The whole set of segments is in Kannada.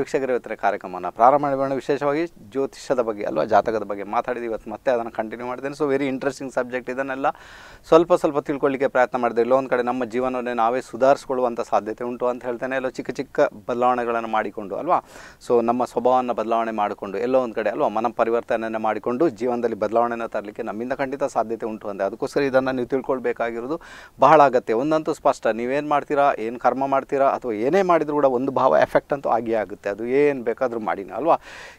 ವೀಕ್ಷಕರ ಇವತ್ತಿನ ಕಾರ್ಯಕ್ರಮವನ್ನು ಪ್ರಾರಂಭ ವಿಶೇಷವಾಗಿ ಜ್ಯೋತಿಷ್ಯದ ಬಗ್ಗೆ ಅಲ್ವಾ ಜಾತಕದ ಬಗ್ಗೆ ಮಾತಾಡಿದ್ದು ಇವತ್ತು ಮತ್ತೆ ಅದನ್ನು ಕಂಟಿನ್ಯೂ ಮಾಡ್ತೇನೆ ಸೊ ವೆರಿ ಇಂಟ್ರೆಸ್ಟಿಂಗ್ ಸಬ್ಜೆಕ್ಟ್ ಇದನ್ನೆಲ್ಲ ಸ್ವಲ್ಪ ಸ್ವಲ್ಪ ತಿಳ್ಕೊಳ್ಳಿಕ್ಕೆ ಪ್ರಯತ್ನ ಮಾಡಿದೆ ಒಂದು ಕಡೆ ನಮ್ಮ ಜೀವನವನ್ನೇ ನಾವೇ ಸುಧಾರಿಸ್ಕೊಳ್ಳುವಂಥ ಸಾಧ್ಯತೆ ಉಂಟು ಅಂತ ಹೇಳ್ತೇನೆ ಎಲ್ಲೋ ಚಿಕ್ಕ ಚಿಕ್ಕ ಬದಲಾವಣೆಗಳನ್ನು ಮಾಡಿಕೊಂಡು ಅಲ್ವಾ ಸೊ ನಮ್ಮ ಸ್ವಭಾವವನ್ನು ಬದಲಾವಣೆ ಮಾಡಿಕೊಂಡು ಎಲ್ಲೋ ಒಂದು ಕಡೆ ಅಲ್ವಾ ಮನ ಪರಿವರ್ತನೆಯನ್ನು ಮಾಡಿಕೊಂಡು ಜೀವನದಲ್ಲಿ ಬದಲಾವಣೆಯನ್ನು ತರಲಿಕ್ಕೆ ನಮ್ಮಿಂದ ಖಂಡಿತ ಸಾಧ್ಯತೆ ಉಂಟು ಅಂದರೆ ಅದಕ್ಕೋಸ್ಕರ ಇದನ್ನು ನೀವು ತಿಳ್ಕೊಳ್ಬೇಕಾಗಿರೋದು ಬಹಳ ಅಗತ್ಯ ಒಂದಂತೂ ಸ್ಪಷ್ಟ ನೀವೇನು ಮಾಡ್ತೀರಾ ಏನು ಕರ್ಮ ಮಾಡ್ತೀರಾ ಅಥವಾ ಏನೇ ಮಾಡಿದರೂ ಕೂಡ ಒಂದು ಭಾವ ಎಫೆಕ್ಟ್ ಅಂತೂ ಆಗಿಯೇ ಆಗುತ್ತೆ ಆಗುತ್ತೆ ಅದು ಏನು ಬೇಕಾದರೂ ಮಾಡಿನ ಅಲ್ವಾ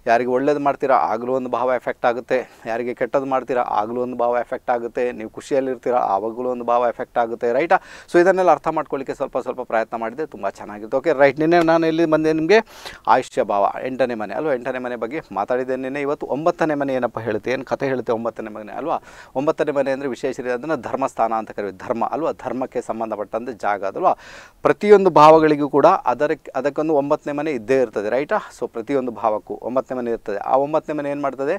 ಯಾರಿಗೆ ಒಳ್ಳೇದು ಮಾಡ್ತೀರಾ ಆಗಲೂ ಒಂದು ಭಾವ ಎಫೆಕ್ಟ್ ಆಗುತ್ತೆ ಯಾರಿಗೆ ಕೆಟ್ಟದ್ದು ಮಾಡ್ತೀರಾ ಆಗಲೂ ಒಂದು ಭಾವ ಎಫೆಕ್ಟ್ ಆಗುತ್ತೆ ನೀವು ಖುಷಿಯಲ್ಲಿರ್ತೀರಾ ಆವಾಗಲೂ ಒಂದು ಭಾವ ಎಫೆಕ್ಟ್ ಆಗುತ್ತೆ ರೈಟಾ ಸೊ ಇದನ್ನೆಲ್ಲ ಅರ್ಥ ಮಾಡ್ಕೊಳ್ಳಿಕ್ಕೆ ಸ್ವಲ್ಪ ಸ್ವಲ್ಪ ಪ್ರಯತ್ನ ಮಾಡಿದೆ ತುಂಬ ಚೆನ್ನಾಗಿರುತ್ತೆ ಓಕೆ ರೈಟ್ ನಿನ್ನೆ ನಾನು ಇಲ್ಲಿ ಬಂದೆ ನಿಮಗೆ ಆಯುಷ್ಯ ಭಾವ ಎಂಟನೇ ಮನೆ ಅಲ್ವಾ ಎಂಟನೇ ಮನೆ ಬಗ್ಗೆ ಮಾತಾಡಿದೆ ನಿನ್ನೆ ಇವತ್ತು ಒಂಬತ್ತನೇ ಮನೆ ಏನಪ್ಪ ಹೇಳುತ್ತೆ ಏನು ಕಥೆ ಹೇಳುತ್ತೆ ಒಂಬತ್ತನೇ ಮನೆ ಅಲ್ವಾ ಒಂಬತ್ತನೇ ಮನೆ ಅಂದರೆ ವಿಶೇಷ ಅದನ್ನು ಧರ್ಮಸ್ಥಾನ ಅಂತ ಕರೀವಿ ಧರ್ಮ ಅಲ್ವಾ ಧರ್ಮಕ್ಕೆ ಸಂಬಂಧಪಟ್ಟಂತೆ ಜಾಗ ಅದಲ್ವಾ ಪ್ರತಿಯೊಂದು ಭಾವಗಳಿಗೂ ಕೂಡ ಅದಕ್ಕೆ ಅದಕ್ಕೊಂದು ಒಂಬತ್ತನೇ ಮನೆ ಇದ್ದೇ ಇರುತ್ತೆ ಇರ್ತದೆ ರೈಟಾ ಸೊ ಪ್ರತಿಯೊಂದು ಭಾವಕ್ಕೂ ಒಂಬತ್ತನೇ ಮನೆ ಇರ್ತದೆ ಆ ಒಂಬತ್ತನೇ ಮನೆ ಏನು ಮಾಡ್ತದೆ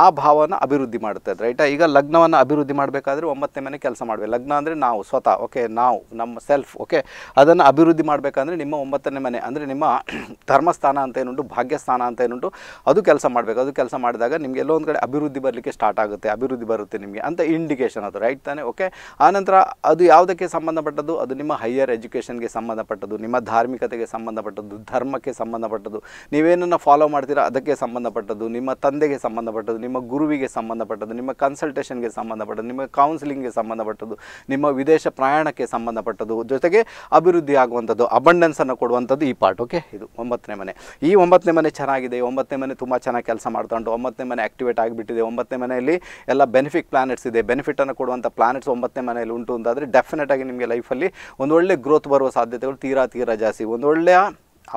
ಆ ಭಾವನ ಅಭಿವೃದ್ಧಿ ಮಾಡುತ್ತದೆ ರೈಟಾ ಈಗ ಲಗ್ನವನ್ನು ಅಭಿವೃದ್ಧಿ ಮಾಡಬೇಕಾದ್ರೆ ಒಂಬತ್ತನೇ ಮನೆ ಕೆಲಸ ಮಾಡಬೇಕು ಲಗ್ನ ಅಂದರೆ ನಾವು ಸ್ವತಃ ಓಕೆ ನಾವು ನಮ್ಮ ಸೆಲ್ಫ್ ಓಕೆ ಅದನ್ನು ಅಭಿವೃದ್ಧಿ ಮಾಡಬೇಕಂದ್ರೆ ನಿಮ್ಮ ಒಂಬತ್ತನೇ ಮನೆ ಅಂದರೆ ನಿಮ್ಮ ಧರ್ಮಸ್ಥಾನ ಅಂತ ಏನುಂಟು ಭಾಗ್ಯಸ್ಥಾನ ಅಂತ ಏನುಂಟು ಅದು ಕೆಲಸ ಮಾಡಬೇಕು ಅದು ಕೆಲಸ ಮಾಡಿದಾಗ ನಿಮಗೆ ಎಲ್ಲೋ ಕಡೆ ಅಭಿವೃದ್ಧಿ ಬರಲಿಕ್ಕೆ ಸ್ಟಾರ್ಟ್ ಆಗುತ್ತೆ ಅಭಿವೃದ್ಧಿ ಬರುತ್ತೆ ನಿಮಗೆ ಅಂತ ಇಂಡಿಕೇಶನ್ ಅದು ರೈಟ್ ತಾನೆ ಓಕೆ ಆನಂತರ ಅದು ಯಾವುದಕ್ಕೆ ಸಂಬಂಧಪಟ್ಟದ್ದು ಅದು ನಿಮ್ಮ ಹೈಯರ್ ಎಜುಕೇಷನ್ಗೆ ಸಂಬಂಧಪಟ್ಟದ್ದು ನಿಮ್ಮ ಧಾರ್ಮಿಕತೆಗೆ ಸಂಬಂಧಪಟ್ಟದ್ದು ಧರ್ಮಕ್ಕೆ ಸಂಬಂಧಪಟ್ಟ ಸಂಬಂಧಪಟ್ಟದ್ದು ನೀವೇನನ್ನು ಫಾಲೋ ಮಾಡ್ತೀರಾ ಅದಕ್ಕೆ ಸಂಬಂಧಪಟ್ಟದ್ದು ನಿಮ್ಮ ತಂದೆಗೆ ಸಂಬಂಧಪಟ್ಟದ್ದು ನಿಮ್ಮ ಗುರುವಿಗೆ ಸಂಬಂಧಪಟ್ಟದ್ದು ನಿಮ್ಮ ಕನ್ಸಲ್ಟೇಷನ್ಗೆ ಸಂಬಂಧಪಟ್ಟದ್ದು ನಿಮ್ಮ ಕೌನ್ಸಿಲಿಂಗ್ಗೆ ಸಂಬಂಧಪಟ್ಟದ್ದು ನಿಮ್ಮ ವಿದೇಶ ಪ್ರಯಾಣಕ್ಕೆ ಸಂಬಂಧಪಟ್ಟದ್ದು ಜೊತೆಗೆ ಅಭಿವೃದ್ಧಿ ಆಗುವಂಥದ್ದು ಅಬಂಡೆನ್ಸನ್ನು ಕೊಡುವಂಥದ್ದು ಈ ಪಾರ್ಟ್ ಓಕೆ ಇದು ಒಂಬತ್ತನೇ ಮನೆ ಈ ಒಂಬತ್ತನೇ ಮನೆ ಚೆನ್ನಾಗಿದೆ ಒಂಬತ್ತನೇ ಮನೆ ತುಂಬ ಚೆನ್ನಾಗಿ ಕೆಲಸ ಮಾಡ್ತಾ ಉಂಟು ಒಂಬತ್ತನೇ ಮನೆ ಆಕ್ಟಿವೇಟ್ ಆಗಿಬಿಟ್ಟಿದೆ ಒಂಬತ್ತನೇ ಮನೆಯಲ್ಲಿ ಎಲ್ಲ ಬೆನಿಫಿಟ್ ಪ್ಲಾನೆಟ್ಸ್ ಇದೆ ಬೆನಿಫಿಟನ್ನು ಕೊಡುವಂಥ ಪ್ಲಾನೆಟ್ಸ್ ಒಂಬತ್ತನೇ ಮನೆಯಲ್ಲಿ ಉಂಟು ಅಂತಾದರೆ ಡೆಫಿನೆಟಾಗಿ ನಿಮಗೆ ಲೈಫಲ್ಲಿ ಒಂದು ಒಳ್ಳೆ ಗ್ರೋತ್ ಬರುವ ಸಾಧ್ಯತೆಗಳು ತೀರಾ ತೀರಾ ಜಾಸ್ತಿ ಒಂದು ಒಳ್ಳೆಯ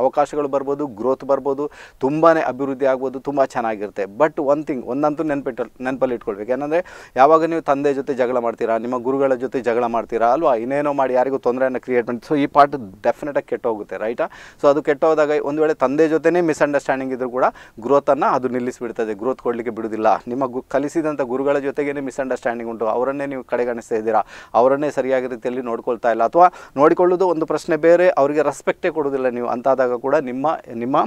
ಅವಕಾಶಗಳು ಬರ್ಬೋದು ಗ್ರೋತ್ ಬರ್ಬೋದು ತುಂಬಾ ಅಭಿವೃದ್ಧಿ ಆಗ್ಬೋದು ತುಂಬ ಚೆನ್ನಾಗಿರುತ್ತೆ ಬಟ್ ಒನ್ ಥಿಂಗ್ ಒಂದಂತೂ ನೆನಪಿಟ್ಟು ನೆನಪಲ್ಲಿ ಇಟ್ಕೊಳ್ಬೇಕು ಏನಂದರೆ ಯಾವಾಗ ನೀವು ತಂದೆ ಜೊತೆ ಜಗಳ ಮಾಡ್ತೀರಾ ನಿಮ್ಮ ಗುರುಗಳ ಜೊತೆ ಜಗಳ ಮಾಡ್ತೀರಾ ಅಲ್ವಾ ಇನ್ನೇನೋ ಮಾಡಿ ಯಾರಿಗೂ ತೊಂದರೆಯನ್ನು ಕ್ರಿಯೇಟ್ ಮಾಡಿ ಸೊ ಈ ಪಾರ್ಟ್ ಡೆಫಿನೆಟಾಗಿ ಕೆಟ್ಟೋಗುತ್ತೆ ರೈಟಾ ಸೊ ಅದು ಕೆಟ್ಟೋದಾಗ ಒಂದು ವೇಳೆ ತಂದೆ ಜೊತೆನೇ ಮಿಸ್ಅಂಡರ್ಸ್ಟ್ಯಾಂಡಿಂಗ್ ಇದ್ದರೂ ಕೂಡ ಗ್ರೋತನ್ನು ಅದು ನಿಲ್ಲಿಸಿಬಿಡ್ತದೆ ಗ್ರೋತ್ ಕೊಡಲಿಕ್ಕೆ ಬಿಡೋದಿಲ್ಲ ನಿಮ್ಮ ಗು ಕಲಿಸಿದಂಥ ಗುರುಗಳ ಜೊತೆಗೇ ಮಿಸ್ಅಂಡರ್ಸ್ಟ್ಯಾಂಡಿಂಗ್ ಉಂಟು ಅವರನ್ನೇ ನೀವು ಕಡೆಗಣಿಸ್ತಾ ಇದ್ದೀರಾ ಅವರನ್ನೇ ಸರಿಯಾಗಿ ರೀತಿಯಲ್ಲಿ ನೋಡ್ಕೊಳ್ತಾ ಇಲ್ಲ ಅಥವಾ ನೋಡಿಕೊಳ್ಳೋದು ಒಂದು ಪ್ರಶ್ನೆ ಬೇರೆ ಅವರಿಗೆ ರೆಸ್ಪೆಕ್ಟೇ ಕೊಡೋದಿಲ್ಲ ನೀವು ಅಂತಾದ ಆದಾಗ ಕೂಡ ನಿಮ್ಮ ನಿಮ್ಮ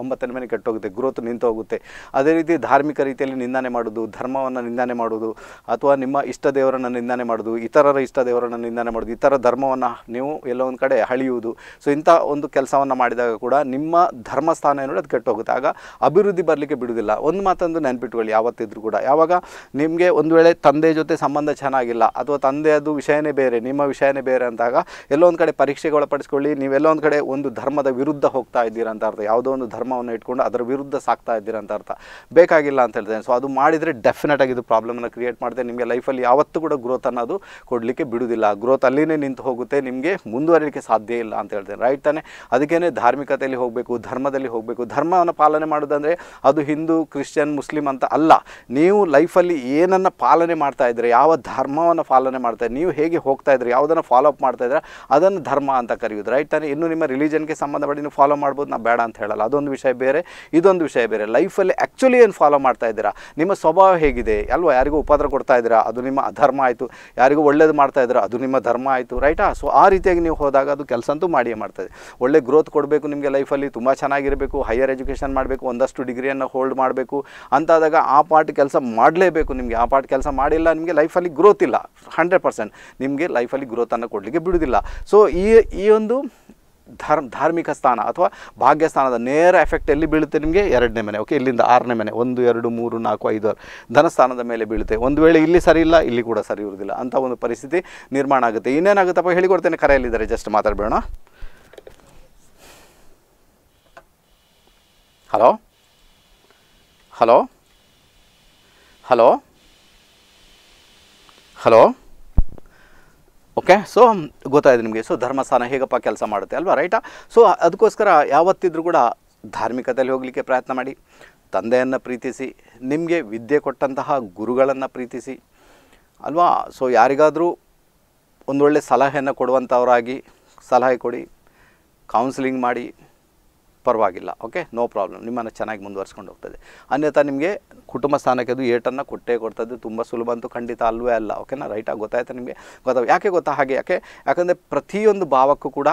ಒಂಬತ್ತನೇ ಮನೆ ಕೆಟ್ಟೋಗುತ್ತೆ ಗ್ರೋತ್ ನಿಂತು ಹೋಗುತ್ತೆ ಅದೇ ರೀತಿ ಧಾರ್ಮಿಕ ರೀತಿಯಲ್ಲಿ ನಿಂದನೆ ಮಾಡೋದು ಧರ್ಮವನ್ನು ನಿಂದನೆ ಮಾಡೋದು ಅಥವಾ ನಿಮ್ಮ ಇಷ್ಟ ದೇವರನ್ನು ನಿಂದನೆ ಮಾಡೋದು ಇತರರ ಇಷ್ಟ ದೇವರನ್ನು ನಿಂದನೆ ಮಾಡೋದು ಇತರ ಧರ್ಮವನ್ನು ನೀವು ಎಲ್ಲೋ ಒಂದು ಕಡೆ ಹಳಿಯುವುದು ಸೊ ಇಂಥ ಒಂದು ಕೆಲಸವನ್ನು ಮಾಡಿದಾಗ ಕೂಡ ನಿಮ್ಮ ಧರ್ಮಸ್ಥಾನ ಸ್ಥಾನ ಏನೋ ಅದು ಕೆಟ್ಟೋಗುತ್ತೆ ಆಗ ಅಭಿವೃದ್ಧಿ ಬರಲಿಕ್ಕೆ ಬಿಡುವುದಿಲ್ಲ ಒಂದು ಮಾತೊಂದು ನೆನ್ಪಿಟ್ಕೊಳ್ಳಿ ಯಾವತ್ತಿದ್ರೂ ಕೂಡ ಯಾವಾಗ ನಿಮಗೆ ಒಂದು ವೇಳೆ ತಂದೆ ಜೊತೆ ಸಂಬಂಧ ಚೆನ್ನಾಗಿಲ್ಲ ಅಥವಾ ತಂದೆಯದು ವಿಷಯನೇ ಬೇರೆ ನಿಮ್ಮ ವಿಷಯನೇ ಬೇರೆ ಅಂದಾಗ ಎಲ್ಲೊಂದು ಕಡೆ ಪರೀಕ್ಷೆಗೆ ಒಳಪಡಿಸ್ಕೊಳ್ಳಿ ನೀವೆಲ್ಲೊಂದು ಒಂದು ಕಡೆ ಒಂದು ಧರ್ಮದ ವಿರುದ್ಧ ಹೋಗ್ತಾ ಇದ್ದೀರಾ ಅಂತ ಅರ್ಥ ಯಾವುದೋ ಒಂದು ಧರ್ಮ ಧರ್ಮವನ್ನು ಇಟ್ಕೊಂಡು ಅದರ ವಿರುದ್ಧ ಸಾಕ್ತಾ ಇದ್ದೀರ ಅಂತ ಅರ್ಥ ಬೇಕಾಗಿಲ್ಲ ಅಂತ ಹೇಳ್ತೇನೆ ಸೊ ಅದು ಮಾಡಿದರೆ ಡೆಫಿನೆಟ್ ಆಗಿ ಇದು ಪ್ರಾಬ್ಲಮ್ನ ಕ್ರಿಯೇಟ್ ಮಾಡಿದೆ ನಿಮಗೆ ಲೈಫಲ್ಲಿ ಯಾವತ್ತೂ ಕೂಡ ಗ್ರೋತ್ ಅನ್ನೋದು ಕೊಡಲಿಕ್ಕೆ ಬಿಡುವುದಿಲ್ಲ ಗ್ರೋತ್ ಅಲ್ಲಿನೇ ನಿಂತು ಹೋಗುತ್ತೆ ನಿಮಗೆ ಮುಂದುವರಿಲಿಕ್ಕೆ ಸಾಧ್ಯ ಇಲ್ಲ ಅಂತ ಹೇಳ್ತೇನೆ ರೈಟ್ ತಾನೆ ಅದಕ್ಕೇ ಧಾರ್ಮಿಕತೆಯಲ್ಲಿ ಹೋಗಬೇಕು ಧರ್ಮದಲ್ಲಿ ಹೋಗಬೇಕು ಧರ್ಮವನ್ನು ಪಾಲನೆ ಮಾಡೋದಂದರೆ ಅದು ಹಿಂದೂ ಕ್ರಿಶ್ಚಿಯನ್ ಮುಸ್ಲಿಂ ಅಂತ ಅಲ್ಲ ನೀವು ಲೈಫಲ್ಲಿ ಏನನ್ನು ಪಾಲನೆ ಮಾಡ್ತಾ ಇದ್ದರೆ ಯಾವ ಧರ್ಮವನ್ನು ಪಾಲನೆ ಮಾಡ್ತಾ ನೀವು ಹೇಗೆ ಹೋಗ್ತಾ ಇದ್ರೆ ಯಾವುದನ್ನು ಫಾಲೋ ಅಪ್ ಮಾಡ್ತಾ ಇದ್ರೆ ಅದನ್ನು ಧರ್ಮ ಅಂತ ಕರೆಯೋದು ರೈಟ್ ತಾನೆ ಇನ್ನು ನಿಮ್ಮ ರಿಲಿಜನ್ಗೆ ಸಂಬಂಧಪಟ್ಟು ನೀವು ಫಾಲೋ ಮಾಡ್ಬೋದು ನಾ ಬೇಡ ಅಂತ ಹೇಳಲ್ಲ ಅದೊಂದು ವಿಷಯ ಬೇರೆ ಇದೊಂದು ವಿಷಯ ಬೇರೆ ಲೈಫಲ್ಲಿ ಆ್ಯಕ್ಚುಲಿ ಏನು ಫಾಲೋ ಮಾಡ್ತಾ ಇದ್ದೀರಾ ನಿಮ್ಮ ಸ್ವಭಾವ ಹೇಗಿದೆ ಅಲ್ವಾ ಯಾರಿಗೂ ಉಪದ್ರ ಕೊಡ್ತಾ ಇದ್ದೀರಾ ಅದು ನಿಮ್ಮ ಅಧರ್ಮ ಆಯಿತು ಯಾರಿಗೂ ಒಳ್ಳೇದು ಮಾಡ್ತಾ ಇದ್ದೀರಾ ಅದು ನಿಮ್ಮ ಧರ್ಮ ಆಯಿತು ರೈಟಾ ಸೊ ಆ ರೀತಿಯಾಗಿ ನೀವು ಹೋದಾಗ ಅದು ಕೆಲಸ ಅಂತೂ ಮಾಡಿಯೇ ಮಾಡ್ತಾಯಿದೆ ಒಳ್ಳೆ ಗ್ರೋತ್ ಕೊಡಬೇಕು ನಿಮಗೆ ಲೈಫಲ್ಲಿ ತುಂಬ ಚೆನ್ನಾಗಿರಬೇಕು ಹೈಯರ್ ಎಜುಕೇಷನ್ ಮಾಡಬೇಕು ಒಂದಷ್ಟು ಡಿಗ್ರಿಯನ್ನು ಹೋಲ್ಡ್ ಮಾಡಬೇಕು ಅಂತಾದಾಗ ಆ ಪಾರ್ಟ್ ಕೆಲಸ ಮಾಡಲೇಬೇಕು ನಿಮಗೆ ಆ ಪಾರ್ಟ್ ಕೆಲಸ ಮಾಡಿಲ್ಲ ನಿಮಗೆ ಲೈಫಲ್ಲಿ ಗ್ರೋತ್ ಇಲ್ಲ ಹಂಡ್ರೆಡ್ ಪರ್ಸೆಂಟ್ ನಿಮಗೆ ಲೈಫಲ್ಲಿ ಗ್ರೋತನ್ನು ಕೊಡಲಿಕ್ಕೆ ಬಿಡೋದಿಲ್ಲ ಸೊ ಈ ಈ ಒಂದು ಧರ್ಮ ಧಾರ್ಮಿಕ ಸ್ಥಾನ ಅಥವಾ ಭಾಗ್ಯಸ್ಥಾನದ ನೇರ ಎಫೆಕ್ಟ್ ಎಲ್ಲಿ ಬೀಳುತ್ತೆ ನಿಮಗೆ ಎರಡನೇ ಮನೆ ಓಕೆ ಇಲ್ಲಿಂದ ಆರನೇ ಮನೆ ಒಂದು ಎರಡು ಮೂರು ನಾಲ್ಕು ಐದು ಆರು ಧನಸ್ಥಾನದ ಮೇಲೆ ಬೀಳುತ್ತೆ ಒಂದು ವೇಳೆ ಇಲ್ಲಿ ಸರಿ ಇಲ್ಲ ಇಲ್ಲಿ ಕೂಡ ಸರಿ ಇರುವುದಿಲ್ಲ ಅಂತ ಒಂದು ಪರಿಸ್ಥಿತಿ ನಿರ್ಮಾಣ ಆಗುತ್ತೆ ಇನ್ನೇನಾಗುತ್ತಪ್ಪ ಹೇಳಿಕೊಡ್ತೇನೆ ಕರೆಯಲ್ಲಿದ್ದಾರೆ ಜಸ್ಟ್ ಮಾತಾಡಬೇಡ hello hello hello hello okay so ಗೊತ್ತಾಯಿದೆ ನಿಮಗೆ ಸೊ ಧರ್ಮಸ್ಥಾನ ಹೇಗಪ್ಪ ಕೆಲಸ ಮಾಡುತ್ತೆ ಅಲ್ವಾ ರೈಟಾ ಸೊ ಅದಕ್ಕೋಸ್ಕರ ಯಾವತ್ತಿದ್ರೂ ಕೂಡ ಧಾರ್ಮಿಕತೆಯಲ್ಲಿ ಹೋಗಲಿಕ್ಕೆ ಪ್ರಯತ್ನ ಮಾಡಿ ತಂದೆಯನ್ನು ಪ್ರೀತಿಸಿ ನಿಮಗೆ ವಿದ್ಯೆ ಕೊಟ್ಟಂತಹ ಗುರುಗಳನ್ನು ಪ್ರೀತಿಸಿ ಅಲ್ವಾ ಸೊ ಯಾರಿಗಾದರೂ ಒಂದೊಳ್ಳೆ ಸಲಹೆಯನ್ನು ಕೊಡುವಂಥವರಾಗಿ ಸಲಹೆ ಕೊಡಿ ಕೌನ್ಸಿಲಿಂಗ್ ಮಾಡಿ ಪರವಾಗಿಲ್ಲ ಓಕೆ ನೋ ಪ್ರಾಬ್ಲಮ್ ನಿಮ್ಮನ್ನು ಚೆನ್ನಾಗಿ ಮುಂದುವರ್ಸ್ಕೊಂಡು ಹೋಗ್ತದೆ ಅನ್ಯಥಾ ನಿಮಗೆ ಕುಟುಂಬ ಸ್ಥಾನಕ್ಕೆ ಅದು ಏಟನ್ನು ಕೊಟ್ಟೇ ಕೊಡ್ತದೆ ತುಂಬ ಸುಲಭ ಅಂತೂ ಖಂಡಿತ ಅಲ್ಲವೇ ಅಲ್ಲ ಓಕೆನಾ ರೈಟಾಗಿ ಗೊತ್ತಾಯ್ತು ನಿಮಗೆ ಗೊತ್ತಾಗ ಯಾಕೆ ಗೊತ್ತಾ ಹಾಗೆ ಯಾಕೆ ಯಾಕಂದರೆ ಪ್ರತಿಯೊಂದು ಭಾವಕ್ಕೂ ಕೂಡ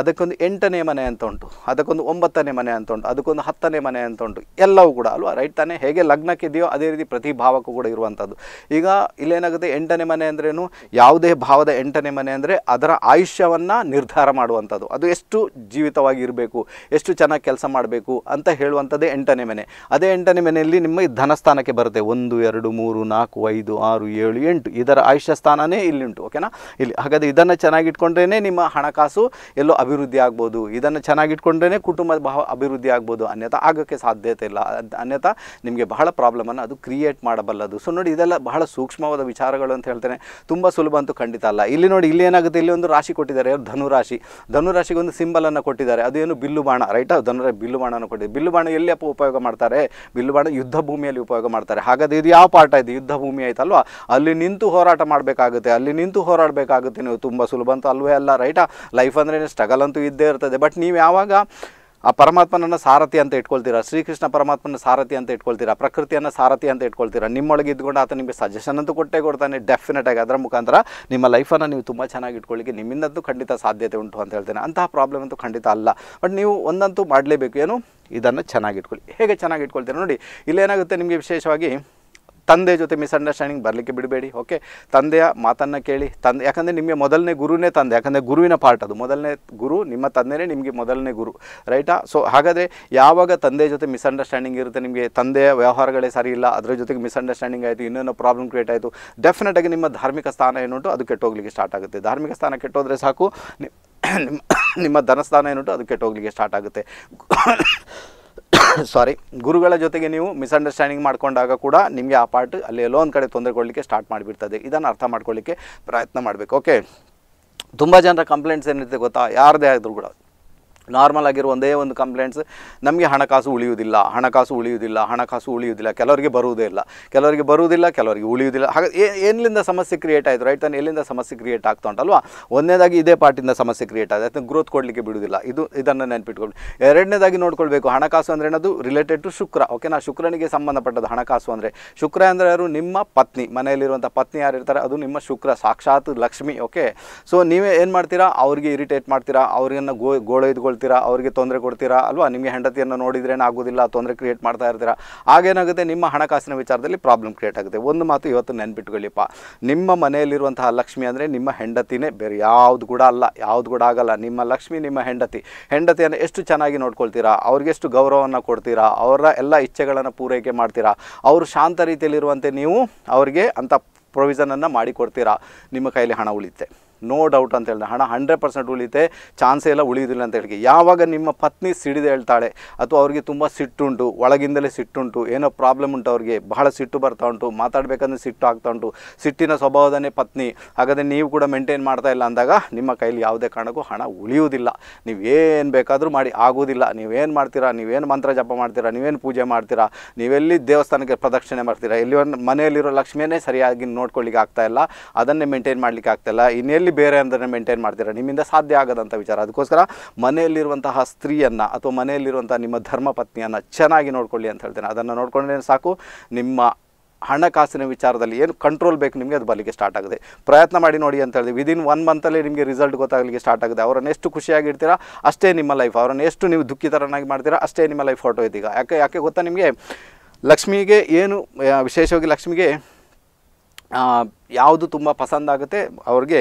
ಅದಕ್ಕೊಂದು ಎಂಟನೇ ಮನೆ ಅಂತ ಉಂಟು ಅದಕ್ಕೊಂದು ಒಂಬತ್ತನೇ ಮನೆ ಅಂತ ಉಂಟು ಅದಕ್ಕೊಂದು ಹತ್ತನೇ ಮನೆ ಅಂತ ಉಂಟು ಎಲ್ಲವೂ ಕೂಡ ಅಲ್ವಾ ರೈಟ್ ತಾನೇ ಹೇಗೆ ಲಗ್ನಕ್ಕಿದೆಯೋ ಅದೇ ರೀತಿ ಪ್ರತಿ ಭಾವಕ್ಕೂ ಕೂಡ ಇರುವಂಥದ್ದು ಈಗ ಇಲ್ಲೇನಾಗುತ್ತೆ ಎಂಟನೇ ಮನೆ ಅಂದ್ರೇನು ಯಾವುದೇ ಭಾವದ ಎಂಟನೇ ಮನೆ ಅಂದರೆ ಅದರ ಆಯುಷ್ಯವನ್ನು ನಿರ್ಧಾರ ಮಾಡುವಂಥದ್ದು ಅದು ಎಷ್ಟು ಜೀವಿತವಾಗಿ ಇರಬೇಕು ಎಷ್ಟು ಚೆನ್ನಾಗಿ ಕೆಲಸ ಮಾಡಬೇಕು ಅಂತ ಹೇಳುವಂಥದ್ದೇ ಎಂಟನೇ ಮನೆ ಅದೇ ಎಂಟನೇ ಮನೆಯಲ್ಲಿ ನಿಮ್ಮ ಧನಸ್ಥಾನಕ್ಕೆ ಬರುತ್ತೆ ಒಂದು ಎರಡು ಮೂರು ನಾಲ್ಕು ಐದು ಆರು ಏಳು ಎಂಟು ಇದರ ಆಯುಷ್ಯ ಸ್ಥಾನನೇ ಇಲ್ಲಿ ಉಂಟು ಓಕೆನಾ ಇಲ್ಲಿ ಹಾಗಾದರೆ ಇದನ್ನು ಚೆನ್ನಾಗಿಟ್ಕೊಂಡ್ರೇ ನಿಮ್ಮ ಹಣಕಾಸು ಎಲ್ಲೋ ಅಭಿವೃದ್ಧಿ ಆಗ್ಬೋದು ಇದನ್ನು ಚೆನ್ನಾಗಿಟ್ಕೊಂಡ್ರೇ ಕುಟುಂಬ ಬಹ ಅಭಿವೃದ್ಧಿ ಆಗ್ಬೋದು ಅನ್ಯಥಾ ಆಗೋಕ್ಕೆ ಸಾಧ್ಯತೆ ಇಲ್ಲ ಅನ್ಯಥಾ ನಿಮಗೆ ಬಹಳ ಪ್ರಾಬ್ಲಮನ್ನು ಅದು ಕ್ರಿಯೇಟ್ ಮಾಡಬಲ್ಲದು ಸೊ ನೋಡಿ ಇದೆಲ್ಲ ಬಹಳ ಸೂಕ್ಷ್ಮವಾದ ವಿಚಾರಗಳು ಅಂತ ಹೇಳ್ತೇನೆ ತುಂಬ ಸುಲಭ ಅಂತೂ ಖಂಡಿತ ಅಲ್ಲ ಇಲ್ಲಿ ನೋಡಿ ಇಲ್ಲಿ ಏನಾಗುತ್ತೆ ಇಲ್ಲಿ ಒಂದು ರಾಶಿ ಕೊಟ್ಟಿದ್ದಾರೆ ಧನುರಾಶಿ ಧನುರಾಶಿಗೆ ಒಂದು ಸಿಂಬಲನ್ನು ಕೊಟ್ಟಿದ್ದಾರೆ ಅದೇನು ಬಿಲ್ಲು ಬಾಣ ರೈಟಾ ಧನುರ ಬಿಲ್ಲು ಬಾಣನ ಕೊಟ್ಟಿದ್ದಾರೆ ಬಿಲ್ಲು ಬಾಣ ಎಲ್ಲಿ ಅಪ್ಪ ಉಪಯೋಗ ಮಾಡ್ತಾರೆ ಬಿಲ್ಲು ಬಾಣ ಯುದ್ಧ ಭೂಮಿಯಲ್ಲಿ ಉಪಯೋಗ ಮಾಡ್ತಾರೆ ಹಾಗಾದ್ರೆ ಇದು ಯಾವ ಪಾರ್ಟ್ ಆಯಿತು ಯುದ್ಧ ಭೂಮಿ ಆಯ್ತಲ್ವಾ ಅಲ್ಲಿ ನಿಂತು ಹೋರಾಟ ಮಾಡಬೇಕಾಗುತ್ತೆ ಅಲ್ಲಿ ನಿಂತು ಹೋರಾಡಬೇಕಾಗುತ್ತೆ ನೀವು ತುಂಬ ಸುಲಭ ಅಂತ ಅಲ್ವೇ ಅಲ್ಲ ರೈಟಾ ಲೈಫ್ ಅಂದ್ರೆ ಸ್ಟ್ರಗಲ್ ಜಗಳಂತೂ ಇದ್ದೇ ಇರ್ತದೆ ಬಟ್ ನೀವು ಯಾವಾಗ ಆ ಪರಮಾತ್ಮನನ್ನು ಸಾರಥಿ ಅಂತ ಇಟ್ಕೊಳ್ತೀರಾ ಶ್ರೀಕೃಷ್ಣ ಪರಮಾತ್ಮನ ಸಾರಥಿ ಅಂತ ಇಟ್ಕೊಳ್ತೀರಾ ಪ್ರಕೃತಿಯನ್ನು ಸಾರಥಿ ಅಂತ ಇಟ್ಕೊಳ್ತೀರಾ ನಿಮ್ಮೊಳಗೆ ಇದ್ಕೊಂಡು ಆತ ನಿಮಗೆ ಸಜೆಷನ್ ಅಂತೂ ಕೊಟ್ಟೇ ಕೊಡ್ತಾನೆ ಡೆಫಿನೆಟಾಗಿ ಅದರ ಮುಖಾಂತರ ನಿಮ್ಮ ಲೈಫನ್ನು ನೀವು ತುಂಬ ಚೆನ್ನಾಗಿ ಇಟ್ಕೊಳ್ಳಿಕ್ಕೆ ನಿಮ್ಮಿಂದಂತೂ ಖಂಡಿತ ಸಾಧ್ಯತೆ ಉಂಟು ಅಂತ ಹೇಳ್ತೇನೆ ಅಂತಹ ಪ್ರಾಬ್ಲಮ್ ಅಂತೂ ಖಂಡಿತ ಅಲ್ಲ ಬಟ್ ನೀವು ಒಂದಂತೂ ಮಾಡಲೇಬೇಕು ಏನು ಇದನ್ನು ಚೆನ್ನಾಗಿ ಇಟ್ಕೊಳ್ಳಿ ಹೇಗೆ ಚೆನ್ನಾಗಿ ಇಟ್ಕೊಳ್ತೀರಾ ನೋಡಿ ಇಲ್ಲೇನಾಗುತ್ತೆ ನಿಮಗೆ ವಿಶೇಷವಾಗಿ ತಂದೆ ಜೊತೆ ಮಿಸ್ಅಂಡರ್ಸ್ಟ್ಯಾಂಡಿಂಗ್ ಬರಲಿಕ್ಕೆ ಬಿಡಬೇಡಿ ಓಕೆ ತಂದೆಯ ಮಾತನ್ನು ಕೇಳಿ ತಂದೆ ಯಾಕಂದರೆ ನಿಮಗೆ ಮೊದಲನೇ ಗುರುನೇ ತಂದೆ ಯಾಕಂದರೆ ಗುರುವಿನ ಪಾರ್ಟ್ ಅದು ಮೊದಲನೇ ಗುರು ನಿಮ್ಮ ತಂದೆನೇ ನಿಮಗೆ ಮೊದಲನೇ ಗುರು ರೈಟಾ ಸೊ ಹಾಗಾದರೆ ಯಾವಾಗ ತಂದೆ ಜೊತೆ ಮಿಸ್ಅಂಡರ್ಸ್ಟ್ಯಾಂಡಿಂಗ್ ಇರುತ್ತೆ ನಿಮಗೆ ತಂದೆಯ ವ್ಯವಹಾರಗಳೇ ಸರಿ ಇಲ್ಲ ಅದರ ಜೊತೆಗೆ ಮಿಸ್ಅಂಡರ್ಸ್ಟ್ಯಾಂಡಿಂಗ್ ಆಯಿತು ಇನ್ನೇನೋ ಪ್ರಾಬ್ಲಮ್ ಕ್ರಿಯೇಟ್ ಆಯಿತು ಡೆಫಿನೆಟಾಗಿ ನಿಮ್ಮ ಧಾರ್ಮಿಕ ಸ್ಥಾನ ಏನುಂಟು ಅದು ಕೆಟ್ಟೋಗ್ಲಿಕ್ಕೆ ಸ್ಟಾರ್ಟ್ ಆಗುತ್ತೆ ಧಾರ್ಮಿಕ ಸ್ಥಾನ ಕೆಟ್ಟೋದ್ರೆ ಸಾಕು ನಿಮ್ಮ ಧನಸ್ಥಾನ ಏನುಂಟು ಅದು ಕೆಟ್ಟೋಗ್ಲಿಕ್ಕೆ ಸ್ಟಾರ್ಟ್ ಆಗುತ್ತೆ ಸಾರಿ ಗುರುಗಳ ಜೊತೆಗೆ ನೀವು ಮಿಸ್ಅಂಡರ್ಸ್ಟ್ಯಾಂಡಿಂಗ್ ಮಾಡ್ಕೊಂಡಾಗ ಕೂಡ ನಿಮಗೆ ಆ ಪಾರ್ಟ್ ಅಲ್ಲಿ ಎಲ್ಲೋ ಒಂದು ಕಡೆ ತೊಂದರೆ ಕೊಡಲಿಕ್ಕೆ ಸ್ಟಾರ್ಟ್ ಮಾಡಿಬಿಡ್ತದೆ ಇದನ್ನು ಅರ್ಥ ಮಾಡ್ಕೊಳ್ಳಿಕ್ಕೆ ಪ್ರಯತ್ನ ಮಾಡಬೇಕು ಓಕೆ ತುಂಬ ಜನರ ಕಂಪ್ಲೇಂಟ್ಸ್ ಏನಿರುತ್ತೆ ಗೊತ್ತಾ ಯಾರದೇ ಆದರೂ ಕೂಡ ನಾರ್ಮಲ್ ಆಗಿರೋ ಒಂದೇ ಒಂದು ಕಂಪ್ಲೇಂಟ್ಸ್ ನಮಗೆ ಹಣಕಾಸು ಉಳಿಯುವುದಿಲ್ಲ ಹಣಕಾಸು ಉಳಿಯುವುದಿಲ್ಲ ಹಣಕಾಸು ಉಳಿಯುವುದಿಲ್ಲ ಕೆಲವರಿಗೆ ಬರುವುದೇ ಇಲ್ಲ ಕೆಲವರಿಗೆ ಬರುವುದಿಲ್ಲ ಕೆಲವರಿಗೆ ಉಳಿಯುವುದಿಲ್ಲ ಹಾಗೆ ಏನಿಂದ ಸಮಸ್ಯೆ ಕ್ರಿಯೇಟ್ ಆಯಿತು ರೈಟ್ ತಾನೆ ಎಲ್ಲಿಂದ ಸಮಸ್ಯೆ ಕ್ರಿಯೇಟ್ ಆಗ್ತಾ ಉಂಟಲ್ವಾ ಒಂದನೇದಾಗಿ ಇದೇ ಪಾರ್ಟಿಂದ ಸಮಸ್ಯೆ ಕ್ರಿಯೇಟ್ ಆಗಿದೆ ಅದನ್ನು ಗ್ರೋತ್ ಕೊಡಲಿಕ್ಕೆ ಬಿಡುವುದಿಲ್ಲ ಇದು ಇದನ್ನು ನೆನಪಿಟ್ಕೊಂಡು ಎರಡನೇದಾಗಿ ನೋಡ್ಕೊಳ್ಬೇಕು ಹಣಕಾಸು ಅಂದರೆ ಏನದು ರಿಲೇಟೆಡ್ ಟು ಶುಕ್ರ ಓಕೆನಾ ಶುಕ್ರನಿಗೆ ಸಂಬಂಧಪಟ್ಟದ್ದು ಹಣಕಾಸು ಅಂದರೆ ಶುಕ್ರ ಅಂದರೆ ಯಾರು ನಿಮ್ಮ ಪತ್ನಿ ಮನೆಯಲ್ಲಿರುವಂಥ ಪತ್ನಿ ಯಾರು ಇರ್ತಾರೆ ಅದು ನಿಮ್ಮ ಶುಕ್ರ ಸಾಕ್ಷಾತ್ ಲಕ್ಷ್ಮಿ ಓಕೆ ಸೊ ನೀವೇ ಏನು ಮಾಡ್ತೀರಾ ಅವರಿಗೆ ಇರಿಟೇಟ್ ಮಾಡ್ತೀರಾ ಅವ್ರನ್ನ ಗೋ ಗೋಳೈದ್ಕೊಳ್ತೀರಾ ಅವರಿಗೆ ತೊಂದರೆ ಕೊಡ್ತೀರಾ ಅಲ್ವಾ ನಿಮಗೆ ಹೆಂಡತಿಯನ್ನು ನೋಡಿದ್ರೇನು ಆಗೋದಿಲ್ಲ ತೊಂದರೆ ಕ್ರಿಯೇಟ್ ಮಾಡ್ತಾ ಇರ್ತೀರಾ ಆಗೇನಾಗುತ್ತೆ ನಿಮ್ಮ ಹಣಕಾಸಿನ ವಿಚಾರದಲ್ಲಿ ಪ್ರಾಬ್ಲಮ್ ಕ್ರಿಯೇಟ್ ಆಗುತ್ತೆ ಒಂದು ಮಾತು ಇವತ್ತು ನೆನ್ಪಿಟ್ಕೊಳ್ಳಿಪ್ಪ ನಿಮ್ಮ ಮನೆಯಲ್ಲಿರುವಂತಹ ಲಕ್ಷ್ಮಿ ಅಂದರೆ ನಿಮ್ಮ ಹೆಂಡತಿನೇ ಬೇರೆ ಯಾವುದು ಕೂಡ ಅಲ್ಲ ಯಾವುದು ಕೂಡ ಆಗಲ್ಲ ನಿಮ್ಮ ಲಕ್ಷ್ಮಿ ನಿಮ್ಮ ಹೆಂಡತಿ ಹೆಂಡತಿಯನ್ನು ಎಷ್ಟು ಚೆನ್ನಾಗಿ ನೋಡ್ಕೊಳ್ತೀರಾ ಎಷ್ಟು ಗೌರವವನ್ನು ಕೊಡ್ತೀರಾ ಅವರ ಎಲ್ಲ ಇಚ್ಛೆಗಳನ್ನು ಪೂರೈಕೆ ಮಾಡ್ತೀರಾ ಅವರು ಶಾಂತ ರೀತಿಯಲ್ಲಿರುವಂತೆ ನೀವು ಅವರಿಗೆ ಅಂಥ ಪ್ರೊವಿಷನನ್ನು ಮಾಡಿಕೊಡ್ತೀರಾ ನಿಮ್ಮ ಕೈಯಲ್ಲಿ ಹಣ ಉಳಿತೆ ನೋ ಡೌಟ್ ಅಂತ ಹೇಳಿದೆ ಹಣ ಹಂಡ್ರೆಡ್ ಪರ್ಸೆಂಟ್ ಉಳಿಯುತ್ತೆ ಚಾನ್ಸೇ ಎಲ್ಲ ಉಳಿಯೋದಿಲ್ಲ ಅಂತ ಹೇಳಿ ಯಾವಾಗ ನಿಮ್ಮ ಪತ್ನಿ ಸಿಡಿದು ಹೇಳ್ತಾಳೆ ಅಥವಾ ಅವ್ರಿಗೆ ತುಂಬ ಸಿಟ್ಟುಂಟು ಒಳಗಿಂದಲೇ ಸಿಟ್ಟುಂಟು ಏನೋ ಪ್ರಾಬ್ಲಮ್ ಉಂಟು ಅವ್ರಿಗೆ ಬಹಳ ಸಿಟ್ಟು ಬರ್ತಾ ಉಂಟು ಮಾತಾಡಬೇಕಂದ್ರೆ ಸಿಟ್ಟು ಆಗ್ತಾ ಉಂಟು ಸಿಟ್ಟಿನ ಸ್ವಭಾವದನೇ ಪತ್ನಿ ಹಾಗಾದರೆ ನೀವು ಕೂಡ ಮೇಂಟೈನ್ ಮಾಡ್ತಾ ಇಲ್ಲ ಅಂದಾಗ ನಿಮ್ಮ ಕೈಲಿ ಯಾವುದೇ ಕಾರಣಕ್ಕೂ ಹಣ ಉಳಿಯುವುದಿಲ್ಲ ನೀವೇನು ಬೇಕಾದರೂ ಮಾಡಿ ಆಗೋದಿಲ್ಲ ನೀವೇನು ಮಾಡ್ತೀರಾ ನೀವೇನು ಮಂತ್ರ ಜಪ ಮಾಡ್ತೀರಾ ನೀವೇನು ಪೂಜೆ ಮಾಡ್ತೀರಾ ನೀವೆಲ್ಲಿ ದೇವಸ್ಥಾನಕ್ಕೆ ಪ್ರದಕ್ಷಿಣೆ ಮಾಡ್ತೀರಾ ಎಲ್ಲಿ ಮನೆಯಲ್ಲಿರೋ ಲಕ್ಷ್ಮಿಯೇ ಸರಿಯಾಗಿ ನೋಡ್ಕೊಳ್ಳಿಕ್ಕೆ ಆಗ್ತಾಯಿಲ್ಲ ಅದನ್ನೇ ಮೇಂಟೈನ್ ಮಾಡಲಿಕ್ಕೆ ಇಲ್ಲ ಇನ್ನೆಲ್ಲಿ ಮನೆಯಲ್ಲಿ ಬೇರೆ ಅಂದರೆ ಮೇಂಟೈನ್ ಮಾಡ್ತೀರಾ ನಿಮ್ಮಿಂದ ಸಾಧ್ಯ ಆಗದಂಥ ವಿಚಾರ ಅದಕ್ಕೋಸ್ಕರ ಮನೆಯಲ್ಲಿರುವಂತಹ ಸ್ತ್ರೀಯನ್ನು ಅಥವಾ ಮನೆಯಲ್ಲಿರುವಂಥ ನಿಮ್ಮ ಧರ್ಮ ಪತ್ನಿಯನ್ನು ಚೆನ್ನಾಗಿ ನೋಡ್ಕೊಳ್ಳಿ ಅಂತ ಹೇಳ್ತೇನೆ ಅದನ್ನು ನೋಡ್ಕೊಂಡ್ರೆ ಸಾಕು ನಿಮ್ಮ ಹಣಕಾಸಿನ ವಿಚಾರದಲ್ಲಿ ಏನು ಕಂಟ್ರೋಲ್ ಬೇಕು ನಿಮಗೆ ಅದು ಬರಲಿಕ್ಕೆ ಸ್ಟಾರ್ಟ್ ಆಗಿದೆ ಪ್ರಯತ್ನ ಮಾಡಿ ನೋಡಿ ಅಂತ ಹೇಳಿದೆ ವಿದಿನ್ ಒನ್ ಮಂತಲ್ಲೇ ನಿಮಗೆ ರಿಸಲ್ಟ್ ಗೊತ್ತಾಗಲಿಕ್ಕೆ ಸ್ಟಾರ್ಟ್ ಆಗಿದೆ ಅವರನ್ನು ಎಷ್ಟು ಖುಷಿಯಾಗಿರ್ತೀರಾ ಅಷ್ಟೇ ನಿಮ್ಮ ಲೈಫ್ ಅವರನ್ನು ಎಷ್ಟು ನೀವು ದುಃಖಿತರನ್ನಾಗಿ ಮಾಡ್ತೀರಾ ಅಷ್ಟೇ ನಿಮ್ಮ ಲೈಫ್ ಫೋಟೋ ಇದೀಗ ಯಾಕೆ ಯಾಕೆ ಗೊತ್ತಾ ನಿಮಗೆ ಲಕ್ಷ್ಮಿಗೆ ಏನು ವಿಶೇಷವಾಗಿ ಲಕ್ಷ್ಮಿಗೆ ಯಾವುದು ತುಂಬ ಪಸಂದಾಗುತ್ತೆ ಅವ್ರಿಗೆ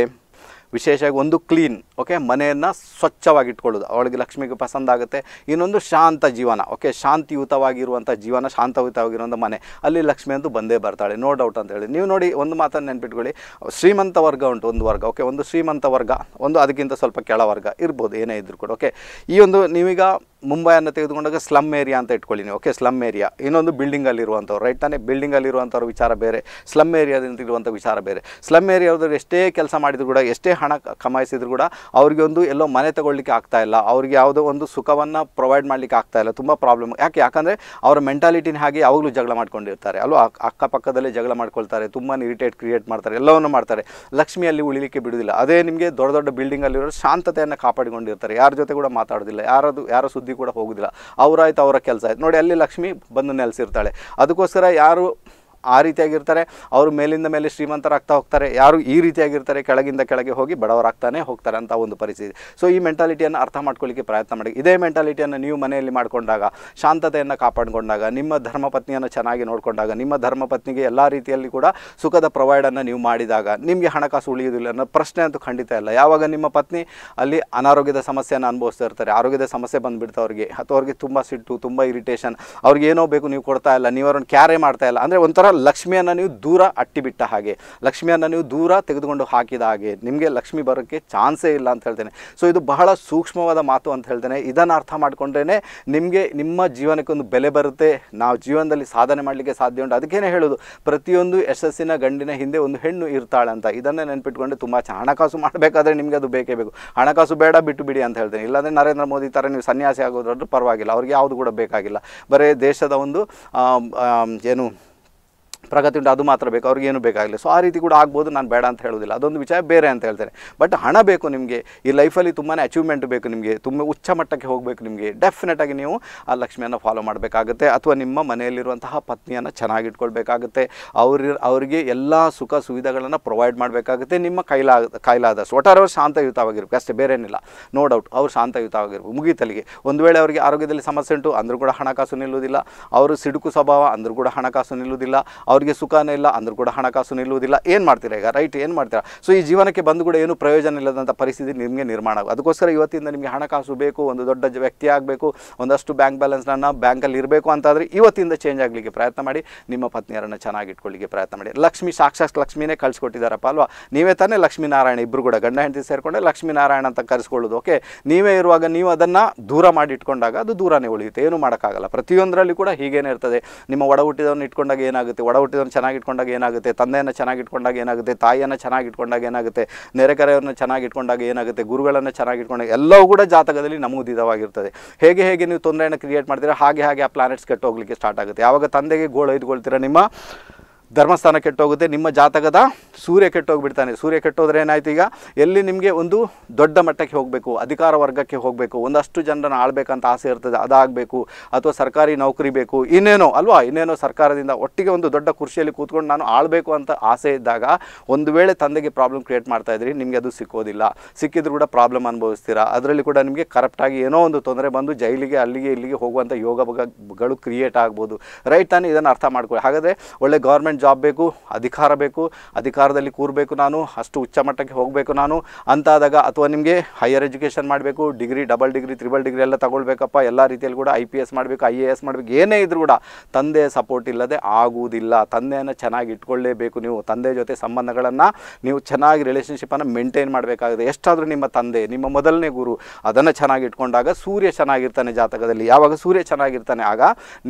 ವಿಶೇಷವಾಗಿ ಒಂದು ಕ್ಲೀನ್ ಓಕೆ ಮನೆಯನ್ನು ಸ್ವಚ್ಛವಾಗಿಟ್ಕೊಳ್ಳೋದು ಅವಳಿಗೆ ಲಕ್ಷ್ಮಿಗೆ ಪಸಂದ ಆಗುತ್ತೆ ಇನ್ನೊಂದು ಶಾಂತ ಜೀವನ ಓಕೆ ಶಾಂತಿಯುತವಾಗಿರುವಂಥ ಜೀವನ ಶಾಂತಯುತವಾಗಿರುವಂಥ ಮನೆ ಅಲ್ಲಿ ಲಕ್ಷ್ಮಿ ಅಂತೂ ಬಂದೇ ಬರ್ತಾಳೆ ನೋ ಡೌಟ್ ಅಂತ ಹೇಳಿ ನೀವು ನೋಡಿ ಒಂದು ಮಾತನ್ನು ನೆನ್ಪಿಟ್ಕೊಳ್ಳಿ ಶ್ರೀಮಂತ ವರ್ಗ ಉಂಟು ಒಂದು ವರ್ಗ ಓಕೆ ಒಂದು ಶ್ರೀಮಂತ ವರ್ಗ ಒಂದು ಅದಕ್ಕಿಂತ ಸ್ವಲ್ಪ ಕೆಳವರ್ಗ ಇರ್ಬೋದು ಏನೇ ಇದ್ರು ಕೂಡ ಓಕೆ ಈ ಒಂದು ನೀವೀಗ ಮುಂಬೈಯನ್ನು ತೆಗೆದುಕೊಂಡಾಗ ಸ್ಲಮ್ ಏರಿಯಾ ಅಂತ ಇಟ್ಕೊಳ್ಳಿ ನೀವು ಓಕೆ ಸ್ಲಮ್ ಏರಿಯಾ ಇನ್ನೊಂದು ಬಿಲ್ಡಿಂಗಲ್ಲಿರುವಂಥವ್ರು ರೈಟ್ ತಾನೇ ಬಿಲ್ಡಿಂಗಲ್ಲಿರುವಂಥವ್ರ ವಿಚಾರ ಬೇರೆ ಸ್ಲಮ್ ಏರಿಯಾದಿಂದ ಇರುವಂಥ ವಿಚಾರ ಬೇರೆ ಸ್ಲಮ್ ಏರಿಯಾದವ್ರು ಎಷ್ಟೇ ಕೆಲಸ ಮಾಡಿದ್ರು ಕೂಡ ಎಷ್ಟೇ ಹಣ ಕಮಾಯಿಸಿದ್ರು ಕೂಡ ಅವ್ರಿಗೆ ಒಂದು ಎಲ್ಲೋ ಮನೆ ತಗೊಳ್ಳಿಕ್ಕೆ ಆಗ್ತಾ ಇಲ್ಲ ಅವ್ರಿಗೆ ಯಾವುದೋ ಒಂದು ಸುಖವನ್ನು ಪ್ರೊವೈಡ್ ಮಾಡಲಿಕ್ಕೆ ಆಗ್ತಾ ಇಲ್ಲ ತುಂಬ ಪ್ರಾಬ್ಲಮ್ ಯಾಕೆ ಯಾಕಂದರೆ ಅವರ ಮೆಂಟಾಲಿಟಿನ ಹಾಗೆ ಯಾವಾಗಲೂ ಜಗಳ ಮಾಡ್ಕೊಂಡಿರ್ತಾರೆ ಅಲ್ಲೋ ಅಕ್ಕಪಕ್ಕದಲ್ಲೇ ಜಗಳ ಮಾಡ್ಕೊಳ್ತಾರೆ ತುಂಬಾ ಇರಿಟೇಟ್ ಕ್ರಿಯೇಟ್ ಮಾಡ್ತಾರೆ ಎಲ್ಲವನ್ನು ಮಾಡ್ತಾರೆ ಲಕ್ಷ್ಮಿಯಲ್ಲಿ ಉಳಿಲಿಕ್ಕೆ ಬಿಡೋದಿಲ್ಲ ಅದೇ ನಿಮಗೆ ದೊಡ್ಡ ದೊಡ್ಡ ಬಿಲ್ಡಿಂಗಲ್ಲಿರೋ ಶಾಂತತೆಯನ್ನು ಕಾಪಾಡಿಕೊಂಡಿರ್ತಾರೆ ಯಾರ ಜೊತೆ ಕೂಡ ಮಾತಾಡೋದಿಲ್ಲ ಯಾರದು ಯಾರ ಸುದ್ದಿ ಕೂಡ ಹೋಗೋದಿಲ್ಲ ಅವರಾಯ್ತು ಅವರ ಕೆಲಸ ಆಯ್ತು ನೋಡಿ ಅಲ್ಲಿ ಲಕ್ಷ್ಮಿ ಬಂದು ನೆಲೆಸಿರ್ತಾಳೆ ಅದಕ್ಕೋಸ್ಕರ ಯಾರು ಆ ರೀತಿಯಾಗಿರ್ತಾರೆ ಅವರು ಮೇಲಿಂದ ಮೇಲೆ ಶ್ರೀಮಂತರಾಗ್ತಾ ಹೋಗ್ತಾರೆ ಯಾರು ಈ ರೀತಿಯಾಗಿರ್ತಾರೆ ಕೆಳಗಿಂದ ಕೆಳಗೆ ಹೋಗಿ ಬಡವರಾಗ್ತಾನೆ ಹೋಗ್ತಾರೆ ಅಂತ ಒಂದು ಪರಿಸ್ಥಿತಿ ಸೊ ಈ ಮೆಂಟಾಲಿಟಿಯನ್ನು ಅರ್ಥ ಮಾಡ್ಕೊಳ್ಳಿಕ್ಕೆ ಪ್ರಯತ್ನ ಮಾಡಿ ಇದೇ ಮೆಂಟಾಲಿಟಿಯನ್ನು ನೀವು ಮನೆಯಲ್ಲಿ ಮಾಡಿಕೊಂಡಾಗ ಶಾಂತತೆಯನ್ನು ಕಾಪಾಡಿಕೊಂಡಾಗ ನಿಮ್ಮ ಧರ್ಮಪತ್ನಿಯನ್ನು ಚೆನ್ನಾಗಿ ನೋಡಿಕೊಂಡಾಗ ನಿಮ್ಮ ಧರ್ಮಪತ್ನಿಗೆ ಎಲ್ಲ ರೀತಿಯಲ್ಲಿ ಕೂಡ ಸುಖದ ಪ್ರೊವೈಡನ್ನು ನೀವು ಮಾಡಿದಾಗ ನಿಮಗೆ ಹಣಕಾಸು ಉಳಿಯೋದಿಲ್ಲ ಅನ್ನೋ ಪ್ರಶ್ನೆ ಅಂತೂ ಖಂಡಿತ ಇಲ್ಲ ಯಾವಾಗ ನಿಮ್ಮ ಪತ್ನಿ ಅಲ್ಲಿ ಅನಾರೋಗ್ಯದ ಸಮಸ್ಯೆಯನ್ನು ಅನುಭವಿಸ್ತಾ ಇರ್ತಾರೆ ಆರೋಗ್ಯದ ಸಮಸ್ಯೆ ಬಂದುಬಿಡ್ತಾ ಅವ್ರಿಗೆ ಅಥವಾ ಅವ್ರಿಗೆ ತುಂಬ ಸಿಟ್ಟು ತುಂಬ ಇರಿಟೇಷನ್ ಅವ್ರಿಗೆ ಏನೋ ಬೇಕು ನೀವು ಕೊಡ್ತಾ ಇಲ್ಲ ನೀವು ಅವ್ರನ್ನ ಕ್ಯಾರೇ ಮಾಡ್ತಾ ಇಲ್ಲ ಅಂದರೆ ಒಂಥರ ಲಕ್ಷ್ಮಿಯನ್ನು ನೀವು ದೂರ ಅಟ್ಟಿಬಿಟ್ಟ ಹಾಗೆ ಲಕ್ಷ್ಮಿಯನ್ನು ನೀವು ದೂರ ತೆಗೆದುಕೊಂಡು ಹಾಕಿದ ಹಾಗೆ ನಿಮಗೆ ಲಕ್ಷ್ಮಿ ಬರೋಕ್ಕೆ ಚಾನ್ಸೇ ಇಲ್ಲ ಅಂತ ಹೇಳ್ತೇನೆ ಸೊ ಇದು ಬಹಳ ಸೂಕ್ಷ್ಮವಾದ ಮಾತು ಅಂತ ಹೇಳ್ತೇನೆ ಇದನ್ನು ಅರ್ಥ ಮಾಡಿಕೊಂಡ್ರೇ ನಿಮಗೆ ನಿಮ್ಮ ಜೀವನಕ್ಕೆ ಒಂದು ಬೆಲೆ ಬರುತ್ತೆ ನಾವು ಜೀವನದಲ್ಲಿ ಸಾಧನೆ ಮಾಡಲಿಕ್ಕೆ ಸಾಧ್ಯ ಉಂಟು ಅದಕ್ಕೇನೆ ಹೇಳೋದು ಪ್ರತಿಯೊಂದು ಯಶಸ್ಸಿನ ಗಂಡಿನ ಹಿಂದೆ ಒಂದು ಹೆಣ್ಣು ಇರ್ತಾಳೆ ಅಂತ ಇದನ್ನೇ ನೆನ್ಪಿಟ್ಕೊಂಡು ತುಂಬ ಹಣಕಾಸು ಮಾಡಬೇಕಾದ್ರೆ ನಿಮಗೆ ಅದು ಬೇಕೇ ಬೇಕು ಹಣಕಾಸು ಬೇಡ ಬಿಟ್ಟು ಬಿಡಿ ಅಂತ ಹೇಳ್ತೇನೆ ಇಲ್ಲಾಂದರೆ ನರೇಂದ್ರ ಮೋದಿ ಥರ ನೀವು ಸನ್ಯಾಸಿ ಆಗೋದ್ರೂ ಪರವಾಗಿಲ್ಲ ಅವ್ರಿಗೆ ಯಾವುದು ಕೂಡ ಬೇಕಾಗಿಲ್ಲ ಬರೀ ದೇಶದ ಒಂದು ಏನು ಪ್ರಗತಿ ಉಂಟು ಅದು ಮಾತ್ರ ಬೇಕು ಅವ್ರಿಗೇನು ಬೇಕಾಗಲಿ ಸೊ ಆ ರೀತಿ ಕೂಡ ಆಗ್ಬೋದು ನಾನು ಬೇಡ ಅಂತ ಹೇಳೋದಿಲ್ಲ ಅದೊಂದು ವಿಚಾರ ಬೇರೆ ಅಂತ ಹೇಳ್ತಾರೆ ಬಟ್ ಹಣ ಬೇಕು ನಿಮಗೆ ಈ ಲೈಫಲ್ಲಿ ತುಂಬಾ ಅಚೀವ್ಮೆಂಟ್ ಬೇಕು ನಿಮಗೆ ತುಂಬ ಉಚ್ಚ ಮಟ್ಟಕ್ಕೆ ಹೋಗಬೇಕು ನಿಮಗೆ ಡೆಫಿನೆಟಾಗಿ ನೀವು ಆ ಲಕ್ಷ್ಮಿಯನ್ನು ಫಾಲೋ ಮಾಡಬೇಕಾಗುತ್ತೆ ಅಥವಾ ನಿಮ್ಮ ಮನೆಯಲ್ಲಿರುವಂತಹ ಪತ್ನಿಯನ್ನು ಚೆನ್ನಾಗಿಟ್ಕೊಳ್ಬೇಕಾಗುತ್ತೆ ಅವ್ರ ಅವರಿಗೆ ಎಲ್ಲ ಸುಖ ಸುವಿಧೆಗಳನ್ನು ಪ್ರೊವೈಡ್ ಮಾಡಬೇಕಾಗುತ್ತೆ ನಿಮ್ಮ ಕೈಲಾದ ಕೈಲಾದಷ್ಟು ಒಟ್ಟಾರೆ ಅವರು ಶಾಂತಯುತವಾಗಿರ್ಬೇಕು ಅಷ್ಟೇ ಬೇರೇನಿಲ್ಲ ನೋ ಡೌಟ್ ಅವ್ರು ಶಾಂತಯುತವಾಗಿರ್ಬೇಕು ಮುಗಿತಲಿಗೆ ಒಂದು ವೇಳೆ ಅವರಿಗೆ ಆರೋಗ್ಯದಲ್ಲಿ ಸಮಸ್ಯೆ ಉಂಟು ಅಂದರೂ ಕೂಡ ಹಣಕಾಸು ನಿಲ್ಲುವುದಿಲ್ಲ ಅವರು ಸಿಡುಕು ಸ್ವಭಾವ ಅಂದರೂ ಕೂಡ ಹಣಕಾಸು ನಿಲ್ಲುವುದಿಲ್ಲ ಅವರು ಅವ್ರಿಗೆ ಸುಖನೇ ಇಲ್ಲ ಅಂದರೂ ಕೂಡ ಹಣಕಾಸು ನಿಲ್ಲುವುದಿಲ್ಲ ಏನು ಮಾಡ್ತೀರಾ ಈಗ ರೈಟ್ ಏನು ಮಾಡ್ತೀರಾ ಸೊ ಈ ಜೀವನಕ್ಕೆ ಬಂದು ಕೂಡ ಏನು ಪ್ರಯೋಜನ ಇಲ್ಲದಂಥ ಪರಿಸ್ಥಿತಿ ನಿಮಗೆ ನಿರ್ಮಾಣ ಆಗುತ್ತೆ ಅದಕ್ಕೋಸ್ಕರ ಇವತ್ತಿಂದ ನಿಮಗೆ ಹಣಕಾಸು ಬೇಕು ಒಂದು ದೊಡ್ಡ ವ್ಯಕ್ತಿ ಆಗಬೇಕು ಒಂದಷ್ಟು ಬ್ಯಾಂಕ್ ಬ್ಯಾಲೆನ್ಸ್ನ ಬ್ಯಾಂಕಲ್ಲಿ ಇರಬೇಕು ಅಂತಾದರೆ ಇವತ್ತಿಂದ ಚೇಂಜ್ ಆಗಲಿಕ್ಕೆ ಪ್ರಯತ್ನ ಮಾಡಿ ನಿಮ್ಮ ಪತ್ನಿಯರನ್ನು ಚೆನ್ನಾಗಿಟ್ಕೊಳ್ಳಿಕ್ಕೆ ಪ್ರಯತ್ನ ಮಾಡಿ ಲಕ್ಷ್ಮಿ ಸಾಕ್ಷಾತ್ ಲಕ್ಷ್ಮಿನೇ ಕಳಿಸ್ಕೊಟ್ಟಿದ್ದಾರಪ್ಪ ಅಲ್ವಾ ನೀವೇ ತಾನೇ ಲಕ್ಷ್ಮೀನಾರಾಯಣ ಇಬ್ಬರು ಕೂಡ ಗಂಡ ಹೆಂಡತಿ ಸೇರಿಕೊಂಡೆ ಲಕ್ಷ್ಮೀನಾರಾಯಣ ಅಂತ ಕರೆಸ್ಕೊಳ್ಳೋದು ಓಕೆ ನೀವೇ ಇರುವಾಗ ನೀವು ಅದನ್ನು ದೂರ ಮಾಡಿ ಇಟ್ಕೊಂಡಾಗ ಅದು ದೂರನೇ ಉಳಿಯುತ್ತೆ ಏನು ಮಾಡೋಕ್ಕಾಗಲ್ಲ ಪ್ರತಿಯೊಂದರಲ್ಲಿ ಕೂಡ ಹೀಗೇನೇ ಇರ್ತದೆ ನಿಮ್ಮ ಒಡ ಹುಟ್ಟಿದವನ್ನು ಇಟ್ಕೊಂಡಾಗ ಏನಾಗುತ್ತೆ ಒಡ ಹುಟ್ಟಿದವನು ಚೆನ್ನಾಗಿಟ್ಕೊಂಡಾಗ ಏನಾಗುತ್ತೆ ತಂದೆಯನ್ನು ಚೆನ್ನಾಗಿಟ್ಕೊಂಡಾಗ ಏನಾಗುತ್ತೆ ತಾಯಿಯನ್ನು ಚೆನ್ನಾಗಿ ಇಟ್ಕೊಂಡಾಗ ಏನಾಗುತ್ತೆ ನೆರೆಕರೆಯವ್ರನ್ನ ಚೆನ್ನಾಗಿ ಇಟ್ಕೊಂಡಾಗ ಏನಾಗುತ್ತೆ ಗುರುಗಳನ್ನು ಚೆನ್ನಾಗಿ ಇಟ್ಕೊಂಡಾಗ ಎಲ್ಲವೂ ಕೂಡ ಜಾತಕದಲ್ಲಿ ನಮೂದಿತವಾಗಿರ್ತದೆ ಹೇಗೆ ಹೇಗೆ ನೀವು ತೊಂದರೆಯನ್ನು ಕ್ರಿಯೇಟ್ ಮಾಡ್ತೀರಾ ಹಾಗೆ ಹಾಗೆ ಆ ಪ್ಲಾನೆಟ್ಸ್ ಕೆಟ್ಟೋಗ್ಲಿಕ್ಕೆ ಸ್ಟಾರ್ಟ್ ಆಗುತ್ತೆ ಯಾವಾಗ ತಂದೆಗೆ ಗೋಳು ಇದ್ಕೊಳ್ತೀರಾ ನಿಮ್ಮ ಧರ್ಮಸ್ಥಾನ ಕೆಟ್ಟೋಗುತ್ತೆ ನಿಮ್ಮ ಜಾತಕದ ಸೂರ್ಯ ಕೆಟ್ಟೋಗ್ಬಿಡ್ತಾನೆ ಸೂರ್ಯ ಕೆಟ್ಟೋದ್ರೆ ಏನಾಯ್ತು ಈಗ ಎಲ್ಲಿ ನಿಮಗೆ ಒಂದು ದೊಡ್ಡ ಮಟ್ಟಕ್ಕೆ ಹೋಗಬೇಕು ಅಧಿಕಾರ ವರ್ಗಕ್ಕೆ ಹೋಗಬೇಕು ಒಂದಷ್ಟು ಜನರನ್ನು ಆಳ್ಬೇಕಂತ ಆಸೆ ಇರ್ತದೆ ಅದಾಗಬೇಕು ಅಥವಾ ಸರ್ಕಾರಿ ನೌಕರಿ ಬೇಕು ಇನ್ನೇನೋ ಅಲ್ವಾ ಇನ್ನೇನೋ ಸರ್ಕಾರದಿಂದ ಒಟ್ಟಿಗೆ ಒಂದು ದೊಡ್ಡ ಕೃಷಿಯಲ್ಲಿ ಕೂತ್ಕೊಂಡು ನಾನು ಆಳಬೇಕು ಅಂತ ಆಸೆ ಇದ್ದಾಗ ಒಂದು ವೇಳೆ ತಂದೆಗೆ ಪ್ರಾಬ್ಲಮ್ ಕ್ರಿಯೇಟ್ ಮಾಡ್ತಾ ಇದ್ರಿ ನಿಮಗೆ ಅದು ಸಿಕ್ಕೋದಿಲ್ಲ ಸಿಕ್ಕಿದ್ರು ಕೂಡ ಪ್ರಾಬ್ಲಮ್ ಅನುಭವಿಸ್ತೀರಾ ಅದರಲ್ಲಿ ಕೂಡ ನಿಮಗೆ ಕರಪ್ಟಾಗಿ ಏನೋ ಒಂದು ತೊಂದರೆ ಬಂದು ಜೈಲಿಗೆ ಅಲ್ಲಿಗೆ ಇಲ್ಲಿಗೆ ಹೋಗುವಂಥ ಯೋಗಗಳು ಕ್ರಿಯೇಟ್ ಆಗ್ಬೋದು ರೈಟ್ ತಾನೇ ಇದನ್ನು ಅರ್ಥ ಮಾಡ್ಕೊಳ್ಳಿ ಹಾಗಾದರೆ ಒಳ್ಳೆ ಗೌರ್ಮೆಂಟ್ ಗೌರ್ಮೆಂಟ್ ಜಾಬ್ ಬೇಕು ಅಧಿಕಾರ ಬೇಕು ಅಧಿಕಾರದಲ್ಲಿ ಕೂರಬೇಕು ನಾನು ಅಷ್ಟು ಉಚ್ಚ ಮಟ್ಟಕ್ಕೆ ಹೋಗಬೇಕು ನಾನು ಅಂತಾದಾಗ ಅಥವಾ ನಿಮಗೆ ಹೈಯರ್ ಎಜುಕೇಷನ್ ಮಾಡಬೇಕು degree double degree triple degree ಎಲ್ಲ ತಗೊಳ್ಬೇಕಪ್ಪ ಎಲ್ಲ ರೀತಿಯಲ್ಲಿ ಕೂಡ ಐ ಪಿ ಎಸ್ ಮಾಡಬೇಕು ಐ ಎ ಎಸ್ ಮಾಡಬೇಕು ಏನೇ ಇದ್ರೂ ಕೂಡ ತಂದೆ ಸಪೋರ್ಟ್ ಇಲ್ಲದೆ ಆಗುವುದಿಲ್ಲ ತಂದೆಯನ್ನು ಚೆನ್ನಾಗಿ ಇಟ್ಕೊಳ್ಳೇಬೇಕು ನೀವು ತಂದೆ ಜೊತೆ ಸಂಬಂಧಗಳನ್ನು ನೀವು ಚೆನ್ನಾಗಿ ರಿಲೇಷನ್ಶಿಪ್ಪನ್ನು ಮೇಂಟೈನ್ ಮಾಡಬೇಕಾಗಿದೆ ಎಷ್ಟಾದರೂ ನಿಮ್ಮ ತಂದೆ ನಿಮ್ಮ ಮೊದಲನೇ ಗುರು ಅದನ್ನು ಚೆನ್ನಾಗಿ ಇಟ್ಕೊಂಡಾಗ ಸೂರ್ಯ ಚೆನ್ನಾಗಿರ್ತಾನೆ ಜಾತಕದಲ್ಲಿ ಯಾವಾಗ ಸೂರ್ಯ ಚೆನ್ನಾಗಿರ್ತಾನೆ ಆಗ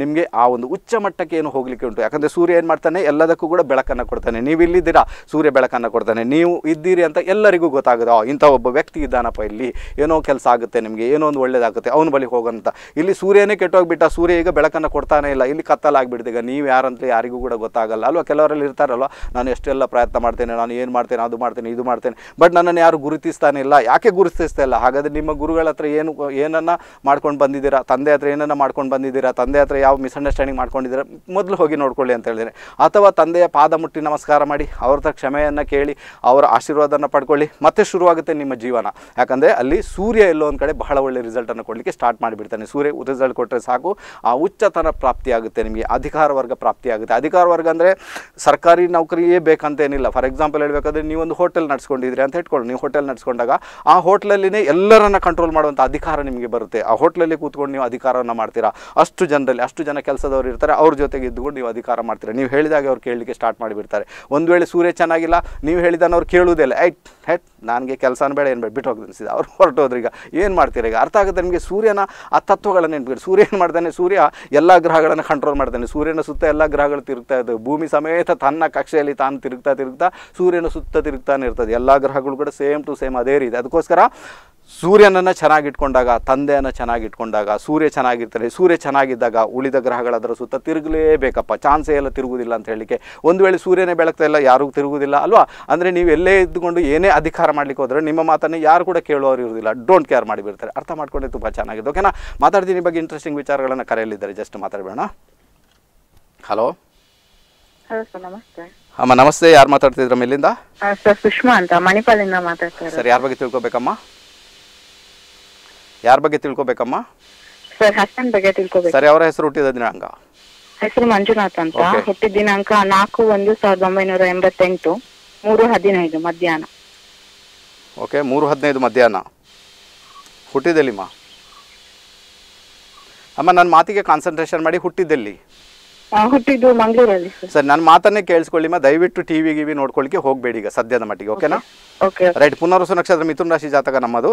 ನಿಮಗೆ ಆ ಒಂದು ಉಚ್ಚ ಮಟ್ಟಕ್ಕೆ ಏನು ಹೋಗಲಿಕ್ಕೆ ಉಂಟು ಯಾಕಂದರೆ ಸೂರ್ಯ ಏನು ಮಾಡ್ತಾನೆ ಎಲ್ಲ ಎಲ್ಲದಕ್ಕೂ ಕೂಡ ಬೆಳಕನ್ನು ಕೊಡ್ತಾನೆ ನೀವು ಇಲ್ಲಿದ್ದೀರಾ ಸೂರ್ಯ ಬೆಳಕನ್ನು ಕೊಡ್ತಾನೆ ನೀವು ಇದ್ದೀರಿ ಅಂತ ಎಲ್ಲರಿಗೂ ಗೊತ್ತಾಗುತ್ತೆ ಇಂಥ ಒಬ್ಬ ವ್ಯಕ್ತಿ ಇದ್ದಾನಪ್ಪ ಇಲ್ಲಿ ಏನೋ ಕೆಲಸ ಆಗುತ್ತೆ ನಿಮಗೆ ಏನೋ ಒಂದು ಒಳ್ಳೇದಾಗುತ್ತೆ ಅವನ ಬಳಿ ಹೋಗೋಂತ ಇಲ್ಲಿ ಸೂರ್ಯನೇ ಕೆಟ್ಟೋಗಿಬಿಟ್ಟ ಸೂರ್ಯ ಈಗ ಬೆಳಕನ್ನು ಕೊಡ್ತಾನೆ ಇಲ್ಲ ಇಲ್ಲಿ ಕತ್ತಲಾಗಿಬಿಡ್ತೀಗ ನೀವು ಯಾರಂತ ಯಾರಿಗೂ ಕೂಡ ಗೊತ್ತಾಗಲ್ಲ ಅಲ್ವಾ ಕೆಲವರಲ್ಲಿ ಇರ್ತಾರಲ್ವ ನಾನು ಎಷ್ಟೆಲ್ಲ ಪ್ರಯತ್ನ ಮಾಡ್ತೇನೆ ನಾನು ಏನು ಮಾಡ್ತೇನೆ ಅದು ಮಾಡ್ತೇನೆ ಇದು ಮಾಡ್ತೇನೆ ಬಟ್ ನನ್ನನ್ನು ಯಾರು ಗುರುತಿಸ್ತಾನೆ ಇಲ್ಲ ಯಾಕೆ ಗುರುತಿಸ್ತಾ ಇಲ್ಲ ಹಾಗಾದರೆ ನಿಮ್ಮ ಗುರುಗಳ ಹತ್ರ ಏನು ಏನನ್ನು ಮಾಡ್ಕೊಂಡು ಬಂದಿದ್ದೀರಾ ತಂದೆ ಹತ್ರ ಏನನ್ನು ಮಾಡ್ಕೊಂಡು ಬಂದಿದ್ದೀರಾ ತಂದೆ ಹತ್ರ ಯಾವ ಮಿಸ್ಅಂಡರ್ಸ್ಟ್ಯಾಂಡಿಂಗ್ ಮಾಡ್ಕೊಂಡಿದ್ದೀರಾ ಮೊದಲು ಹೋಗಿ ನೋಡ್ಕೊಳ್ಳಿ ಅಂತ ಹೇಳಿದರೆ ಅಥವಾ ಅಥವಾ ತಂದೆಯ ಪಾದ ಮುಟ್ಟಿ ನಮಸ್ಕಾರ ಮಾಡಿ ಅವ್ರ ಹತ್ರ ಕ್ಷಮೆಯನ್ನು ಕೇಳಿ ಅವರ ಆಶೀರ್ವಾದನ ಪಡ್ಕೊಳ್ಳಿ ಮತ್ತೆ ಶುರುವಾಗುತ್ತೆ ನಿಮ್ಮ ಜೀವನ ಯಾಕಂದರೆ ಅಲ್ಲಿ ಸೂರ್ಯ ಎಲ್ಲೋ ಒಂದು ಕಡೆ ಬಹಳ ಒಳ್ಳೆ ರಿಸಲ್ಟನ್ನು ಕೊಡಲಿಕ್ಕೆ ಸ್ಟಾರ್ಟ್ ಮಾಡಿಬಿಡ್ತಾನೆ ಸೂರ್ಯ ರಿಸಲ್ಟ್ ಕೊಟ್ಟರೆ ಸಾಕು ಆ ಉಚ್ಚತನ ಪ್ರಾಪ್ತಿಯಾಗುತ್ತೆ ನಿಮಗೆ ಅಧಿಕಾರ ವರ್ಗ ಪ್ರಾಪ್ತಿಯಾಗುತ್ತೆ ಅಧಿಕಾರ ವರ್ಗ ಅಂದರೆ ಸರ್ಕಾರಿ ನೌಕರಿಯೇ ಬೇಕಂತೇನಿಲ್ಲ ಫಾರ್ ಎಕ್ಸಾಂಪಲ್ ಹೇಳಬೇಕಾದ್ರೆ ಒಂದು ಹೋಟೆಲ್ ನಡ್ಸ್ಕೊಂಡಿದ್ರಿ ಅಂತ ಹೇಳ್ಕೊಳ್ಳಿ ನೀವು ಹೋಟೆಲ್ ನಡ್ಸ್ಕೊಂಡಾಗ ಆ ಹೋಟ್ಲಲ್ಲಿನೇ ಎಲ್ಲರನ್ನ ಕಂಟ್ರೋಲ್ ಮಾಡುವಂಥ ಅಧಿಕಾರ ನಿಮಗೆ ಬರುತ್ತೆ ಆ ಹೋಟ್ಲಲ್ಲಿ ಕೂತ್ಕೊಂಡು ನೀವು ಅಧಿಕಾರವನ್ನು ಮಾಡ್ತೀರಾ ಅಷ್ಟು ಜನರಲ್ಲಿ ಅಷ್ಟು ಜನ ಕೆಲಸದವರು ಇರ್ತಾರೆ ಅವ್ರ ಜೊತೆಗೆ ಇದ್ದುಕೊಂಡು ನೀವು ಅಧಿಕಾರ ಮಾಡ್ತೀರಾ ನೀವು ಹೇಳಿದಾಗ ಅವ್ರು ಕೇಳಲಿಕ್ಕೆ ಸ್ಟಾರ್ಟ್ ಮಾಡಿಬಿಡ್ತಾರೆ ಒಂದು ವೇಳೆ ಸೂರ್ಯ ಚೆನ್ನಾಗಿಲ್ಲ ನೀವು ಹೇಳಿದಾನ ಅವ್ರು ಕೇಳುವುದಿಲ್ಲ ಐಟ್ ಹೆಟ್ ನನಗೆ ಕೆಲಸ ಬೇಡ ಏನು ಬೇಡ ಬಿಟ್ಟು ಹೋಗ್ತದೆ ಅವ್ರು ಹೊರಟೋದ್ರಿ ಏನು ಮಾಡ್ತೀರೀಗ ಈಗ ಅರ್ಥ ಆಗುತ್ತೆ ನಿಮಗೆ ಸೂರ್ಯನ ಆ ತತ್ವಗಳನ್ನು ನೆನ್ಪಿಟ್ಟು ಸೂರ್ಯ ಏನು ಮಾಡ್ತಾನೆ ಸೂರ್ಯ ಎಲ್ಲ ಗ್ರಹಗಳನ್ನು ಕಂಟ್ರೋಲ್ ಮಾಡ್ತಾನೆ ಸೂರ್ಯನ ಸುತ್ತ ಎಲ್ಲ ಗ್ರಹಗಳು ತಿರುಗ್ತಾ ಇದ್ದವು ಭೂಮಿ ಸಮೇತ ತನ್ನ ಕಕ್ಷೆಯಲ್ಲಿ ತಾನು ತಿರುಗ್ತಾ ತಿರುಗ್ತಾ ಸೂರ್ಯನ ಸುತ್ತ ತಿರುಗ್ತಾನೆ ಇರ್ತದೆ ಎಲ್ಲ ಗ್ರಹಗಳು ಕೂಡ ಸೇಮ್ ಟು ಸೇಮ್ ಅದೇ ರೀತಿ ಅದಕ್ಕೋಸ್ಕರ ಸೂರ್ಯನನ್ನು ಚೆನ್ನಾಗಿಟ್ಕೊಂಡಾಗ ತಂದೆಯನ್ನು ಚೆನ್ನಾಗಿಟ್ಕೊಂಡಾಗ ಸೂರ್ಯ ಚೆನ್ನಾಗಿರ್ತಾರೆ ಸೂರ್ಯ ಚೆನ್ನಾಗಿದ್ದಾಗ ಉಳಿದ ಗ್ರಹಗಳ ಸುತ್ತ ತಿರುಗಲೇಬೇಕಪ್ಪ ಚಾನ್ಸೇ ಎಲ್ಲ ತಿರುಗುದಿಲ್ಲ ಅಂತ ಹೇಳಲಿಕ್ಕೆ ಒಂದು ವೇಳೆ ಸೂರ್ಯನೇ ಬೆಳಗ್ತಾ ಇಲ್ಲ ಯಾರಿಗೂ ತಿರುಗುದಿಲ್ಲ ಅಲ್ವಾ ಅಂದರೆ ನೀವು ಎಲ್ಲೇ ಇದ್ದುಕೊಂಡು ಏನೇ ಅಧಿಕಾರ ಮಾಡಲಿಕ್ಕೆ ಹೋದರೆ ನಿಮ್ಮ ಮಾತನ್ನು ಯಾರು ಕೂಡ ಕೇಳುವವರು ಇರುವುದಿಲ್ಲ ಡೋಂಟ್ ಕೇರ್ ಮಾಡಿಬಿಡ್ತಾರೆ ಅರ್ಥ ಮಾಡ್ಕೊಂಡ್ರೆ ತುಂಬ ಚೆನ್ನಾಗಿದೆ ಓಕೆನಾ ಮಾತಾಡ್ತೀನಿ ಬಗ್ಗೆ ಇಂಟ್ರೆಸ್ಟಿಂಗ್ ವಿಚಾರಗಳನ್ನು ಕರೆಯಲಿದ್ದಾರೆ ಜಸ್ಟ್ ಮಾತಾಡಬೇಡ ಹಲೋ ನಮಸ್ತೆ ಅಮ್ಮ ನಮಸ್ತೆ ಯಾರು ಮಾತಾಡ್ತಿದ್ರ ಮೇಲಿಂದ ಸುಷ್ಮಾ ಅಂತ ಮಣಿಪಾಲಿಂದ ಮಾತಾಡ್ತಾರೆ ಸರ್ ಯಾರ ಬಗ್ಗೆ ತಿಳ್ಕೊಬೇಕಮ್ಮ ಯಾರ ಬಗ್ಗೆ ತಿಳ್ಕೊಬೇಕಮ್ಮ ಸರ್ ಬಗ್ಗೆ ತಿಳ್ಕೊಬೇಕು ಸರಿ ಅವರ ಹೆಸರು ಹುಟ್ಟಿದ ದಿನಾಂಕ ಹೆಸರು ಮಂಜುನಾಥ್ ಅಂತ ಹುಟ್ಟಿದ ದಿನಾಂಕ ನಾಲ್ಕು ಒಂದು ಸಾವಿರದ ಒಂಬೈನೂರ ಎಂಬತ್ತೆಂಟು ಮೂರು ಹದಿನೈದು ಮಧ್ಯಾಹ್ನ ಓಕೆ ಮೂರು ಹದಿನೈದು ಮಧ್ಯಾಹ್ನ ಹುಟ್ಟಿದೆಲ್ಲಿಮ್ಮ ಅಮ್ಮ ನನ್ನ ಮಾತಿಗೆ ಕಾನ್ಸಂಟ್ರೇಷನ್ ಮಾಡಿ ಹುಟ್ಟಿದ್ದೆಲ್ಲಿ ಹುಟ್ಟಿದ್ದು ಮಂಗಳೂರಲ್ಲಿ ಸರ್ ನನ್ನ ಮಾತನ್ನೇ ಕೇಳಿಸ್ಕೊಳ್ಳಿ ಮಾ ದಯವಿಟ್ಟು ಟಿ ವಿ ಗಿವಿ ನೋಡ್ಕೊಳ್ಳಿಕ್ಕೆ ಹೋಗಬೇಡಿ ಈಗ ಸದ್ಯದ ಮಟ್ಟಿಗೆ ಓಕೆನಾ ರೈಟ್ ಪುನರ್ವಸು ನಕ್ಷತ್ರ ಮಿಥುನ್ ರಾಶಿ ಜಾತಕ ನಮ್ಮದು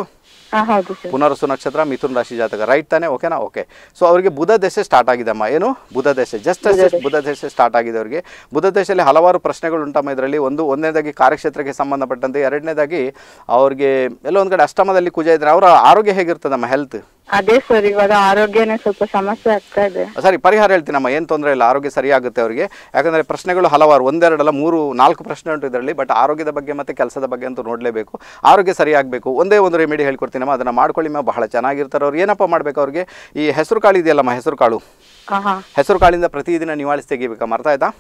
ಪುನರ್ಸು ನಕ್ಷತ್ರ ಮಿಥುನ್ ರಾಶಿ ಜಾತಕ ರೈಟ್ ತಾನೆ ಓಕೆನಾ ಓಕೆ ಸೊ ಅವರಿಗೆ ಬುಧ ದಶೆ ಸ್ಟಾರ್ಟ್ ಅಮ್ಮ ಏನು ಬುಧ ದಶೆ ಜಸ್ಟ್ ಬುಧ ದಶೆ ಸ್ಟಾರ್ಟ್ ಆಗಿದೆ ಅವರಿಗೆ ಬುಧ ದೇಶದಲ್ಲಿ ಹಲವಾರು ಪ್ರಶ್ನೆಗಳು ಉಂಟಮ್ಮ ಇದರಲ್ಲಿ ಒಂದು ಒಂದನೇದಾಗಿ ಕಾರ್ಯಕ್ಷೇತ್ರಕ್ಕೆ ಸಂಬಂಧಪಟ್ಟಂತೆ ಎರಡನೇದಾಗಿ ಅವ್ರಿಗೆ ಎಲ್ಲ ಒಂದ್ ಕಡೆ ಅಷ್ಟಮದಲ್ಲಿ ಪೂಜೆ ಇದ್ರೆ ಅವರ ಆರೋಗ್ಯ ಹೇಗಿರ್ತದಮ್ಮ ಹೆಲ್ತ್ ಅದೇ ಸರ್ ಇವಾಗ ಆರೋಗ್ಯನೇ ಸ್ವಲ್ಪ ಸಮಸ್ಯೆ ಆಗ್ತಾ ಇದೆ ಸರಿ ಪರಿಹಾರ ಹೇಳ್ತೀನಮ್ಮ ಏನು ತೊಂದರೆ ಇಲ್ಲ ಆರೋಗ್ಯ ಸರಿಯಾಗುತ್ತೆ ಅವರಿಗೆ ಯಾಕಂದ್ರೆ ಪ್ರಶ್ನೆಗಳು ಹಲವಾರು ಒಂದೆರಡಲ್ಲ ಮೂರು ನಾಲ್ಕು ಪ್ರಶ್ನೆ ಉಂಟು ಇದರಲ್ಲಿ ಬಟ್ ಆರೋಗ್ಯದ ಬಗ್ಗೆ ಮತ್ತೆ ಕೆಲಸದ ಬಗ್ಗೆ ಅಂತೂ ನೋಡಲೇಬೇಕು ಆರೋಗ್ಯ ಸರಿಯಾಗಬೇಕು ಒಂದೇ ಒಂದು ರೆಮಿಡಿ ಹೇಳ್ಕೊಡ್ತೀನಿ ಮೇಡಮ್ ಮಾಡ್ಕೊಳ್ಳಿ ಬಹಳ ಚೆನ್ನಾಗಿರ್ತಾರೆ ಅವ್ರು ಏನಪ್ಪ ಮಾಡಬೇಕು ಅವ್ರಿಗೆ ಈ ಹೆಸರು ಕಾಳು ಇದೆಯಲ್ಲಮ್ಮ ಹೆಸರು ಕಾಳು ಹೆಸರು ಕಾಳಿಂದ ಪ್ರತಿದಿನ ನಿವಾಳಿಸಿ ತೆಗಿಬೇಕ ಮರ್ತಾ ಆಯ್ತಾ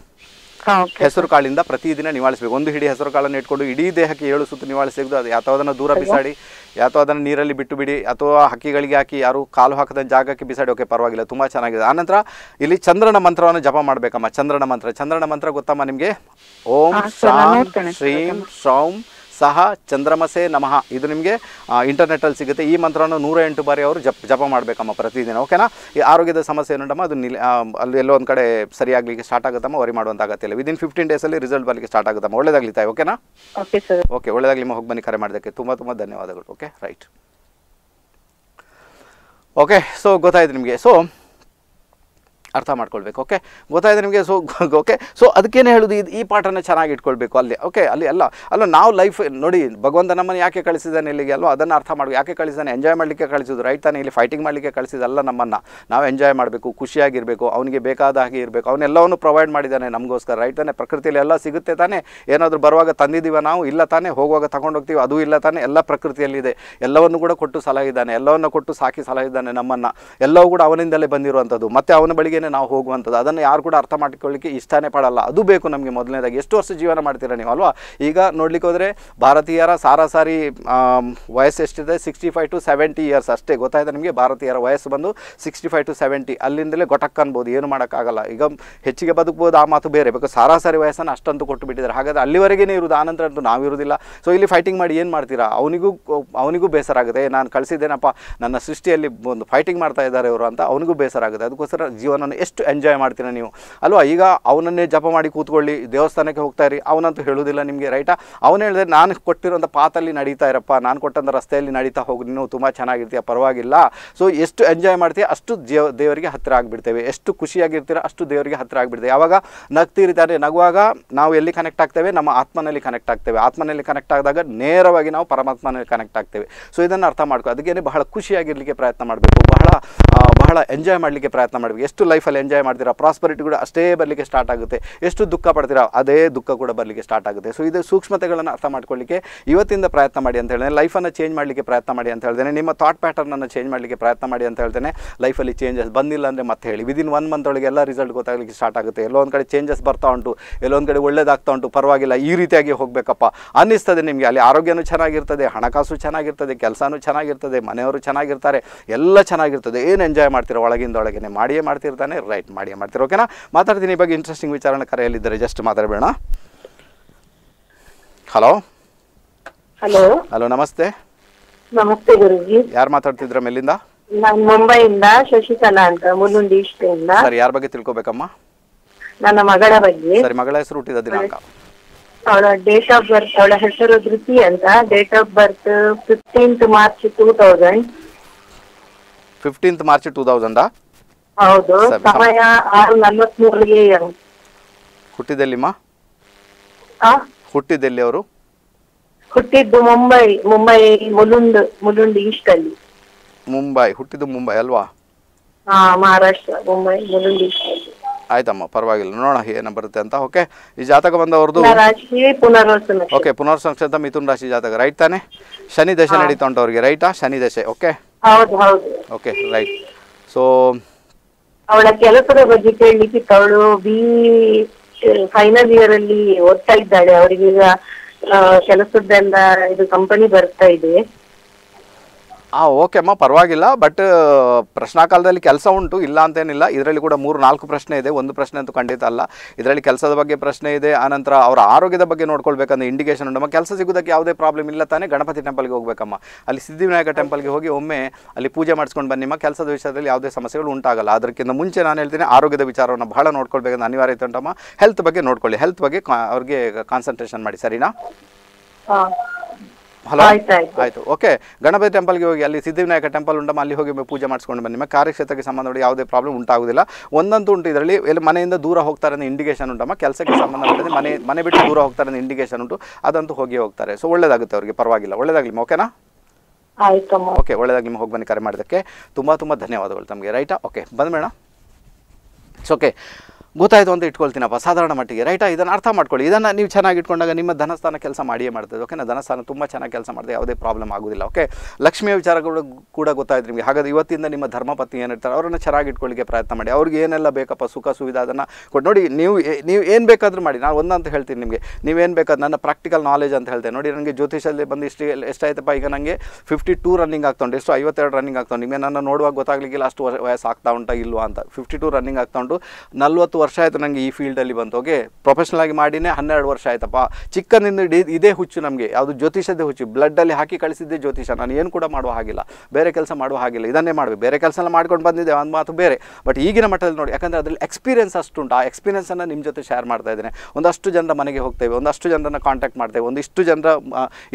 ಹೆಸರು ಕಾಳಿಂದ ಪ್ರತಿದಿನ ನಿವಾಳಿಸಬೇಕು ಒಂದು ಹಿಡಿ ಹೆಸರು ಕಾಳನ್ನು ಇಟ್ಕೊಂಡು ಇಡೀ ದೇಹಕ್ಕೆ ಏಳು ಸುತ್ತ ನಿವಾಳಿಸಿ ತೆಗೆದು ಅದು ಅದನ್ನು ದೂರ ಬಿಸಾಡಿ ಯಾತೋ ಅದನ್ನು ನೀರಲ್ಲಿ ಬಿಟ್ಟು ಬಿಡಿ ಅಥವಾ ಹಕ್ಕಿಗಳಿಗೆ ಹಾಕಿ ಯಾರು ಕಾಲು ಹಾಕದ ಜಾಗಕ್ಕೆ ಬಿಸಾಡಿ ಓಕೆ ಪರವಾಗಿಲ್ಲ ತುಂಬ ಚೆನ್ನಾಗಿದೆ ಆನಂತರ ಇಲ್ಲಿ ಚಂದ್ರನ ಮಂತ್ರವನ್ನು ಜಪ ಮಾಡಬೇಕಮ್ಮ ಚಂದ್ರನ ಮಂತ್ರ ಚಂದ್ರನ ಮಂತ್ರ ಗೊತ್ತಮ್ಮ ನಿಮಗೆ ಓಂ ಶಾಂ ಶ್ರೀಂ ಸೌಂ ಸಹ ಚಂದ್ರಮಸೆ ನಮಃ ಇದು ನಿಮಗೆ ಇಂಟರ್ನೆಟಲ್ಲಿ ಸಿಗುತ್ತೆ ಈ ಮಂತ್ರನ ನೂರ ಎಂಟು ಬಾರಿ ಅವರು ಜಪ್ ಜಪ ಮಾಡಬೇಕಮ್ಮ ಪ್ರತಿದಿನ ಓಕೆನಾ ಈ ಆರೋಗ್ಯದ ಸಮಸ್ಯೆ ಏನಂಟಮ್ಮ ಅದು ನಿಲ್ ಅಲ್ಲಿ ಎಲ್ಲೋ ಒಂದು ಕಡೆ ಸರಿಯಾಗಲಿಕ್ಕೆ ಸ್ಟಾರ್ಟ್ ಆಗುತ್ತಮ್ಮ ವರಿ ಮಾಡುವಂಥ ಅಗತ್ಯ ಇಲ್ಲ ವಿದಿನ್ ಫಿಫ್ಟೀನ್ ಡೇಸಲ್ಲಿ ರಿಸಲ್ಟ್ ಬರಲಿಕ್ಕೆ ಸ್ಟಾರ್ಟ್ ಆಗುತ್ತಮ್ಮ ಒಳ್ಳೇದಾಗ್ಲಿ ತಾಯಿ ಓಕೆನಾ ಓಕೆ ಒಳ್ಳೆದಾಗ್ಲಿ ಹೋಗಿ ಬನ್ನಿ ಕರೆ ಮಾಡೋದಕ್ಕೆ ತುಂಬ ತುಂಬ ಧನ್ಯವಾದಗಳು ಓಕೆ ರೈಟ್ ಓಕೆ ಸೊ ಗೊತ್ತಾಯ್ತು ನಿಮಗೆ ಸೊ ಅರ್ಥ ಮಾಡ್ಕೊಳ್ಬೇಕು ಓಕೆ ಗೊತ್ತಾಯಿದೆ ನಿಮಗೆ ಸೊ ಓಕೆ ಸೊ ಅದಕ್ಕೇನೆ ಹೇಳೋದು ಇದು ಈ ಪಾಠನ ಚೆನ್ನಾಗಿ ಇಟ್ಕೊಳ್ಬೇಕು ಅಲ್ಲಿ ಓಕೆ ಅಲ್ಲಿ ಅಲ್ಲ ಅಲ್ಲ ನಾವು ಲೈಫ್ ನೋಡಿ ಭಗವಂತ ನಮ್ಮನ್ನು ಯಾಕೆ ಕಳಿಸಿದ್ದಾನೆ ಇಲ್ಲಿಗೆ ಅಲ್ವ ಅದನ್ನು ಅರ್ಥ ಮಾಡಬೇಕು ಯಾಕೆ ಕಳಿಸಿದ್ದಾನೆ ಎಂಜಾಯ್ ಮಾಡಲಿಕ್ಕೆ ಕಳಿಸಿದ್ರು ರೈಟ್ ತಾನೇ ಇಲ್ಲಿ ಫೈಟಿಂಗ್ ಮಾಡಲಿಕ್ಕೆ ಕಳಿಸಿದಲ್ಲ ನಮ್ಮನ್ನು ನಾವು ಎಂಜಾಯ್ ಮಾಡಬೇಕು ಖುಷಿಯಾಗಿರಬೇಕು ಅವನಿಗೆ ಬೇಕಾದ ಹಾಗೆ ಇರಬೇಕು ಅವನ್ನೆಲ್ಲವನ್ನು ಪ್ರೊವೈಡ್ ಮಾಡಿದ್ದಾನೆ ನಮಗೋಸ್ಕರ ರೈಟ್ ತಾನೇ ಪ್ರಕೃತಿಯಲ್ಲಿ ಎಲ್ಲ ಸಿಗುತ್ತೆ ತಾನೇ ಏನಾದರೂ ಬರುವಾಗ ತಂದಿದ್ದೀವ ನಾವು ಇಲ್ಲ ತಾನೇ ಹೋಗುವಾಗ ಹೋಗ್ತೀವಿ ಅದು ಇಲ್ಲ ತಾನೆ ಎಲ್ಲ ಪ್ರಕೃತಿಯಲ್ಲಿದೆ ಎಲ್ಲವನ್ನು ಕೂಡ ಕೊಟ್ಟು ಸಲಹಿದ್ದಾನೆ ಎಲ್ಲವನ್ನು ಕೊಟ್ಟು ಸಾಕಿ ಸಲಹಿದ್ದಾನೆ ನಮ್ಮನ್ನು ಎಲ್ಲವೂ ಕೂಡ ಅವನಿಂದಲೇ ಬಂದಿರುವಂಥದ್ದು ಮತ್ತು ಅವನ ಬಳಿಗೆ ನಾವು ಹೋಗುವಂಥದ್ದು ಅದನ್ನು ಯಾರು ಕೂಡ ಅರ್ಥ ಮಾಡಿಕೊಳ್ಳಿಕ್ಕೆ ಇಷ್ಟನೇ ಪಡಲ್ಲ ಅದು ಬೇಕು ನಮಗೆ ಮೊದಲನೇದಾಗಿ ಎಷ್ಟು ವರ್ಷ ಜೀವನ ಮಾಡ್ತೀರಾ ನೀವು ಅಲ್ವಾ ಈಗ ನೋಡ್ಲಿಕ್ಕೆ ಹೋದರೆ ಭಾರತೀಯರ ಸಾರಾಸಾರಿ ವಯಸ್ಸು ಎಷ್ಟಿದೆ sixty five to seventy years ಅಷ್ಟೇ ಗೊತ್ತಾಯಿತು ನಿಮಗೆ ಭಾರತೀಯರ ವಯಸ್ಸು ಬಂದು ಸಿಕ್ಸ್ಟಿ ಫೈವ್ ಟು ಸೆವೆಂಟಿ ಅಲ್ಲಿಂದಲೇ ಗೊಟಕ್ ಅನ್ಬೋದು ಏನು ಮಾಡೋಕ್ಕಾಗಲ್ಲ ಈಗ ಹೆಚ್ಚಿಗೆ ಬದುಕ್ಬೋದು ಆ ಮಾತು ಬೇರೆ ಬೇಕು ಸಾರಾಸಾರಿ ವಯಸ್ಸನ್ನು ಅಷ್ಟಂತೂ ಕೊಟ್ಟು ಬಿಟ್ಟಿದ್ದಾರೆ ಹಾಗಾದರೆ ಅಲ್ಲಿವರೆಗೇ ಇರುವುದು ಆನಂತರ ಅಂತೂ ನಾವಿರುವುದಿಲ್ಲ ಸೊ ಇಲ್ಲಿ ಫೈಟಿಂಗ್ ಮಾಡಿ ಏನು ಮಾಡ್ತೀರಾ ಅವನಿಗೂ ಅವನಿಗೂ ಬೇಸರ ಆಗುತ್ತೆ ನಾನು ಕಳಿಸಿದ್ದೇನಪ್ಪ ನನ್ನ ಸೃಷ್ಟಿಯಲ್ಲಿ ಒಂದು ಫೈಟಿಂಗ್ ಮಾಡ್ತಾ ಇದ್ದಾರೆ ಇವರು ಅಂತ ಅವನಿಗೂ ಬೇಸರ ಆಗುತ್ತೆ ಅದಕ್ಕೋಸ್ಕರ ಜೀವನ ಎಷ್ಟು ಎಂಜಾಯ್ ಮಾಡ್ತೀರಾ ನೀವು ಅಲ್ವಾ ಈಗ ಅವನನ್ನೇ ಜಪ ಮಾಡಿ ಕೂತ್ಕೊಳ್ಳಿ ದೇವಸ್ಥಾನಕ್ಕೆ ಹೋಗ್ತಾ ಇರಿ ಅವನಂತೂ ಹೇಳುವುದಿಲ್ಲ ನಿಮಗೆ ರೈಟಾ ಅವನು ಹೇಳಿದ್ರೆ ನಾನು ಕೊಟ್ಟಿರೋಂಥ ಪಾತಲ್ಲಿ ನಡೀತಾ ಇರಪ್ಪ ನಾನು ಕೊಟ್ಟಂಥ ರಸ್ತೆಯಲ್ಲಿ ನಡೀತಾ ಹೋಗಿ ನೀವು ತುಂಬ ಚೆನ್ನಾಗಿರ್ತೀಯ ಪರವಾಗಿಲ್ಲ ಸೊ ಎಷ್ಟು ಎಂಜಾಯ್ ಮಾಡ್ತೀಯ ಅಷ್ಟು ದೇವ ದೇವರಿಗೆ ಹತ್ತಿರ ಆಗಿಬಿಡ್ತೇವೆ ಎಷ್ಟು ಖುಷಿಯಾಗಿರ್ತೀರ ಅಷ್ಟು ದೇವರಿಗೆ ಹತ್ತಿರ ಆಗಿಬಿಡ್ತೇವೆ ಯಾವಾಗ ನಗ್ತಿರಿದ್ದಾರೆ ನಗುವಾಗ ನಾವು ಎಲ್ಲಿ ಕನೆಕ್ಟ್ ಆಗ್ತೇವೆ ನಮ್ಮ ಆತ್ಮನಲ್ಲಿ ಕನೆಕ್ಟ್ ಆಗ್ತೇವೆ ಆತ್ಮನಲ್ಲಿ ಕನೆಕ್ಟ್ ಆದಾಗ ನೇರವಾಗಿ ನಾವು ಪರಮಾತ್ಮನಲ್ಲಿ ಕನೆಕ್ಟ್ ಆಗ್ತೇವೆ ಸೊ ಇದನ್ನು ಅರ್ಥ ಮಾಡ್ಕೋ ಅದಕ್ಕೆ ಬಹಳ ಖುಷಿಯಾಗಿರಲಿಕ್ಕೆ ಪ್ರಯತ್ನ ಮಾಡಬೇಕು ಬಹಳ ಬಹಳ ಎಂಜಾಯ್ ಮಾಡಲಿಕ್ಕೆ ಪ್ರಯತ್ನ ಮಾಡಬೇಕು ಎಷ್ಟು ಲೈಫಲ್ಲಿ ಎಂಜಾಯ್ ಮಾಡ್ತೀರಾ ಪ್ರಾಸ್ಪರಿಟಿ ಕೂಡ ಅಷ್ಟೇ ಬರಲಿಕ್ಕೆ ಸ್ಟಾರ್ಟ್ ಆಗುತ್ತೆ ಎಷ್ಟು ದುಃಖ ಪಡ್ತೀರಾ ಅದೇ ದುಃಖ ಕೂಡ ಬರಲಿಕ್ಕೆ ಸ್ಟಾರ್ಟ್ ಆಗುತ್ತೆ ಸೊ ಇದು ಸೂಕ್ಷ್ಮತೆಗಳನ್ನು ಅರ್ಥ ಮಾಡ್ಕೊಳ್ಳಿಕ್ಕೆ ಇವತ್ತಿಂದ ಪ್ರಯತ್ನ ಮಾಡಿ ಅಂತ ಹೇಳಿದೆ ಲೈಫನ್ನು ಚೇಂಜ್ ಮಾಡಲಿಕ್ಕೆ ಪ್ರಯತ್ನ ಮಾಡಿ ಅಂತ ಹೇಳ್ತೇನೆ ನಿಮ್ಮ ಥಾಟ್ ಪ್ಯಾಟರ್ನನ್ನು ಚೇಂಜ್ ಮಾಡಲಿಕ್ಕೆ ಪ್ರಯತ್ನ ಮಾಡಿ ಅಂತ ಹೇಳ್ತೇನೆ ಲೈಫಲ್ಲಿ ಚೇಂಜಸ್ ಬಂದಿಲ್ಲ ಅಂದರೆ ಮತ್ತೆ ಹೇಳಿ ವಿದಿನ್ ಒನ್ ಮಂತ್ ಒಳಗೆ ಎಲ್ಲ ರಿಸಲ್ಟ್ ಗೊತ್ತಾಗಲಿಕ್ಕೆ ಸ್ಟಾರ್ಟ್ ಆಗುತ್ತೆ ಎಲ್ಲೋ ಒಂದು ಕಡೆ ಚೇಂಜಸ್ ಬರ್ತಾ ಉಂಟು ಎಲ್ಲೋ ಒಂದು ಕಡೆ ಒಳ್ಳೇದಾಗ್ತಾ ಉಂಟು ಪರವಾಗಿಲ್ಲ ಈ ರೀತಿಯಾಗಿ ಹೋಗಬೇಕಪ್ಪ ಅನ್ನಿಸ್ತದೆ ನಿಮಗೆ ಅಲ್ಲಿ ಆರೋಗ್ಯನೂ ಚೆನ್ನಾಗಿರ್ತದೆ ಹಣಕಾಸು ಚೆನ್ನಾಗಿರ್ತದೆ ಕೆಲಸನೂ ಚೆನ್ನಾಗಿರ್ತದೆ ಮನೆಯವರು ಚೆನ್ನಾಗಿರ್ತಾರೆ ಎಲ್ಲ ಚೆನ್ನಾಗಿರ್ತದೆ ಏನು ಎಂಜಾಯ್ ಮಾಡ್ತೀರ ಒಳಗಿಂದ ಒಳಗೇನೆ ಮಾಡಿಯೇ ಮಾಡ್ತಿರ್ತಾನೆ ರೈಟ್ ಮಾಡಿಯೇ ಮಾಡ್ತೀರಾ ಓಕೆನಾ ಮಾತಾಡ್ತೀನಿ ಈ ಬಗ್ಗೆ ಇಂಟ್ರೆಸ್ಟಿಂಗ್ ವಿಚಾರಣೆ ಕರೆಯಲ್ಲಿದ್ದರೆ ಜಸ್ಟ್ ಮಾತಾಡಬೇಡ ಹಲೋ ಹಲೋ ಹಲೋ ನಮಸ್ತೆ ನಮಸ್ತೆ ಗುರುಜಿ ಯಾರು ಮಾತಾಡ್ತಿದ್ರ ಮೇಲಿಂದ ನಾನು ಮುಂಬೈಯಿಂದ ಶಶಿಕಲಾ ಅಂತ ಮುಲ್ಲುಂಡಿ ಇಷ್ಟೆಯಿಂದ ಸರಿ ಯಾರ ಬಗ್ಗೆ ತಿಳ್ಕೋಬೇಕಮ್ಮ ನನ್ನ ಮಗಳ ಬಗ್ಗೆ ಸರಿ ಮಗಳ ಹೆಸರು ಹುಟ್ಟಿದ ದಿನಾಂಕ ಅವಳ ಡೇಟ್ ಆಫ್ ಬರ್ತ್ ಅವಳ ಹೆಸರು ಧೃತಿ ಅಂತ date of birth fifteenth March two thousand fifteen March two thousand ಹೌದು ಸಮಯ ಅವರು ಹುಟ್ಟಿದ್ದು ಮುಂಬೈ ಮುಂಬೈ ಮುಲುಂಡ್ ಮುಲುಂಡ್ ಈಸ್ಟ್ ಅಲ್ಲಿ ಮುಂಬೈ ಹುಟ್ಟಿದ್ದು ಮುಂಬೈ ಅಲ್ವಾ ಮಹಾರಾಷ್ಟ್ರ ಮುಂಬೈ ಮುಲುಂಡ್ ಈಸ್ಟ್ ಆಯ್ತಮ್ಮ ಪರವಾಗಿಲ್ಲ ನೋಡೋಣ ಏನ ಬರುತ್ತೆ ಅಂತ ಓಕೆ ಈ ಜಾತಕ ಬಂದವರದು ಓಕೆ ಪುನರ್ಸಂಕ್ಷೇತ ಮಿಥುನ್ ರಾಶಿ ಜಾತಕ ರೈಟ್ ತಾನೆ ಶನಿ ದಶೆ ನಡೀತಾ ಉಂಟು ಅವ್ರಿಗೆ ರೈಟಾ ಶನಿ ದಶೆ ಓಕೆ ಹೌದು ಹೌದು ಓಕೆ ರೈಟ್ ಸೊ ಅವಳ ಕೆಲಸದ ಬಗ್ಗೆ ಕೇಳಲಿಕ್ಕೆ ಅವಳು ಬಿ ಫೈನಲ್ ಇಯರ್ ಅಲ್ಲಿ ಓದ್ತಾ ಇದ್ದಾಳೆ ಅವರಿಗೀಗ ಕೆಲಸದ್ದೆಲ್ಲ ಇದು ಕಂಪನಿ ಬರ್ತಾ ಇದೆ ಆ ಓಕೆಮ್ಮ ಪರವಾಗಿಲ್ಲ ಬಟ್ ಪ್ರಶ್ನಾಕಾಲದಲ್ಲಿ ಕೆಲಸ ಉಂಟು ಇಲ್ಲ ಅಂತೇನಿಲ್ಲ ಇದರಲ್ಲಿ ಕೂಡ ಮೂರು ನಾಲ್ಕು ಪ್ರಶ್ನೆ ಇದೆ ಒಂದು ಪ್ರಶ್ನೆ ಅಂತೂ ಖಂಡಿತ ಅಲ್ಲ ಇದರಲ್ಲಿ ಕೆಲಸದ ಬಗ್ಗೆ ಪ್ರಶ್ನೆ ಇದೆ ಆನಂತರ ಅವರ ಆರೋಗ್ಯದ ಬಗ್ಗೆ ನೋಡ್ಕೊಳ್ಬೇಕಂದ್ರೆ ಇಂಡಿಕೇಶನ್ ಉಂಟಮ್ಮ ಕೆಲಸ ಸಿಗೋದಕ್ಕೆ ಯಾವುದೇ ಪ್ರಾಬ್ಲಮ್ ಇಲ್ಲ ತಾನೇ ಗಣಪತಿ ಟೆಂಪಲ್ಗೆ ಹೋಗಬೇಕಮ್ಮ ಅಲ್ಲಿ ಸಿದ್ಧಿವಿನಾಯಕ ಟೆಂಪಲ್ಗೆ ಹೋಗಿ ಒಮ್ಮೆ ಅಲ್ಲಿ ಪೂಜೆ ಮಾಡಿಸ್ಕೊಂಡು ಬನ್ನಿ ನಿಮ್ಮ ಕೆಲಸದ ವಿಷಯದಲ್ಲಿ ಯಾವುದೇ ಸಮಸ್ಯೆಗಳು ಉಂಟಾಗಲ್ಲ ಅದಕ್ಕಿಂತ ಮುಂಚೆ ನಾನು ಹೇಳ್ತೀನಿ ಆರೋಗ್ಯದ ವಿಚಾರವನ್ನು ಬಹಳ ನೋಡ್ಕೊಳ್ಬೇಕಂತ ಅನಿವಾರ್ಯತೆ ಉಂಟಮ್ಮ ಹೆಲ್ತ್ ಬಗ್ಗೆ ನೋಡ್ಕೊಳ್ಳಿ ಹೆಲ್ತ್ ಬಗ್ಗೆ ಅವ್ರಿಗೆ ಕಾನ್ಸಂಟ್ರೇಷನ್ ಮಾಡಿ ಸರಿನಾ ಹಲೋ ಆಯ್ತು ಓಕೆ ಗಣಪತಿ ಟೆಂಪಲ್ಗೆ ಹೋಗಿ ಅಲ್ಲಿ ಸಿದ್ಧಿವಿನಾಯಕ ಟೆಂಪಲ್ ಉಂಟಮ್ಮ ಅಲ್ಲಿ ಹೋಗಿ ಪೂಜೆ ಮಾಡಿಸ್ಕೊಂಡು ಬನ್ನಿ ನಿಮ್ಮ ಕಾರ್ಯಕ್ಷೇತ್ರಕ್ಕೆ ಸಂಬಂಧಪಟ್ಟ ಯಾವುದೇ ಪ್ರಾಬ್ಲಮ್ ಉಂಟಾಗುದಿಲ್ಲ ಒಂದಂತೂ ಉಂಟು ಇದರಲ್ಲಿ ಎಲ್ಲಿ ಮನೆಯಿಂದ ದೂರ ಹೋಗ್ತಾರೆ ಅನ್ನೋ ಇಂಡಿಕೇಶನ್ ಉಂಟಮ್ಮ ಕೆಲಸಕ್ಕೆ ಸಂಬಂಧಪಟ್ಟಂತೆ ಮನೆ ಮನೆ ಬಿಟ್ಟು ದೂರ ಹೋಗ್ತಾರೆ ಅನ್ನೋ ಇಂಡಿಕೇಶನ್ ಉಂಟು ಅದಂತೂ ಹೋಗಿ ಹೋಗ್ತಾರೆ ಸೊ ಒಳ್ಳೇದಾಗುತ್ತೆ ಅವರಿಗೆ ಪರವಾಗಿಲ್ಲ ಒಳ್ಳೇದಾಗಲಿ ಓಕೆನಾ ಓಕೆ ಒಳ್ಳೇದಾಗಿ ನಿಮ್ಮ ಹೋಗಿ ಬನ್ನಿ ಕರೆ ಮಾಡೋದಕ್ಕೆ ತುಂಬ ತುಂಬ ಧನ್ಯವಾದಗಳು ತಮಗೆ ರೈಟಾ ಓಕೆ ಬಂದ ಮೇಡಮ್ ಓಕೆ ಗೊತ್ತಾಯಿತು ಅಂತ ಇಟ್ಕೊಳ್ತೀನಪ್ಪ ಸಾಧಾರಣ ಮಟ್ಟಿಗೆ ರೈಟಾ ಇದನ್ನು ಅರ್ಥ ಮಾಡ್ಕೊಳ್ಳಿ ಇದನ್ನು ನೀವು ಚೆನ್ನಾಗಿ ಇಟ್ಕೊಂಡಾಗ ನಿಮ್ಮ ಧನಸ್ಥಾನ ಕೆಲಸ ಮಾಡಿಯೇ ಮಾಡ್ತದೆ ಓಕೆನಾ ಧನಸ್ಥಾನ ತುಂಬ ಚೆನ್ನಾಗಿ ಕೆಲಸ ಮಾಡಿದೆ ಯಾವುದೇ ಪ್ರಾಬ್ಲಮ್ ಆಗೋದಿಲ್ಲ ಓಕೆ ಲಕ್ಷ್ಮಿಯ ವಿಚಾರಗಳು ಕೂಡ ಗೊತ್ತಾಯ್ತು ನಿಮಗೆ ಹಾಗಾದ್ರೆ ಇವತ್ತಿಂದ ನಿಮ್ಮ ಧರ್ಮಪತ್ನಿ ಏನಿರ್ತಾರೆ ಅವರನ್ನು ಚೆನ್ನಾಗಿ ಇಟ್ಕೊಳ್ಳಿಕ್ಕೆ ಪ್ರಯತ್ನ ಮಾಡಿ ಅವ್ರಿಗೆ ಏನೆಲ್ಲ ಬೇಕಪ್ಪ ಸುಖ ಸುವಿಧ ಅದನ್ನು ಕೊಟ್ಟು ನೋಡಿ ನೀವು ನೀವು ಏನು ಬೇಕಾದರೂ ಮಾಡಿ ನಾನು ಒಂದಂತ ಹೇಳ್ತೀನಿ ನಿಮಗೆ ನೀವೇನು ಬೇಕಾದ್ರೆ ನನ್ನ ಪ್ರಾಕ್ಟಿಕಲ್ ನಾಲೆಜ್ ಅಂತ ಹೇಳ್ತೇನೆ ನೋಡಿ ನನಗೆ ಜ್ಯೋತಿಷಲ್ಲಿ ಬಂದು ಇಷ್ಟು ಎಷ್ಟಾಯ್ತಪ್ಪ ಈಗ ನನಗೆ ಫಿಫ್ಟಿ ಟೂ ರನ್ನಿಂಗ್ ಆಗ್ತೊಂಡು ಎಷ್ಟು ಐವತ್ತೆರಡು ರನ್ನಿಂಗ್ ಆಗ್ತಾವೆ ನಿಮಗೆ ನನ್ನ ನೋಡುವಾಗ ಗೊತ್ತಾಗಲಿಕ್ಕಿಲ್ಲ ಅಷ್ಟು ವಯಸ್ಸು ಆಗ್ತಾ ಉಂಟಾ ಇಲ್ವಾ ಅಂತ ಫಿಫ್ಟಿ ಟೂ ರನ್ನಿಂಗ್ ಆಗ್ತಾ ಉಂಟು ನಲ್ವತ್ತು ವರ್ಷ ಆಯಿತು ನನಗೆ ಈ ಫೀಲ್ಡಲ್ಲಿ ಬಂತು ಓಕೆ ಪ್ರೊಫೆಷ್ನಲ್ ಆಗಿ ಮಾಡಿನೇ ಹನ್ನೆರಡು ವರ್ಷ ಆಯ್ತಪ್ಪ ಚಿಕ್ಕಂದಿಂದ ಇದೇ ಹುಚ್ಚು ನಮಗೆ ಯಾವುದು ಜ್ಯೋತಿಷದೇ ಹುಚ್ಚು ಬ್ಲಡ್ಡಲ್ಲಿ ಹಾಕಿ ಕಳಿಸಿದ್ದೆ ಜ್ಯೋತಿಷ ನಾನು ಏನು ಕೂಡ ಮಾಡುವ ಹಾಗಿಲ್ಲ ಬೇರೆ ಕೆಲಸ ಮಾಡುವ ಹಾಗಿಲ್ಲ ಇದನ್ನೇ ಮಾಡಬೇಕು ಬೇರೆ ಕೆಲಸ ಮಾಡ್ಕೊಂಡು ಬಂದಿದ್ದೆ ಒಂದು ಮಾತು ಬೇರೆ ಬಟ್ ಈಗಿನ ಮಟ್ಟದಲ್ಲಿ ನೋಡಿ ಯಾಕಂದರೆ ಅದರಲ್ಲಿ ಎಕ್ಸ್ಪೀರಿಯನ್ಸ್ ಅಷ್ಟುಂಟು ಆ ಎಕ್ಸ್ಪೀರಿಯನ್ಸನ್ನು ನಿಮ್ಮ ಜೊತೆ ಶೇರ್ ಮಾಡ್ತಾ ಇದ್ದೇನೆ ಒಂದಷ್ಟು ಜನರ ಮನೆಗೆ ಹೋಗ್ತೇವೆ ಒಂದಷ್ಟು ಜನರನ್ನು ಕಾಂಟ್ಯಾಕ್ಟ್ ಮಾಡ್ತೇವೆ ಒಂದಿಷ್ಟು ಜನರ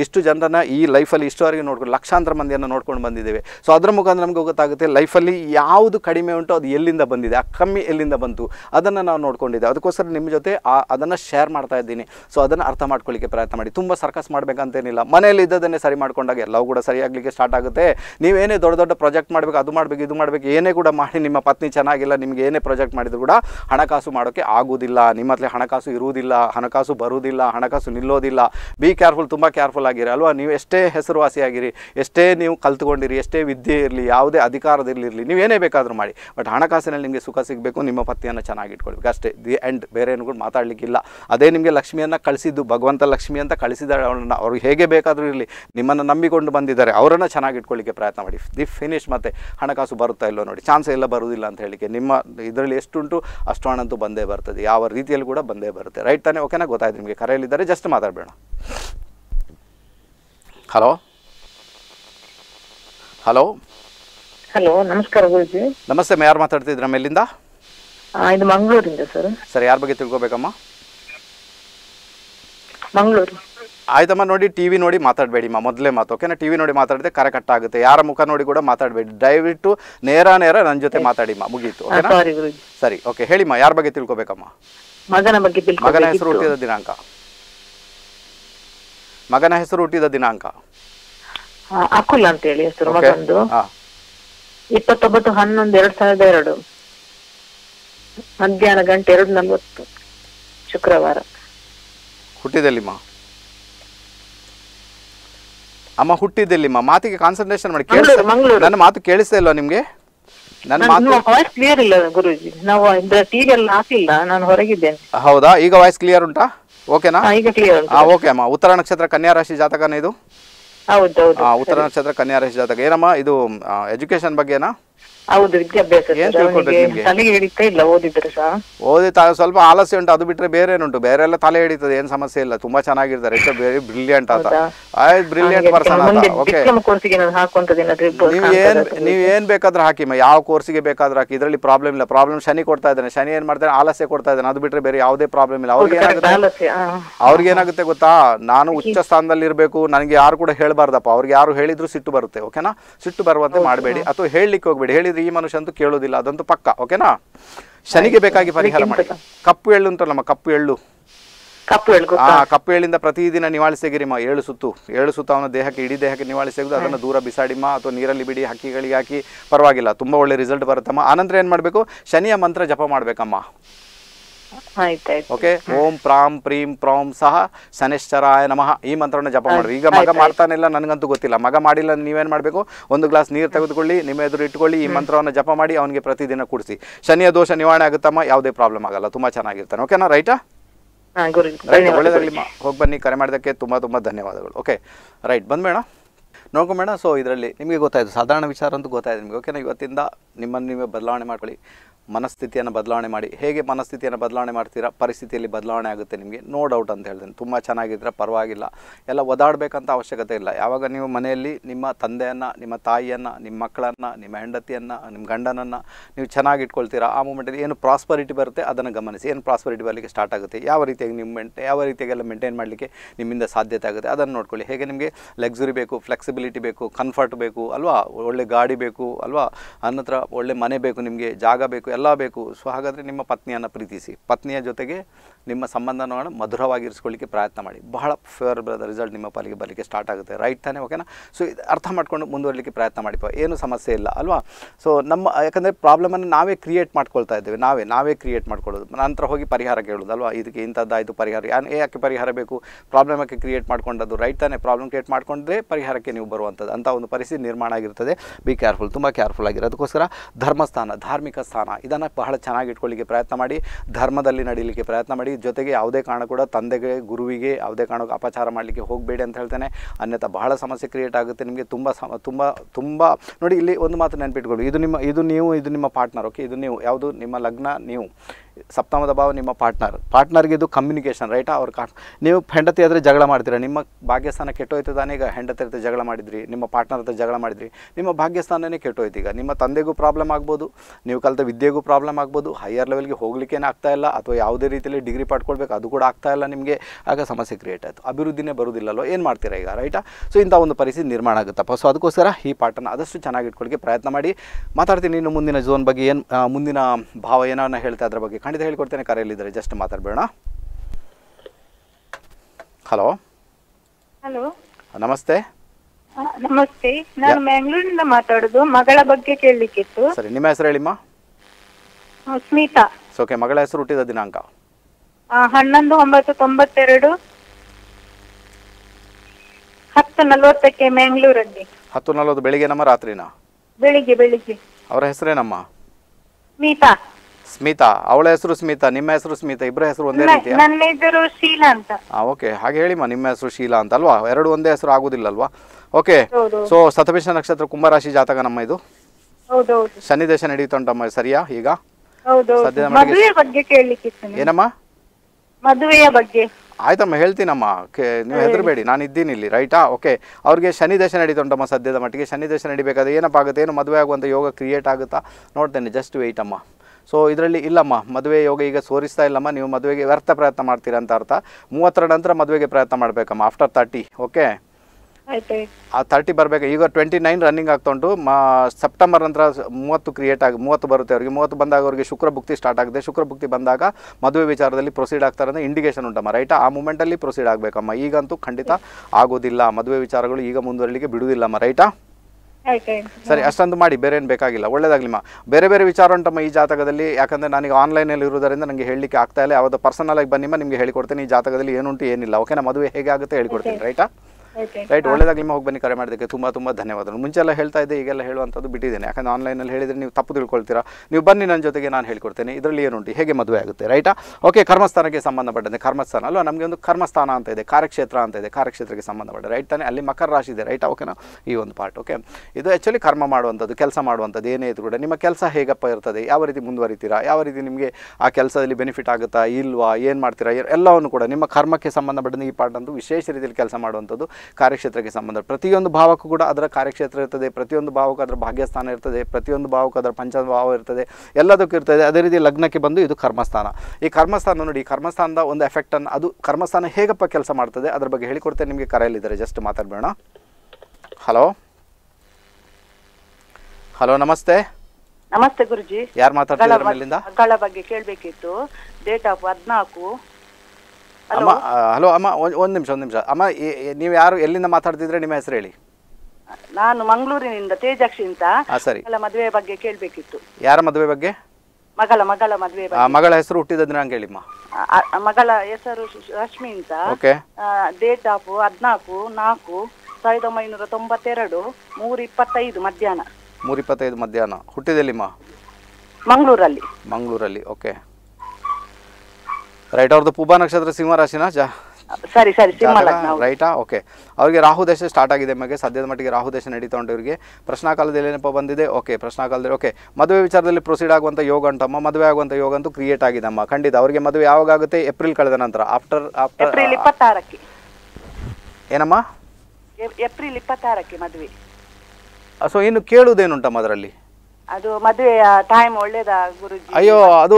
ಇಷ್ಟು ಜನರನ್ನ ಈ ಲೈಫಲ್ಲಿ ಇಷ್ಟುವರೆಗೆ ನೋಡ್ಕೊಂಡು ಲಕ್ಷಾಂತರ ಮಂದಿಯನ್ನು ನೋಡ್ಕೊಂಡು ಬಂದಿದ್ದೇವೆ ಸೊ ಅದರ ಮುಖಾಂತರ ನಮಗೆ ಗೊತ್ತಾಗುತ್ತೆ ಲೈಫಲ್ಲಿ ಯಾವುದು ಕಡಿಮೆ ಉಂಟು ಅದು ಎಲ್ಲಿಂದ ಬಂದಿದೆ ಆ ಕಮ್ಮಿ ಎಲ್ಲಿಂದ ಬಂತು ಅದನ್ನು ಅದನ್ನು ನಾವು ನೋಡ್ಕೊಂಡಿದ್ದೆ ಅದಕ್ಕೋಸ್ಕರ ನಿಮ್ಮ ಜೊತೆ ಆ ಅದನ್ನು ಶೇರ್ ಮಾಡ್ತಾ ಇದ್ದೀನಿ ಸೊ ಅದನ್ನು ಅರ್ಥ ಮಾಡ್ಕೊಳ್ಳಿಕ್ಕೆ ಪ್ರಯತ್ನ ಮಾಡಿ ತುಂಬ ಸರ್ಕಸ್ ಮಾಡಬೇಕಂತೇನಿಲ್ಲ ಮನೆಯಲ್ಲಿ ಇದ್ದದನ್ನೇ ಸರಿ ಮಾಡ್ಕೊಂಡಾಗ ಎಲ್ಲವೂ ಕೂಡ ಸರಿಯಾಗಲಿಕ್ಕೆ ಸ್ಟಾರ್ಟ್ ಆಗುತ್ತೆ ನೀವೇನೇ ದೊಡ್ಡ ದೊಡ್ಡ ಪ್ರಾಜೆಕ್ಟ್ ಮಾಡಬೇಕು ಅದು ಮಾಡಬೇಕು ಇದು ಮಾಡಬೇಕು ಏನೇ ಕೂಡ ಮಾಡಿ ನಿಮ್ಮ ಪತ್ನಿ ಚೆನ್ನಾಗಿಲ್ಲ ನಿಮಗೆ ಏನೇ ಪ್ರಾಜೆಕ್ಟ್ ಮಾಡಿದ್ರು ಕೂಡ ಹಣಕಾಸು ಮಾಡೋಕ್ಕೆ ಆಗೋದಿಲ್ಲ ನಿಮ್ಮ ಹತ್ತಿರ ಹಣಕಾಸು ಇರುವುದಿಲ್ಲ ಹಣಕಾಸು ಬರುವುದಿಲ್ಲ ಹಣಕಾಸು ನಿಲ್ಲೋದಿಲ್ಲ ಬಿ ಕೇರ್ಫುಲ್ ತುಂಬ ಕೇರ್ಫುಲ್ ಆಗಿರಿ ಅಲ್ವಾ ನೀವು ಎಷ್ಟೇ ಹೆಸರುವಾಸಿಯಾಗಿರಿ ಎಷ್ಟೇ ನೀವು ಕಲ್ತ್ಕೊಂಡಿರಿ ಎಷ್ಟೇ ವಿದ್ಯೆ ಇರಲಿ ಯಾವುದೇ ಅಧಿಕಾರದಲ್ಲಿರಲಿ ನೀವೇನೇ ಬೇಕಾದರೂ ಮಾಡಿ ಬಟ್ ಹಣಕಾಸಿನಲ್ಲಿ ನಿಮಗೆ ಸುಖ ಸಿಗಬೇಕು ನಿಮ್ಮ ಪತ್ನಿಯನ್ನು ಚೆನ್ನಾಗಿಟ್ಕೊಳ್ಳಿ ಅಷ್ಟೇ ದಿ ಎಂಡ್ ಬೇರೆ ಏನು ಕೂಡ ಮಾತಾಡಲಿಕ್ಕಿಲ್ಲ ಅದೇ ನಿಮಗೆ ಲಕ್ಷ್ಮಿಯನ್ನು ಕಳಿಸಿದ್ದು ಭಗವಂತ ಲಕ್ಷ್ಮಿ ಅಂತ ಕಳಿಸಿದ ಅವಳನ್ನು ಅವರು ಹೇಗೆ ಬೇಕಾದರೂ ಇರಲಿ ನಿಮ್ಮನ್ನು ನಂಬಿಕೊಂಡು ಬಂದಿದ್ದಾರೆ ಅವರನ್ನು ಚೆನ್ನಾಗಿ ಪ್ರಯತ್ನ ಮಾಡಿ ದಿ ಫಿನಿಶ್ ಮತ್ತೆ ಹಣಕಾಸು ಬರುತ್ತಾ ಇಲ್ಲೋ ನೋಡಿ ಚಾನ್ಸ್ ಎಲ್ಲ ಬರುವುದಿಲ್ಲ ಅಂತ ಹೇಳಿಕೆ ನಿಮ್ಮ ಇದರಲ್ಲಿ ಎಷ್ಟುಂಟು ಅಷ್ಟು ಹಣಂತೂ ಬಂದೇ ಬರ್ತದೆ ಯಾವ ರೀತಿಯಲ್ಲಿ ಕೂಡ ಬಂದೇ ಬರುತ್ತೆ ರೈಟ್ ತಾನೇ ಓಕೆನಾ ಗೊತ್ತಾಯ್ತು ನಿಮಗೆ ಕರೆಯಲಿದ್ದಾರೆ ಜಸ್ಟ್ ಮಾತಾಡಬೇಡ ಹಲೋ ಹಲೋ ಹಲೋ ನಮಸ್ಕಾರ ಗುರುಜಿ ನಮಸ್ತೆ ಯಾರು ನಮ್ಮ ಮೇಲಿಂದ ಇದು ಮಂಗಳೂರಿಂದ ಸರ್ ಸರ್ ಯಾರ ಬಗ್ಗೆ ತಿಳ್ಕೊಬೇಕಮ್ಮ ಮಂಗಳೂರು ಆಯ್ತಮ್ಮ ನೋಡಿ ಟಿವಿ ನೋಡಿ ಮಾತಾಡಬೇಡಿ ಮಾತಾಡಬೇಡಿಮ್ಮ ಮೊದಲೇ ಮಾತು ಓಕೆನಾ ಟಿವಿ ನೋಡಿ ಮಾತಾಡಿದ್ರೆ ಕರೆಕ್ಟ್ ಆಗುತ್ತೆ ಯಾರ ಮುಖ ನೋಡಿ ಕೂಡ ಮಾತಾಡಬೇಡಿ ದಯವಿಟ್ಟು ನೇರ ನೇರ ನನ್ನ ಜೊತೆ ಮಾತಾಡಿಮ್ಮ ಮುಗೀತು ಓಕೆನಾ ಸರಿ ಓಕೆ ಹೇಳಿಮ್ಮ ಯಾರ ಬಗ್ಗೆ ತಿಳ್ಕೊಬೇಕಮ್ಮ ಮಗನ ಬಗ್ಗೆ ಮಗನ ಹೆಸರು ಹುಟ್ಟಿದ ದಿನಾಂಕ ಮಗನ ಹೆಸರು ಹುಟ್ಟಿದ ದಿನಾಂಕ ಅಕುಲ್ ಅಂತ ಹೇಳಿ ಹೆಸರು ಮಗನದು ಇಪ್ಪತ್ತೊಂಬತ್ತು ಹನ್ನೊಂದು ಎರಡು ಎರಡು ಮಧ್ಯಾಹ್ನ ಗಂಟೆ ಎರಡು ನಲ್ವತ್ತು ಶುಕ್ರವಾರ ಹುಟ್ಟಿದೆಲ್ಲಿಮ್ಮ ಅಮ್ಮ ಹುಟ್ಟಿದೆಲ್ಲಿಮ್ಮ ಮಾತಿಗೆ ಕಾನ್ಸಂಟ್ರೇಷನ್ ಮಾಡಿ ಕೇಳಿಸ್ತಾ ನನ್ನ ಮಾತು ಕೇಳಿಸ್ತಾ ಇಲ್ವಾ ನಿಮ್ಗೆ ನನ್ನ ಮಾತು ವಾಯ್ಸ್ ಕ್ಲಿಯರ್ ಇಲ್ಲ ಗುರುಜಿ ನಾವು ಇಂದ್ರ ಟಿವಿ ಎಲ್ಲ ಹಾಕಿಲ್ಲ ನಾನು ಹೊರಗಿದ್ದೇನೆ ಹೌದಾ ಈಗ ವಾಯ್ಸ್ ಕ್ಲಿಯರ್ ಉಂಟಾ ಓಕೆನಾ ಈಗ ಕ್ಲಿಯರ್ ಹಾ ಓಕೆ ಅಮ್ಮ ಉತ್ತರ ನಕ್ಷತ್ರ ಕನ್ಯಾ ರಾಶಿ ಜಾತಕನ ಇದು ಹೌದು ಹೌದು ಉತ್ತರ ನಕ್ಷತ್ರ ಕನ್ಯಾ ರಾಶಿ ಜಾತಕ ಏನಮ್ಮ ಇದು ಎಜುಕೇಶನ್ ಬಗ್ಗೆನಾ ಓದಿ ಸ್ವಲ್ಪ ಆಲಸ್ಯ ಉಂಟು ಅದು ಬಿಟ್ರೆ ಬೇರೆ ಉಂಟು ಬೇರೆ ಎಲ್ಲ ತಲೆ ಹಿಡಿತದೆ ಏನ್ ಸಮಸ್ಯೆ ಇಲ್ಲ ತುಂಬಾ ಚೆನ್ನಾಗಿರ್ತಾರೆ ಬ್ರಿಲಿಯಂಟ್ ಆತ ಬ್ರಿಲಿಯಂಟ್ ಪರ್ಸನ್ ಏನ್ ಬೇಕಾದ್ರೂ ಹಾಕಿ ಮ- ಯಾವ ಕೋರ್ಸಿಗೆ ಬೇಕಾದ್ರೂ ಹಾಕಿ ಇದರಲ್ಲಿ ಪ್ರಾಬ್ಲಮ್ ಇಲ್ಲ ಪ್ರಾಬ್ಲಮ್ ಶನಿ ಕೊಡ್ತಾ ಇದ್ದಾನೆ ಶನಿ ಏನ್ ಮಾಡ್ತಾನೆ ಆಲಸ್ಯ ಕೊಡ್ತಾ ಇದ್ದಾನೆ ಅದು ಬಿಟ್ರೆ ಬೇರೆ ಯಾವುದೇ ಪ್ರಾಬ್ಲಮ್ ಇಲ್ಲ ಅವ್ರಿಗೆ ಏನಾಗುತ್ತೆ ಅವ್ರಿಗೆ ಏನಾಗುತ್ತೆ ಗೊತ್ತಾ ನಾನು ಉಚ್ಚ ಸ್ಥಾನದಲ್ಲಿ ಇರಬೇಕು ನನಗೆ ಯಾರು ಕೂಡ ಹೇಳಬಾರ್ದಪ್ಪ ಅವ್ರಿಗೆ ಯಾರು ಹೇಳಿದ್ರು ಸಿಟ್ಟು ಬರುತ್ತೆ ಓಕೆನಾ ಸಿಟ್ಟು ಬರುವಂತೆ ಮಾಡಬೇಡಿ ಅಥವಾ ಹೇಳಲಿಕ್ಕೆ ಹೋಗ್ಬೇಡಿ ಹೇಳಿದ್ರೆ ಈ ಮನುಷ್ಯ ಅಂತೂ ಕೇಳೋದಿಲ್ಲ ಅದಂತೂ ಪಕ್ಕ ಓಕೆನಾ ಶನಿಗೆ ಬೇಕಾಗಿ ಪರಿಹಾರ ಮಾಡಿ ಕಪ್ಪು ಎಳ್ಳು ಉಂಟಲ್ಲ ಕಪ್ಪು ಎಳ್ಳು ಹಾ ಕಪ್ಪು ಎಳ್ಳಿಂದ ಪ್ರತಿದಿನ ಮಾ ಏಳು ಸುತ್ತು ಏಳು ಸುತ್ತು ಅವನ ದೇಹಕ್ಕೆ ಇಡೀ ದೇಹಕ್ಕೆ ನಿವಾಳಿಸೆಗಿದು ಅದನ್ನ ದೂರ ಬಿಸಾಡಿಮ್ಮ ಅಥವಾ ನೀರಲ್ಲಿ ಬಿಡಿ ಹಕ್ಕಿಗಳಿಗೆ ಹಾಕಿ ಪರವಾಗಿಲ್ಲ ತುಂಬಾ ಒಳ್ಳೆ ರಿಸಲ್ಟ್ ಬರುತ್ತಮ್ಮ ಆನಂತರ ಏನು ಮಾಡಬೇಕು ಶನಿಯ ಮಂತ್ರ ಜಪ ಮಾಡಬೇಕಮ್ಮ ಓಕೆ ಓಂ ಪ್ರಾಂ ಪ್ರೀಂ ಪ್ರಾಂ ಸಹ ಶನೇಶ್ವರಾಯ ನಮಃ ಈ ಮಂತ್ರವನ್ನು ಜಪ ಮಾಡ್ರಿ ಈಗ ಮಗ ಮಾಡ್ತಾನಿಲ್ಲ ನನಗಂತೂ ಗೊತ್ತಿಲ್ಲ ಮಗ ಮಾಡಿಲ್ಲ ನೀವೇನು ಮಾಡಬೇಕು ಒಂದು ಗ್ಲಾಸ್ ನೀರು ತೆಗೆದುಕೊಳ್ಳಿ ನಿಮ್ಮ ಎದುರು ಇಟ್ಕೊಳ್ಳಿ ಈ ಮಂತ್ರವನ್ನು ಜಪ ಮಾಡಿ ಅವನಿಗೆ ಪ್ರತಿದಿನ ಕುಡಿಸಿ ಶನಿಯ ದೋಷ ನಿವಾರಣೆ ಆಗುತ್ತಮ್ಮ ಯಾವುದೇ ಪ್ರಾಬ್ಲಮ್ ಆಗಲ್ಲ ತುಂಬಾ ಚೆನ್ನಾಗಿರ್ತಾನೆ ಓಕೆನಾ ರೈಟಾ ಒಳ್ಳೇದಾಗಲಿ ಹೋಗಿ ಬನ್ನಿ ಕರೆ ಮಾಡೋದಕ್ಕೆ ತುಂಬ ತುಂಬ ಧನ್ಯವಾದಗಳು ಓಕೆ ರೈಟ್ ಬಂದ್ ಮೇಡಮ್ ನೋಡ್ಕೊ ಮೇಡಮ್ ಸೊ ಇದರಲ್ಲಿ ನಿಮಗೆ ಗೊತ್ತಾಯಿತು ಸಾಧಾರಣ ವಿಚಾರ ಅಂತೂ ಗೊತ್ತಾಯಿತು ನಿಮಗೆ ಓಕೆನಾ ಇವತ್ತಿಂದ ನಿಮ್ಮನ್ನು ನೀವೇ ಬದಲಾವಣೆ ಮಾಡ್ಕೊಳ್ಳಿ ಮನಸ್ಥಿತಿಯನ್ನು ಬದಲಾವಣೆ ಮಾಡಿ ಹೇಗೆ ಮನಸ್ಥಿತಿಯನ್ನು ಬದಲಾವಣೆ ಮಾಡ್ತೀರಾ ಪರಿಸ್ಥಿತಿಯಲ್ಲಿ ಬದಲಾವಣೆ ಆಗುತ್ತೆ ನಿಮಗೆ ನೋ ಡೌಟ್ ಅಂತ ಹೇಳ್ತೇನೆ ತುಂಬ ಚೆನ್ನಾಗಿದ್ದರೆ ಪರವಾಗಿಲ್ಲ ಎಲ್ಲ ಒದಾಡಬೇಕಂತ ಅವಶ್ಯಕತೆ ಇಲ್ಲ ಯಾವಾಗ ನೀವು ಮನೆಯಲ್ಲಿ ನಿಮ್ಮ ತಂದೆಯನ್ನು ನಿಮ್ಮ ತಾಯಿಯನ್ನು ನಿಮ್ಮ ಮಕ್ಕಳನ್ನು ನಿಮ್ಮ ಹೆಂಡತಿಯನ್ನು ನಿಮ್ಮ ಗಂಡನನ್ನು ನೀವು ಚೆನ್ನಾಗಿ ಇಟ್ಕೊಳ್ತೀರಾ ಆ ಮೂಮೆಂಟಲ್ಲಿ ಏನು ಪ್ರಾಸ್ಪರಿಟಿ ಬರುತ್ತೆ ಅದನ್ನು ಗಮನಿಸಿ ಏನು ಪ್ರಾಸ್ಪರಿಟಿ ಬರಲಿಕ್ಕೆ ಸ್ಟಾರ್ಟ್ ಆಗುತ್ತೆ ಯಾವ ರೀತಿಯಾಗಿ ನಿಮ್ಮ ಮೆಂಟೆ ಯಾವ ರೀತಿಯಾಗೆಲ್ಲ ಮೇಂಟೈನ್ ಮಾಡಲಿಕ್ಕೆ ನಿಮ್ಮಿಂದ ಸಾಧ್ಯತೆ ಆಗುತ್ತೆ ಅದನ್ನು ನೋಡ್ಕೊಳ್ಳಿ ಹೇಗೆ ನಿಮಗೆ ಲಕ್ಸುರಿ ಬೇಕು ಫ್ಲೆಕ್ಸಿಬಿಲಿಟಿ ಬೇಕು ಕನ್ಫರ್ಟ್ ಬೇಕು ಅಲ್ವಾ ಒಳ್ಳೆ ಗಾಡಿ ಬೇಕು ಅಲ್ವಾ ಅನ್ನತ್ರ ಒಳ್ಳೆ ಮನೆ ಬೇಕು ನಿಮಗೆ ಜಾಗ ಬೇಕು ಎಲ್ಲ ಬೇಕು ಸೊ ಹಾಗಾದರೆ ನಿಮ್ಮ ಪತ್ನಿಯನ್ನು ಪ್ರೀತಿಸಿ ಪತ್ನಿಯ ಜೊತೆಗೆ ನಿಮ್ಮ ಸಂಬಂಧವನ್ನು ಮಧುರವಾಗಿರಿಸ್ಕೊಳ್ಳಿಕ್ಕೆ ಪ್ರಯತ್ನ ಮಾಡಿ ಬಹಳ ಫೇವರಬಲ್ ರಿಸಲ್ಟ್ ನಿಮ್ಮ ಪಾಲಿಗೆ ಬರಲಿಕ್ಕೆ ಸ್ಟಾರ್ಟ್ ಆಗುತ್ತೆ ರೈಟ್ ತಾನೇ ಓಕೆನಾ ಸೊ ಇದು ಅರ್ಥ ಮಾಡಿಕೊಂಡು ಮುಂದುವರಲಿಕ್ಕೆ ಪ್ರಯತ್ನ ಮಾಡಿ ಏನು ಸಮಸ್ಯೆ ಇಲ್ಲ ಅಲ್ವಾ ಸೊ ನಮ್ಮ ಯಾಕಂದರೆ ಪ್ರಾಬ್ಲಮನ್ನು ನಾವೇ ಕ್ರಿಯೇಟ್ ಮಾಡ್ಕೊಳ್ತಾ ಇದ್ದೇವೆ ನಾವೇ ನಾವೇ ಕ್ರಿಯೇಟ್ ಮಾಡ್ಕೊಳ್ಳೋದು ನಂತರ ಹೋಗಿ ಪರಿಹಾರ ಕೇಳೋದು ಅಲ್ವಾ ಇದಕ್ಕೆ ಇಂಥದ್ದಾಯಿತು ಪರಿಹಾರ ಯಾನು ಯಾಕೆ ಪರಿಹಾರ ಬೇಕು ಪ್ರಾಬ್ಲಮ್ ಯಾಕೆ ಕ್ರಿಯೇಟ್ ಮಾಡ್ಕೊಂಡದ್ದು ರೈಟ್ ತಾನೇ ಪ್ರಾಬ್ಲಮ್ ಕ್ರಿಯೇಟ್ ಮಾಡ್ಕೊಂಡ್ರೆ ಪರಿಹಾರಕ್ಕೆ ನೀವು ಬರುವಂಥದ್ದು ಅಂಥ ಒಂದು ಪರಿಸ್ಥಿತಿ ನಿರ್ಮಾಣ ಆಗಿರ್ತದೆ ಬಿ ಕೇರ್ಫುಲ್ ತುಂಬ ಕೇರ್ಫುಲ್ ಆಗಿರೋದಕ್ಕೋಸ್ಕರ ಧರ್ಮಸ್ಥಾನ ಧಾರ್ಮಿಕ ಸ್ಥಾನ ಇದನ್ನು ಬಹಳ ಚೆನ್ನಾಗಿ ಇಟ್ಕೊಳ್ಳಿಕ್ಕೆ ಪ್ರಯತ್ನ ಮಾಡಿ ಧರ್ಮದಲ್ಲಿ ನಡೀಲಿಕ್ಕೆ ಪ್ರಯತ್ನ ಮಾಡಿ ಮಾಡಿ ಜೊತೆಗೆ ಯಾವುದೇ ಕಾರಣ ಕೂಡ ತಂದೆಗೆ ಗುರುವಿಗೆ ಯಾವುದೇ ಕಾರಣಕ್ಕೂ ಅಪಚಾರ ಮಾಡಲಿಕ್ಕೆ ಹೋಗಬೇಡಿ ಅಂತ ಹೇಳ್ತಾನೆ ಅನ್ಯಥ ಬಹಳ ಸಮಸ್ಯೆ ಕ್ರಿಯೇಟ್ ಆಗುತ್ತೆ ನಿಮಗೆ ತುಂಬ ಸಮ ತುಂಬ ತುಂಬ ನೋಡಿ ಇಲ್ಲಿ ಒಂದು ಮಾತು ನೆನಪಿಟ್ಕೊಳ್ಳಿ ಇದು ನಿಮ್ಮ ಇದು ನೀವು ಇದು ನಿಮ್ಮ ಪಾರ್ಟ್ನರ್ ಓಕೆ ಇದು ನೀವು ಯಾವುದು ನಿಮ್ಮ ಲಗ್ನ ನೀವು ಸಪ್ತಮದ ಭಾವ ನಿಮ್ಮ ಪಾರ್ಟ್ನರ್ ಪಾರ್ಟ್ನರ್ಗೆ ಇದು ಕಮ್ಯುನಿಕೇಷನ್ ರೈಟ್ ಅವ್ರ ಕಾ ನೀವು ಹೆಂಡತಿ ಆದರೆ ಜಗಳ ಮಾಡ್ತೀರಾ ನಿಮ್ಮ ಭಾಗ್ಯಸ್ಥಾನ ಕೆಟ್ಟೋಯ್ತದಾನೆ ಈಗ ಹೆಂಡತಿ ಹತ್ರ ಜಗಳ ಮಾಡಿದ್ರಿ ನಿಮ್ಮ ಪಾರ್ಟ್ನರ್ ಹತ್ರ ಜಗಳ ಮಾಡಿದ್ರಿ ನಿಮ್ಮ ಭಾಗ್ಯಸ್ಥಾನನೇ ಕೆಟ್ಟೋಯ್ತು ಈಗ ನಿಮ್ಮ ತಂದೆಗೂ ಪ್ರಾಬ್ಲಮ್ ಆಗ್ಬೋದು ನೀವು ಕಲಿತ ವಿದ್ಯೆಗೂ ಪ್ರಾಬ್ಲಮ್ ಆಗ್ಬೋದು ಹೈಯರ್ ಲೆವೆಲ್ಗೆ ಹೋಗ್ಲಿಕ್ಕೇನೆ ಆಗ್ತಾ ಇಲ್ಲ ಅಥವಾ ಯಾವುದೇ ರೀತಿಯಲ್ಲಿ ಡಿಗ್ರಿ ಪಡ್ಕೊಳ್ಬೇಕು ಅದು ಕೂಡ ಆಗ್ತಾ ಇಲ್ಲ ನಿಮಗೆ ಆಗ ಸಮಸ್ಯೆ ಕ್ರಿಯೇಟ್ ಆಯಿತು ಅಭಿವೃದ್ಧಿನೇ ಬರೋದಿಲ್ಲಲ್ಲೋ ಏನು ಮಾಡ್ತೀರಾ ಈಗ ರೈಟಾ ಸೊ ಇಂಥ ಒಂದು ಪರಿಸ್ಥಿತಿ ನಿರ್ಮಾಣ ಆಗುತ್ತಪ್ಪ ಸೊ ಅದಕ್ಕೋಸ್ಕರ ಈ ಪಾಠನ ಆದಷ್ಟು ಚೆನ್ನಾಗಿ ಇಟ್ಕೊಳ್ಳಿಕ್ಕೆ ಪ್ರಯತ್ನ ಮಾಡಿ ಮಾತಾಡ್ತೀನಿ ಇನ್ನು ಮುಂದಿನ ಜೋನ್ ಬಗ್ಗೆ ಏನು ಮುಂದಿನ ಭಾವ ಏನೋ ಹೇಳ್ತಾ ಅದ್ರ ಬಗ್ಗೆ ಖಂಡಿತ ಹೇಳ್ಕೊಡ್ತೇನೆ ಕರೆಯಲ್ಲಿದ್ದಾರೆ ಜಸ್ಟ್ ಮಾತಾಡ್ಬೇಡ ಹಲೋ ಹಲೋ ನಮಸ್ತೆ ನಮಸ್ತೆ ನಾನು ಮ್ಯಾಂಗ್ಳೂರಿಂದ ಮಾತಾಡೋದು ಮಗಳ ಬಗ್ಗೆ ಕೇಳಲಿಕ್ಕಿತ್ತು ಸರಿ ನಿಮ್ಮ ಹೆಸರು ಹೇಳಿಮ್ಮ ಸ್ಮಿತಾ ಓಕೆ ಮಗಳ ಹೆಸರು ಹುಟ್ಟಿದ ದಿನಾಂಕ ಹನ್ನೊಂದು ಒಂಬತ್ತು ತೊಂಬತ್ತೆರಡು ಹತ್ತು ನಲವತ್ತಕ್ಕೆ ಮ್ಯಾಂಗ್ಳೂರಲ್ಲಿ ಹತ್ತು ನಲವತ್ತು ಬೆಳಿಗ್ಗೆ ನಮ್ಮ ರಾತ್ರಿನ ಬೆಳಿಗ್ಗೆ ಬೆಳಿಗ್ಗೆ ಅವರ ಹೆಸರೇನಮ್ಮ ಸ್ಮಿತಾ ಸ್ಮಿತಾ ಅವಳ ಹೆಸರು ಸ್ಮಿತಾ ನಿಮ್ಮ ಹೆಸರು ಸ್ಮಿತಾ ಇಬ್ಬರ ಹೆಸರು ಒಂದೇ ರೀತಿಯ ನನ್ನ ಹೆಸರು ಶೀಲಾ ಅಂತ ಓಕೆ ಹಾಗೆ ಹೇಳಿಮ್ಮ ನಿಮ್ಮ ಹೆಸರು ಶೀಲಾ ಅಂತ ಅಲ್ವಾ ಎರಡು ಒಂದೇ ಹೆಸರು ಆಗುದಿಲ್ಲ ಅಲ್ವಾ ಓಕೆ ಸೊ ಸತಭಿಷ ನಕ್ಷತ್ರ ಕುಂಭರಾಶಿ ಜಾತಕ ನಮ್ಮ ಇದು ಶನಿ ದೇಶ ಉಂಟಮ್ಮ ಸರಿಯಾ ಈಗ ಸದ್ಯದ ಏನಮ್ಮ ಮದುವೆಯ ಬಗ್ಗೆ ಆಯ್ತಮ್ಮ ಹೇಳ್ತೀನಮ್ಮ ನೀವು ನಾನು ಇದ್ದೀನಿ ಇಲ್ಲಿ ರೈಟಾ ಓಕೆ ಅವ್ರಿಗೆ ಶನಿ ದೇಶ ಉಂಟಮ್ಮ ಸದ್ಯದ ಮಟ್ಟಿಗೆ ಶನಿ ದೇಶ ನಡಿಬೇಕಾದ್ರೆ ಏನಪ್ಪ ಆಗುತ್ತೆ ಏನು ಮದುವೆ ಆಗುವಂಥ ಯೋಗ ಕ್ರಿಯೇಟ್ ಆಗುತ್ತಾ ನೋಡ್ತೇನೆ ಜಸ್ಟ್ ವೆಯ್ಟ್ ಅಮ್ಮ ಸೊ ಇದರಲ್ಲಿ ಇಲ್ಲಮ್ಮ ಮದುವೆ ಯೋಗ ಈಗ ಸೋರಿಸ್ತಾ ಇಲ್ಲಮ್ಮ ನೀವು ಮದುವೆಗೆ ವ್ಯರ್ಥ ಪ್ರಯತ್ನ ಮಾಡ್ತೀರಾ ಅಂತ ಅರ್ಥ ಮೂವತ್ತರ ನಂತರ ಮದುವೆಗೆ ಪ್ರಯತ್ನ ಮಾಡಬೇಕಮ್ಮ ಆಫ್ಟರ್ ತರ್ಟಿ ಓಕೆ ಆ ತರ್ಟಿ ಬರಬೇಕು ಈಗ ಟ್ವೆಂಟಿ ನೈನ್ ರನ್ನಿಂಗ್ ಉಂಟು ಮಾ ಸೆಪ್ಟೆಂಬರ್ ನಂತರ ಮೂವತ್ತು ಕ್ರಿಯೇಟ್ ಆಗಿ ಮೂವತ್ತು ಬರುತ್ತೆ ಅವರಿಗೆ ಮೂವತ್ತು ಬಂದಾಗ ಅವರಿಗೆ ಶುಕ್ರ ಭುಕ್ತಿ ಸ್ಟಾರ್ಟ್ ಆಗಿದೆ ಶುಕ್ರ ಭುಕ್ತಿ ಬಂದಾಗ ಮದುವೆ ವಿಚಾರದಲ್ಲಿ ಪ್ರೊಸೀಡ್ ಆಗ್ತಾರೆ ಅಂದರೆ ಇಂಡಿಕೇಶನ್ ಉಂಟಮ್ಮ ರೈಟ್ ಆ ಮೂಮೆಂಟಲ್ಲಿ ಪ್ರೊಸೀಡ್ ಆಗಬೇಕಮ್ಮ ಈಗಂತೂ ಖಂಡಿತ ಆಗೋದಿಲ್ಲ ಮದುವೆ ವಿಚಾರಗಳು ಈಗ ಮುಂದುವರಲಿಕ್ಕೆ ಬಿಡುವುದಿಲ್ಲಮ್ಮ ರೈಟಾ ಸರಿ ಅಷ್ಟೊಂದು ಮಾಡಿ ಬೇರೆ ಏನು ಬೇಕಾಗಿಲ್ಲ ಒಳ್ಳೇದಾಗ್ಲಿಮ್ಮ ಬೇರೆ ಬೇರೆ ವಿಚಾರ ಉಂಟಮ್ಮ ಈ ಜಾತಕದಲ್ಲಿ ಯಾಕಂದ್ರೆ ನನಗೆ ಆನ್ಲೈನಲ್ಲಿ ಇರೋದರಿಂದ ನನಗೆ ಹೇಳಲಿಕ್ಕೆ ಆಗ್ತಾ ಇಲ್ಲ ಯಾವುದೋ ಪರ್ಸನಲ್ ಆಗಿ ಬನ್ನಿಮ್ಮ ನಿಮಗೆ ಹೇಳಿಕೊಡ್ತೀನಿ ಈ ಜಾತಕದಲ್ಲಿ ಏನುಂಟು ಏನಿಲ್ಲ ಓಕೆನಾ ಮದುವೆ ಹೇಗೆ ಆಗುತ್ತೆ ಹೇಳ್ಕೊಡ್ತೀನಿ ರೈಟಾ ರೈಟ್ ಒಳ್ಳೇದಾಗಿ ನಿಮ್ಮ ಹೋಗಿ ಬನ್ನಿ ಕರೆ ಮಾಡಿದ್ದಕ್ಕೆ ತುಂಬ ತುಂಬ ಧನ್ಯವಾದಗಳು ಮುಂಚೆಲ್ಲ ಹೇಳ್ತಾ ಇದ್ದೆ ಈಗೆಲ್ಲ ಹೇಳುವಂಥದ್ದು ಬಿಟ್ಟಿದ್ದೇನೆ ಯಾಕಂದರೆ ಆನ್ಲೈನಲ್ಲಿ ಹೇಳಿದರೆ ನೀವು ತಪ್ಪು ತಿಳ್ಕೊಳ್ತೀರಾ ನೀವು ಬನ್ನಿ ನನ್ನ ಜೊತೆಗೆ ನಾನು ಹೇಳ್ಕೊಡ್ತೇನೆ ಇದರಲ್ಲಿ ಏನುಂಟು ಹೇಗೆ ಮದುವೆ ಆಗುತ್ತೆ ರೈಟಾ ಓಕೆ ಕರ್ಮಸ್ಥಾನಕ್ಕೆ ಸಂಬಂಧಪಟ್ಟಂತೆ ಕರ್ಮಸ್ಥಾನ ಅಲ್ವಾ ನಮಗೆ ಒಂದು ಕರ್ಮಸ್ಥಾನ ಅಂತ ಇದೆ ಕಾರ್ಯಕ್ಷೇತ್ರ ಅಂತ ಇದೆ ಕಾರ್ಯಕ್ಷೇತ್ರಕ್ಕೆ ಸಂಬಂಧಪಟ್ಟ ರೈಟ್ ತಾನೆ ಅಲ್ಲಿ ಮಕರ ರಾಶಿ ಇದೆ ರೈಟ್ ಓಕೆನಾ ಈ ಒಂದು ಪಾರ್ಟ್ ಓಕೆ ಇದು ಆ್ಯಕ್ಚುಲಿ ಕರ್ಮ ಮಾಡುವಂಥದ್ದು ಕೆಲಸ ಮಾಡುವಂಥದ್ದು ಏನೇ ಇದ್ರು ಕೂಡ ನಿಮ್ಮ ಕೆಲಸ ಹೇಗಪ್ಪ ಇರ್ತದೆ ಯಾವ ರೀತಿ ಮುಂದುವರಿತೀರಾ ಯಾವ ರೀತಿ ನಿಮಗೆ ಆ ಕೆಲಸದಲ್ಲಿ ಬೆನಿಫಿಟ್ ಆಗುತ್ತಾ ಇಲ್ವಾ ಏನು ಮಾಡ್ತೀರಾ ಎಲ್ಲವನ್ನು ಕೂಡ ನಿಮ್ಮ ಕರ್ಮಕ್ಕೆ ಸಂಬಂಧಪಟ್ಟಂತೆ ಈ ಪಾರ್ಟ್ ಅಂತೂ ವಿಶೇಷ ರೀತಿಯಲ್ಲಿ ಕೆಲಸ ಮಾಡುವಂಥದ್ದು ಕಾರ್ಯಕ್ಷೇತ್ರಕ್ಕೆ ಸಂಬಂಧ ಪ್ರತಿಯೊಂದು ಭಾವಕ್ಕೂ ಕೂಡ ಅದರ ಕಾರ್ಯಕ್ಷೇತ್ರ ಇರ್ತದೆ ಪ್ರತಿಯೊಂದು ಭಾವಕ್ಕೂ ಅದರ ಭಾಗ್ಯಸ್ಥಾನ ಇರ್ತದೆ ಪ್ರತಿಯೊಂದು ಭಾವಕ್ಕೂ ಅದರ ಭಾವ ಇರ್ತದೆ ಎಲ್ಲದಕ್ಕೂ ಇರ್ತದೆ ಅದೇ ರೀತಿ ಲಗ್ನಕ್ಕೆ ಬಂದು ಇದು ಕರ್ಮಸ್ಥಾನ ಈ ಕರ್ಮಸ್ಥಾನ ನೋಡಿ ಕರ್ಮಸ್ಥಾನದ ಒಂದು ಎಫೆಕ್ಟನ್ನು ಅದು ಕರ್ಮಸ್ಥಾನ ಹೇಗಪ್ಪ ಕೆಲಸ ಮಾಡ್ತದೆ ಅದ್ರ ಬಗ್ಗೆ ಹೇಳಿಕೊಡ್ತೇನೆ ನಿಮಗೆ ಕರೆಯಲ್ಲಿದ್ದಾರೆ ಜಸ್ಟ್ ಮಾತಾಡಬೇಡ ಹಲೋ ಹಲೋ ನಮಸ್ತೆ ನಮಸ್ತೆ ಗುರುಜಿ ಯಾರು ಮಾತಾಡ್ತಾರೆ ಬಗ್ಗೆ ಕೇಳಬೇಕಿತ್ತು ಡೇಟ್ ಆಫ್ ಹದಿನಾಲ್ಕು ಅಮ್ಮ ಹಲೋ ಅಮ್ಮ ಒಂದು ನಿಮಿಷ ಒಂದು ನಿಮಿಷ ಅಮ್ಮ ನೀವು ಯಾರು ಎಲ್ಲಿಂದ ಮಾತಾಡ್ತಿದ್ರೆ ನಿಮ್ಮ ಹೆಸರು ಹೇಳಿ ನಾನು ಮಂಗಳೂರಿನಿಂದ ತೇಜಾಕ್ಷಿ ಅಂತ ಸರಿ ಮದುವೆ ಬಗ್ಗೆ ಕೇಳಬೇಕಿತ್ತು ಯಾರ ಮದುವೆ ಬಗ್ಗೆ ಮಗಳ ಮಗಳ ಮದುವೆ ಮಗಳ ಹೆಸರು ಹುಟ್ಟಿದ ದಿನಾಂಕ ಹೇಳಿಮ್ಮ ಮಗಳ ಹೆಸರು ರಶ್ಮಿ ಅಂತ ಡೇಟ್ ಆಫ್ ಹದಿನಾಲ್ಕು ನಾಲ್ಕು ಸಾವಿರದ ಒಂಬೈನೂರ ತೊಂಬತ್ತೆರಡು ಮೂರು ಇಪ್ಪತ್ತೈದು ಮಧ್ಯಾಹ್ನ ಮೂರು ಇಪ್ಪತ್ತೈದು ಮಧ್ಯಾಹ್ನ ಹುಟ್ಟಿದೆಲ್ಲಿಮ್ಮ ಮಂಗಳೂರಲ್ಲಿ ಮಂಗಳೂರಲ್ಲಿ ಓಕೆ ರೈಟ್ ಅವ್ರದ್ದು ಪೂಬಾ ನಕ್ಷತ್ರ ಸಿಂಹ ರಾಶಿನ ಜಾ ಸರಿ ಸರಿ ರೈಟಾ ಓಕೆ ಅವರಿಗೆ ರಾಹು ದೇಶ ಸ್ಟಾರ್ಟ್ ಆಗಿದೆ ಮಗೆ ಸದ್ಯದ ಮಟ್ಟಿಗೆ ರಾಹು ದೇಶ ನಡೀತಾ ಉಂಟು ಇವರಿಗೆ ಪ್ರಶ್ನಾ ಕಾಲದಲ್ಲಿ ಏನಪ್ಪ ಬಂದಿದೆ ಓಕೆ ಪ್ರಶ್ನಾ ಕಾಲದಲ್ಲಿ ಓಕೆ ಮದುವೆ ವಿಚಾರದಲ್ಲಿ ಪ್ರೊಸೀಡ್ ಆಗುವಂಥ ಯೋಗ ಉಂಟಮ್ಮ ಮದುವೆ ಆಗುವಂಥ ಯೋಗ ಅಂತೂ ಕ್ರಿಯೇಟ್ ಆಗಿದೆ ಅಮ್ಮ ಖಂಡಿತ ಅವರಿಗೆ ಮದುವೆ ಯಾವಾಗ ಆಗುತ್ತೆ ಏಪ್ರಿಲ್ ಕಳೆದ ನಂತರ ಆಫ್ಟರ್ ಆಫ್ಟರ್ ಏನಮ್ಮ ಏಪ್ರಿಲ್ ಇಪ್ಪತ್ತಾರಕ್ಕೆ ಮದುವೆ ಸೊ ಇನ್ನು ಕೇಳುವುದೇನುಂಟಮ್ಮ ಅದರಲ್ಲಿ ಅದು ಮದುವೆಯ ಟೈಮ್ ಗುರುಜಿ ಅಯ್ಯೋ ಅದು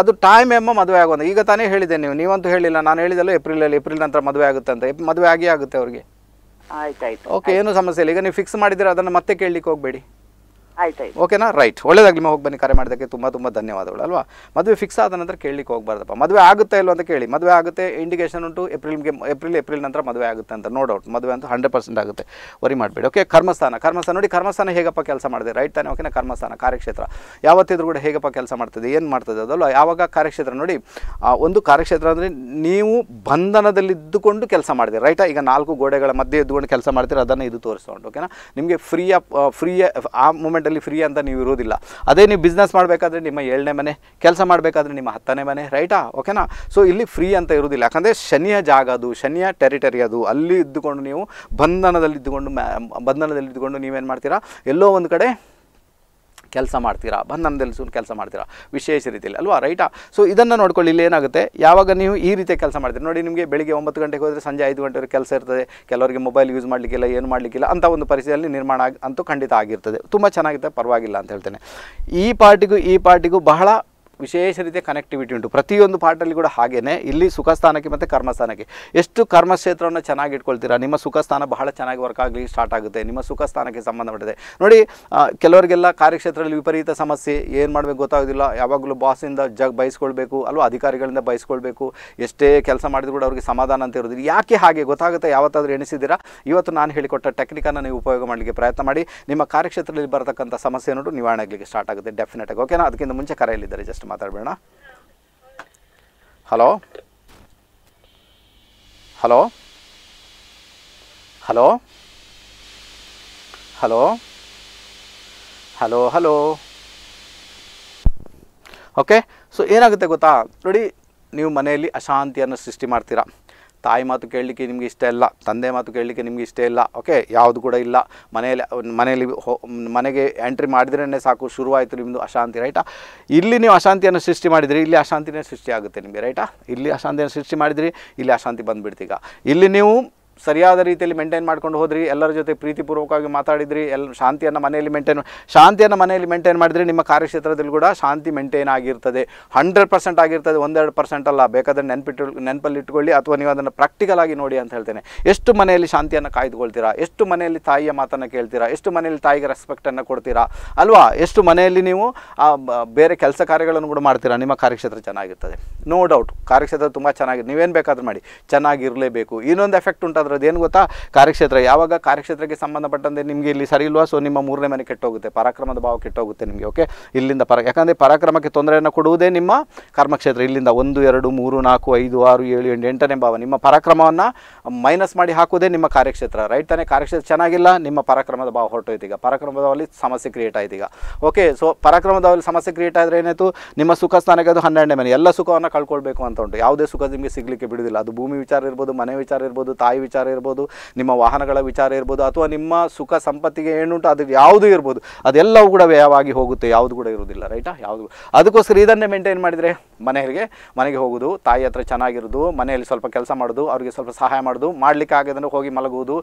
ಅದು ಟೈಮ್ ಎಂಬ ಮದುವೆ ಆಗೋದು ಈಗ ತಾನೇ ಹೇಳಿದೆ ನೀವು ನೀವಂತೂ ಹೇಳಿಲ್ಲ ನಾನು ಹೇಳಿದಲ್ಲ ಏಪ್ರಿಲ್ ಅಲ್ಲಿ ಏಪ್ರಿಲ್ ನಂತರ ಮದುವೆ ಆಗುತ್ತೆ ಅಂತ ಮದುವೆ ಆಗಿ ಆಗುತ್ತೆ ಅವ್ರಿಗೆ ಆಯ್ತಾಯ್ತು ಓಕೆ ಏನು ಸಮಸ್ಯೆ ಇಲ್ಲ ಈಗ ನೀವು ಫಿಕ್ಸ್ ಮಾಡಿದ್ರೆ ಅದನ್ನು ಮತ್ತೆ ಕೇಳಲಿಕ್ಕೆ ಹೋಗಬೇಡಿ ಆಯ್ತು ಓಕೆನಾ ರೈಟ್ ಒಳ್ಳೇದಾಗಲಿ ಹೋಗಿ ಬನ್ನಿ ಕರೆ ಮಾಡೋದಕ್ಕೆ ತುಂಬ ತುಂಬ ಧನ್ಯವಾದಗಳು ಅಲ್ವಾ ಮದುವೆ ಫಿಕ್ಸ್ ಆದ ನಂತರ ಕೇಳಲಿಕ್ಕೆ ಹೋಗಬಾರ್ದಪ್ಪ ಮದುವೆ ಆಗುತ್ತೆ ಇಲ್ಲ ಅಂತ ಕೇಳಿ ಮದುವೆ ಆಗುತ್ತೆ ಇಂಡಿಕೇಷನ್ ಉಂಟು ಏಪ್ರಿಲ್ಗೆ ಏಪ್ರಿಲ್ ಏಪ್ರಿಲ್ ನಂತರ ಮದುವೆ ಆಗುತ್ತೆ ಅಂತ ನೋ ಡೌಟ್ ಮದುವೆ ಅಂತ ಹಂಡ್ರೆಡ್ ಪರ್ಸೆಂಟ್ ಆಗುತ್ತೆ ವರಿ ಮಾಡಬೇಡಿ ಓಕೆ ಕರ್ಮಸ್ಥಾನ ಕರ್ಮಸ್ಥಾನ ನೋಡಿ ಕರ್ಮಸ್ಥಾನ ಹೇಗಪ್ಪ ಕೆಲಸ ಮಾಡಿದೆ ರೈಟ್ ತಾನೆ ಓಕೆನಾ ಕರ್ಮಸ್ಥಾನ ಕಾರ್ಯಕ್ಷೇತ್ರ ಯಾವತ್ತಿದ್ರು ಕೂಡ ಹೇಗಪ್ಪ ಕೆಲಸ ಮಾಡ್ತದೆ ಏನು ಮಾಡ್ತದೆ ಅದಲ್ಲ ಯಾವಾಗ ಕಾರ್ಯಕ್ಷೇತ್ರ ನೋಡಿ ಒಂದು ಕಾರ್ಯಕ್ಷೇತ್ರ ಅಂದರೆ ನೀವು ಬಂಧನದಲ್ಲಿದ್ದುಕೊಂಡು ಕೆಲಸ ಮಾಡಿದೆ ರೈಟಾ ಈಗ ನಾಲ್ಕು ಗೋಡೆಗಳ ಮಧ್ಯೆ ಇದ್ದುಕೊಂಡು ಕೆಲಸ ಮಾಡ್ತೀರಿ ಅದನ್ನು ಇದು ತೋರಿಸ್ಕೊಂಡು ಓಕೆನಾ ನಿಮಗೆ ಫ್ರೀಯ ಫ್ರೀಯ ಫ್ರೀ ಆ ಮೂಮೆಂಟ್ ಮಾರ್ಕೆಟಲ್ಲಿ ಫ್ರೀ ಅಂತ ನೀವು ಇರೋದಿಲ್ಲ ಅದೇ ನೀವು ಬಿಸ್ನೆಸ್ ಮಾಡಬೇಕಾದ್ರೆ ನಿಮ್ಮ ಏಳನೇ ಮನೆ ಕೆಲಸ ಮಾಡಬೇಕಾದ್ರೆ ನಿಮ್ಮ ಹತ್ತನೇ ಮನೆ ರೈಟಾ ಓಕೆನಾ ಸೊ ಇಲ್ಲಿ ಫ್ರೀ ಅಂತ ಇರೋದಿಲ್ಲ ಯಾಕಂದರೆ ಶನಿಯ ಜಾಗ ಅದು ಶನಿಯ ಟೆರಿಟರಿ ಅದು ಅಲ್ಲಿ ಇದ್ದುಕೊಂಡು ನೀವು ಬಂಧನದಲ್ಲಿ ಇದ್ದುಕೊಂಡು ಬಂಧನದಲ್ಲಿ ಇದ್ದುಕೊಂಡು ನೀವೇನು ಮಾಡ್ತೀರಾ ಎಲ್ಲೋ ಒಂದು ಕಡೆ ಕೆಲಸ ಮಾಡ್ತೀರಾ ಬಂಧನದಲ್ಲಿ ಸುಮ್ಮನೆ ಕೆಲಸ ಮಾಡ್ತೀರಾ ವಿಶೇಷ ರೀತಿಯಲ್ಲಿ ಅಲ್ವಾ ರೈಟಾ ಸೊ ಇದನ್ನು ನೋಡ್ಕೊಳ್ಳಿ ಇಲ್ಲಿ ಏನಾಗುತ್ತೆ ಯಾವಾಗ ನೀವು ಈ ರೀತಿ ಕೆಲಸ ಮಾಡ್ತೀರಿ ನೋಡಿ ನಿಮಗೆ ಬೆಳಿಗ್ಗೆ ಒಂಬತ್ತು ಗಂಟೆಗೆ ಹೋದರೆ ಸಂಜೆ ಐದು ಗಂಟೆವರೆಗೆ ಕೆಲಸ ಇರ್ತದೆ ಕೆಲವರಿಗೆ ಮೊಬೈಲ್ ಯೂಸ್ ಮಾಡಲಿಕ್ಕಿಲ್ಲ ಏನು ಮಾಡಲಿಕ್ಕಿಲ್ಲ ಅಂತ ಒಂದು ಪರಿಸ್ಥಿತಿಯಲ್ಲಿ ನಿರ್ಮಾಣ ಆಗಿ ಅಂತೂ ಖಂಡಿತ ಆಗಿರ್ತದೆ ತುಂಬ ಚೆನ್ನಾಗಿದೆ ಪರವಾಗಿಲ್ಲ ಅಂತ ಹೇಳ್ತೇನೆ ಈ ಪಾರ್ಟಿಗೂ ಈ ಪಾರ್ಟಿಗೂ ಬಹಳ ವಿಶೇಷ ರೀತಿಯ ಕನೆಕ್ಟಿವಿಟಿ ಉಂಟು ಪ್ರತಿಯೊಂದು ಪಾರ್ಟಲ್ಲಿ ಕೂಡ ಹಾಗೇ ಇಲ್ಲಿ ಸುಖ ಸ್ಥಾನಕ್ಕೆ ಮತ್ತು ಕರ್ಮಸ್ಥಾನಕ್ಕೆ ಎಷ್ಟು ಕರ್ಮಕ್ಷೇತ್ರವನ್ನು ಚೆನ್ನಾಗಿ ಇಟ್ಕೊಳ್ತೀರಾ ನಿಮ್ಮ ಸುಖ ಸ್ಥಾನ ಬಹಳ ಚೆನ್ನಾಗಿ ವರ್ಕ್ ಆಗಲಿ ಸ್ಟಾರ್ಟ್ ಆಗುತ್ತೆ ನಿಮ್ಮ ಸುಖ ಸ್ಥಾನಕ್ಕೆ ಸಂಬಂಧಪಟ್ಟಿದೆ ನೋಡಿ ಕೆಲವರಿಗೆಲ್ಲ ಕಾರ್ಯಕ್ಷೇತ್ರದಲ್ಲಿ ವಿಪರೀತ ಸಮಸ್ಯೆ ಏನು ಮಾಡಬೇಕು ಗೊತ್ತಾಗೋದಿಲ್ಲ ಯಾವಾಗಲೂ ಬಾಸಿಂದ ಜಗ್ ಬಯಸ್ಕೊಳ್ಬೇಕು ಅಲ್ವಾ ಅಧಿಕಾರಿಗಳಿಂದ ಬಯಸ್ಕೊಳ್ಬೇಕು ಎಷ್ಟೇ ಕೆಲಸ ಮಾಡಿದ್ರು ಕೂಡ ಅವ್ರಿಗೆ ಸಮಾಧಾನ ಅಂತ ಇರೋದಿಲ್ಲ ಯಾಕೆ ಹಾಗೆ ಗೊತ್ತಾಗುತ್ತೆ ಯಾವತ್ತಾದರೂ ಎಣಿಸಿದ್ದೀರಾ ಇವತ್ತು ನಾನು ಹೇಳಿಕೊಟ್ಟ ಟೆಕ್ನಿಕನ್ನು ನೀವು ಉಪಯೋಗ ಮಾಡಲಿಕ್ಕೆ ಪ್ರಯತ್ನ ಮಾಡಿ ನಿಮ್ಮ ಕಾರ್ಯಕ್ಷೇತ್ರದಲ್ಲಿ ಬರತಕ್ಕಂಥ ಸಮಸ್ಯೆ ನೋಡು ನಿವಾರಣೆ ಆಗಲಿಕ್ಕೆ ಸ್ಟಾರ್ಟ್ ಆಗುತ್ತೆ ಡೆಫಿನೆಟಾಗಿ ಓಕೆನಾ ಅದಕ್ಕಿಂತ ಮುಂಚೆ ಕರೆಯಲಿದ್ದಾರೆ ಜಸ್ಟ್ ಮತ್ತೆ ಮಾತಾಡಬೇಡ hello hello hello hello hello hello okay so ಏನಾಗುತ್ತೆ ಗೊತ್ತಾ ನೋಡಿ ನೀವು ಮನೆಯಲ್ಲಿ ಅಶಾಂತಿಯನ್ನು ಸೃಷ್ಟಿ ಮಾಡ್ತೀರಾ ತಾಯಿ ಮಾತು ಕೇಳಲಿಕ್ಕೆ ನಿಮಗೆ ಇಷ್ಟ ಇಲ್ಲ ತಂದೆ ಮಾತು ಕೇಳಲಿಕ್ಕೆ ನಿಮಗೆ ಇಷ್ಟ ಇಲ್ಲ ಓಕೆ ಯಾವುದು ಕೂಡ ಇಲ್ಲ ಮನೆಯಲ್ಲಿ ಮನೆಯಲ್ಲಿ ಮನೆಗೆ ಎಂಟ್ರಿ ಮಾಡಿದ್ರೇ ಸಾಕು ಶುರುವಾಯಿತು ನಿಮ್ಮದು ಅಶಾಂತಿ ರೈಟಾ ಇಲ್ಲಿ ನೀವು ಅಶಾಂತಿಯನ್ನು ಸೃಷ್ಟಿ ಮಾಡಿದ್ರಿ ಇಲ್ಲಿ ಅಶಾಂತಿನೇ ಸೃಷ್ಟಿ ಆಗುತ್ತೆ ನಿಮಗೆ ರೈಟಾ ಇಲ್ಲಿ ಅಶಾಂತಿಯನ್ನು ಸೃಷ್ಟಿ ಮಾಡಿದ್ರಿ ಇಲ್ಲಿ ಅಶಾಂತಿ ಬಂದುಬಿಡ್ತೀಗ ಇಲ್ಲಿ ನೀವು ಸರಿಯಾದ ರೀತಿಯಲ್ಲಿ ಮೇಂಟೈನ್ ಮಾಡ್ಕೊಂಡು ಹೋದ್ರಿ ಎಲ್ಲರ ಜೊತೆ ಪ್ರೀತಿಪೂರ್ವಕವಾಗಿ ಮಾತಾಡಿದ್ರಿ ಎಲ್ಲ ಶಾಂತಿಯನ್ನು ಮನೆಯಲ್ಲಿ ಮೇಂಟೈನ್ ಶಾಂತಿಯನ್ನು ಮನೆಯಲ್ಲಿ ಮೇಂಟೈನ್ ಮಾಡಿದ್ರೆ ನಿಮ್ಮ ಕಾರ್ಯಕ್ಷೇತ್ರದಲ್ಲಿ ಕೂಡ ಶಾಂತಿ ಮೇಂಟೈನ್ ಆಗಿರ್ತದೆ ಹಂಡ್ರೆಡ್ ಪರ್ಸೆಂಟ್ ಆಗಿರ್ತದೆ ಒಂದೆರಡು ಪರ್ಸೆಂಟ್ ಅಲ್ಲ ಬೇಕಾದರೆ ನೆನಪಿಟ್ಟು ನೆನಪಲ್ಲಿ ಇಟ್ಕೊಳ್ಳಿ ಅಥವಾ ನೀವು ಅದನ್ನು ಪ್ರಾಕ್ಟಿಕಲ್ ಆಗಿ ನೋಡಿ ಅಂತ ಹೇಳ್ತೇನೆ ಎಷ್ಟು ಮನೆಯಲ್ಲಿ ಶಾಂತಿಯನ್ನು ಕಾಯ್ದುಕೊಳ್ತೀರಾ ಎಷ್ಟು ಮನೆಯಲ್ಲಿ ತಾಯಿಯ ಮಾತನ್ನು ಕೇಳ್ತೀರಾ ಎಷ್ಟು ಮನೆಯಲ್ಲಿ ತಾಯಿಗೆ ರೆಸ್ಪೆಕ್ಟನ್ನು ಕೊಡ್ತೀರಾ ಅಲ್ವಾ ಎಷ್ಟು ಮನೆಯಲ್ಲಿ ನೀವು ಬೇರೆ ಕೆಲಸ ಕಾರ್ಯಗಳನ್ನು ಕೂಡ ಮಾಡ್ತೀರಾ ನಿಮ್ಮ ಕಾರ್ಯಕ್ಷೇತ್ರ ಚೆನ್ನಾಗಿರ್ತದೆ ನೋ ಡೌಟ್ ಕಾರ್ಯಕ್ಷೇತ್ರ ತುಂಬ ಚೆನ್ನಾಗಿದೆ ನೀವೇನು ಬೇಕಾದ್ರೂ ಮಾಡಿ ಚೆನ್ನಾಗಿರಲೇಬೇಕು ಇನ್ನೊಂದು ಎಫೆಕ್ಟ್ ಉಂಟು ಅದ್ರದ್ದು ಏನು ಗೊತ್ತಾ ಕಾರ್ಯಕ್ಷೇತ್ರ ಯಾವಾಗ ಕಾರ್ಯಕ್ಷೇತ್ರಕ್ಕೆ ಸಂಬಂಧಪಟ್ಟಂತೆ ನಿಮಗೆ ಇಲ್ಲಿ ಸರಿ ಇಲ್ವಾ ಸೊ ನಿಮ್ಮ ಮೂರನೇ ಮನೆ ಕೆಟ್ಟೋಗುತ್ತೆ ಪರಾಕ್ರಮದ ಭಾವ ಕೆಟ್ಟೋಗುತ್ತೆ ನಿಮಗೆ ಓಕೆ ಇಲ್ಲಿಂದ ಪರ ಯಾಕಂದರೆ ಪರಾಕ್ರಮಕ್ಕೆ ತೊಂದರೆಯನ್ನು ಕೊಡುವುದೇ ನಿಮ್ಮ ಕರ್ಮಕ್ಷೇತ್ರ ಇಲ್ಲಿಂದ ಒಂದು ಎರಡು ಮೂರು ನಾಲ್ಕು ಐದು ಆರು ಏಳು ಎಂಟು ಎಂಟನೇ ಭಾವ ನಿಮ್ಮ ಪರಾಕ್ರಮವನ್ನು ಮೈನಸ್ ಮಾಡಿ ಹಾಕುವುದೇ ನಿಮ್ಮ ಕಾರ್ಯಕ್ಷೇತ್ರ ರೈಟ್ ತಾನೇ ಕಾರ್ಯಕ್ಷೇತ್ರ ಚೆನ್ನಾಗಿಲ್ಲ ನಿಮ್ಮ ಪರಾಕ್ರಮದ ಭಾವ ಹೊರಟೋಯ್ತೀಗ ಈಗ ಪರಾಕ್ರಮದಲ್ಲಿ ಸಮಸ್ಯೆ ಕ್ರಿಯೇಟ್ ಆಯ್ತೀಗ ಓಕೆ ಸೊ ಪರಾಕ್ರಮದಲ್ಲಿ ಸಮಸ್ಯೆ ಕ್ರಿಯೇಟ್ ಆದರೆ ಏನಾಯಿತು ನಿಮ್ಮ ಸುಖ ಸ್ಥಾನಕ್ಕೆ ಅದು ಹನ್ನೆರಡನೇ ಮನೆ ಎಲ್ಲ ಸುಖವನ್ನು ಕಳ್ಕೊಳ್ಬೇಕು ಅಂತ ಉಂಟು ಯಾವುದೇ ಸುಖ ನಿಮಗೆ ಸಿಗಲಿಕ್ಕೆ ಬಿಡೋದಿಲ್ಲ ಅದು ಭೂಮಿ ವಿಚಾರ ಇರ್ಬೋದು ಮನೆ ವಿಚಾರ ಇರ್ಬೋದು ತಾಯಿ ವಿಚಾರ ವಿಚಾರ ಇರ್ಬೋದು ನಿಮ್ಮ ವಾಹನಗಳ ವಿಚಾರ ಇರ್ಬೋದು ಅಥವಾ ನಿಮ್ಮ ಸುಖ ಸಂಪತ್ತಿಗೆ ಏನುಂಟು ಅದು ಯಾವುದೂ ಇರ್ಬೋದು ಅದೆಲ್ಲವೂ ಕೂಡ ವ್ಯಯವಾಗಿ ಹೋಗುತ್ತೆ ಯಾವುದು ಕೂಡ ಇರೋದಿಲ್ಲ ರೈಟಾ ಯಾವುದು ಅದಕ್ಕೋಸ್ಕರ ಇದನ್ನೇ ಮೇಂಟೈನ್ ಮಾಡಿದರೆ ಮನೆಯವರಿಗೆ ಮನೆಗೆ ಹೋಗುದು ತಾಯಿ ಹತ್ರ ಚೆನ್ನಾಗಿರೋದು ಮನೆಯಲ್ಲಿ ಸ್ವಲ್ಪ ಕೆಲಸ ಮಾಡೋದು ಅವರಿಗೆ ಸ್ವಲ್ಪ ಸಹಾಯ ಮಾಡೋದು ಮಾಡಲಿಕ್ಕೆ ಆಗದಂದ್ರೆ ಹೋಗಿ ಮಲಗುವುದು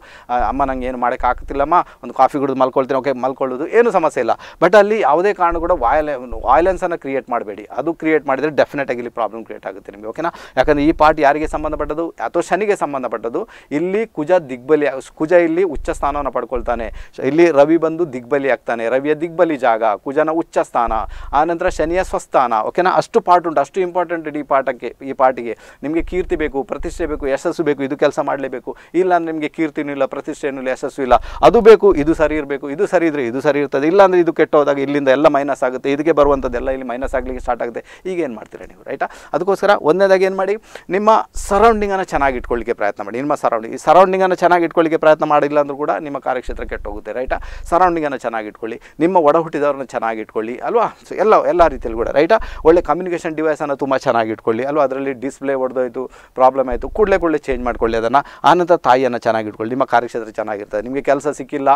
ಅಮ್ಮ ನಂಗೆ ಏನು ಆಗ್ತಿಲ್ಲಮ್ಮ ಒಂದು ಕಾಫಿ ಕುಡಿದು ಮಲ್ಕೊಳ್ತೀನಿ ಓಕೆ ಮಲ್ಕೊಳ್ಳೋದು ಏನು ಸಮಸ್ಯೆ ಇಲ್ಲ ಬಟ್ ಅಲ್ಲಿ ಯಾವುದೇ ಕಾರಣ ಕೂಡ ವಾಯಲೆ ವಾಯ್ಲೆನ್ಸನ್ನು ಕ್ರಿಯೇಟ್ ಮಾಡಬೇಡಿ ಅದು ಕ್ರಿಯೇಟ್ ಮಾಡಿದರೆ ಆಗಿ ಇಲ್ಲಿ ಪ್ರಾಬ್ಲಮ್ ಕ್ರಿಯೇಟ್ ಆಗುತ್ತೆ ನಿಮಗೆ ಓಕೆನಾ ಯಾಕಂದರೆ ಈ ಪಾರ್ಟ್ ಯಾರಿಗೆ ಸಂಬಂಧಪಟ್ಟದು ಅಥವಾ ಶನಿಗೆ ಸಂಬಂಧಪಟ್ಟದ್ದು ಇಲ್ಲಿ ಇಲ್ಲಿ ಕುಜ ದಿಗ್ಬಲಿ ಕುಜ ಇಲ್ಲಿ ಉಚ್ಚ ಸ್ಥಾನವನ್ನು ಪಡ್ಕೊಳ್ತಾನೆ ಇಲ್ಲಿ ರವಿ ಬಂದು ದಿಗ್ಬಲಿ ಆಗ್ತಾನೆ ರವಿಯ ದಿಗ್ಬಲಿ ಜಾಗ ಕುಜನ ಉಚ್ಚ ಸ್ಥಾನ ಆನಂತರ ಶನಿಯ ಸ್ವಸ್ಥಾನ ಓಕೆನಾ ಅಷ್ಟು ಪಾರ್ಟ್ ಉಂಟು ಅಷ್ಟು ಇಂಪಾರ್ಟೆಂಟ್ ಈ ಪಾಠಕ್ಕೆ ಈ ಪಾಟಿಗೆ ನಿಮಗೆ ಕೀರ್ತಿ ಬೇಕು ಪ್ರತಿಷ್ಠೆ ಬೇಕು ಯಶಸ್ಸು ಬೇಕು ಇದು ಕೆಲಸ ಮಾಡಲೇಬೇಕು ಇಲ್ಲ ನಿಮಗೆ ಕೀರ್ತಿನೂ ಇಲ್ಲ ಪ್ರತಿಷ್ಠೆನೂ ಇಲ್ಲ ಯಶಸ್ಸು ಇಲ್ಲ ಅದು ಬೇಕು ಇದು ಸರಿ ಇರಬೇಕು ಇದು ಸರಿ ಇದ್ದರೆ ಇದು ಸರಿ ಇರ್ತದೆ ಇಲ್ಲಾಂದರೆ ಇದು ಕೆಟ್ಟೋದಾಗ ಇಲ್ಲಿಂದ ಎಲ್ಲ ಮೈನಸ್ ಆಗುತ್ತೆ ಇದಕ್ಕೆ ಬರುವಂಥದ್ದೆಲ್ಲ ಇಲ್ಲಿ ಮೈನಸ್ ಆಗಲಿಕ್ಕೆ ಸ್ಟಾರ್ಟ್ ಆಗುತ್ತೆ ಈಗ ಏನು ಮಾಡ್ತೀರಾ ನೀವು ರೈಟಾ ಅದಕ್ಕೋಸ್ಕರ ಒಂದನೇದಾಗಿ ಏನು ಮಾಡಿ ನಿಮ್ಮ ಸರೌಂಡಿಂಗನ್ನು ಚೆನ್ನಾಗಿ ಇಟ್ಕೊಳ್ಳಿಕ್ಕೆ ಪ್ರಯತ್ನ ಮಾಡಿ ನಿಮ್ಮ ಸರೌಂಡಿಂಗ್ ಈ ಸರೌಂಡಿಂಗನ್ನು ಚೆನ್ನಾಗಿ ಇಟ್ಕೊಳ್ಳಿಕ್ಕೆ ಪ್ರಯತ್ನ ಮಾಡಿಲ್ಲ ಅಂದರೂ ಕೂಡ ನಿಮ್ಮ ಕಾರ್ಯಕ್ಷೇತ್ರ ಕೆಟ್ಟೋಗುತ್ತೆ ರೈಟಾ ಸರೌಂಡಿಂಗನ್ನು ಚೆನ್ನಾಗಿ ಇಟ್ಕೊಳ್ಳಿ ನಿಮ್ಮ ಒಡ ಹುಟ್ಟಿದವ್ರನ್ನ ಚೆನ್ನಾಗಿ ಇಟ್ಕೊಳ್ಳಿ ಅಲ್ವಾ ಸೊ ಎಲ್ಲ ಎಲ್ಲ ರೀತಿಯಲ್ಲಿ ಕೂಡ ರೈಟಾ ಒಳ್ಳೆ ಕಮ್ಯುನಿಕೇಷನ್ ಡಿವೈಸನ್ನು ತುಂಬ ಚೆನ್ನಾಗಿ ಇಟ್ಕೊಳ್ಳಿ ಅಲ್ವಾ ಅದರಲ್ಲಿ ಡಿಸ್ಪ್ಲೇ ಹೊಡೆದೋಯ್ತು ಪ್ರಾಬ್ಲಮ್ ಆಯಿತು ಕೂಡಲೇ ಕೂಡಲೇ ಚೇಂಜ್ ಮಾಡ್ಕೊಳ್ಳಿ ಅದನ್ನು ಆನಂತರ ತಾಯಿಯನ್ನು ಚೆನ್ನಾಗಿ ಇಟ್ಕೊಳ್ಳಿ ನಿಮ್ಮ ಕಾರ್ಯಕ್ಷೇತ್ರ ಚೆನ್ನಾಗಿರ್ತದೆ ನಿಮಗೆ ಕೆಲಸ ಸಿಕ್ಕಿಲ್ಲ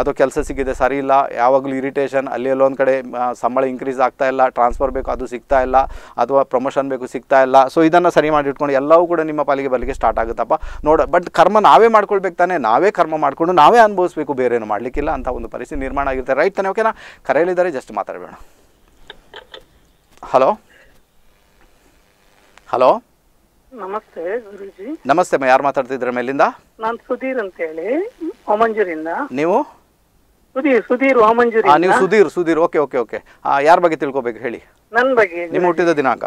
ಅಥವಾ ಕೆಲಸ ಸಿಕ್ಕಿದೆ ಸರಿ ಇಲ್ಲ ಯಾವಾಗಲೂ ಇರಿಟೇಷನ್ ಅಲ್ಲಿ ಎಲ್ಲೊಂದು ಕಡೆ ಸಂಬಳ ಇನ್ಕ್ರೀಸ್ ಆಗ್ತಾ ಇಲ್ಲ ಟ್ರಾನ್ಸ್ಫರ್ ಬೇಕು ಅದು ಸಿಗ್ತಾ ಇಲ್ಲ ಅಥವಾ ಪ್ರಮೋಷನ್ ಬೇಕು ಸಿಗ್ತಾ ಇಲ್ಲ ಸೊ ಇದನ್ನು ಸರಿ ಮಾಡಿ ಇಟ್ಕೊಂಡು ಎಲ್ಲವೂ ಕೂಡ ನಿಮ್ಮ ಪಾಲಿಗೆ ಬರಲಿಕ್ಕೆ ಸ್ಟಾರ್ಟ್ ಆಗುತ್ತಪ್ಪ ನೋಡ ಬಟ್ ಕರ್ಮ ನಾವೇ ಮಾಡ್ಕೊಳ್ಬೇಕು ತಾನೆ ನಾವೇ ಕರ್ಮ ಮಾಡಿಕೊಂಡು ನಾವೇ ಅನುಭವಿಸ್ಬೇಕು ಬೇರೇನು ಮಾಡಲಿಕ್ಕಿಲ್ಲ ಅಂತ ಒಂದು ಪರಿಸ್ಥಿತಿ ನಿರ್ಮಾಣ ಆಗಿರುತ್ತೆ ರೈಟ್ ತಾನೆ ಓಕೆನಾ ಕರೆಯಲಿದ್ದಾರೆ ಜಸ್ಟ್ ಮಾತಾಡಬೇಡ ಹಲೋ ಹಲೋ ನಮಸ್ತೆ ಗುರುಜಿ ನಮಸ್ತೆ ಯಾರು ಮಾತಾಡ್ತಿದ್ರೆ ಮೇಲಿಂದ ನಾನು ಸುಧೀರ್ ಅಂತ ಹೇಳಿ ಓಮಂಜೂರಿಂದ ನೀವು ಸುಧೀರ್ ಸುಧೀರ್ ಓಮಂಜೂರಿ ನೀವು Sudhir Sudhir okay okay okay ಯಾರ ಬಗ್ಗೆ ತಿಳ್ಕೊಬೇಕು ಹೇಳಿ ನನ್ನ ಬಗ್ಗೆ ನಿಮ್ಮ ಹುಟ್ಟಿದ ದಿನಾಂಕ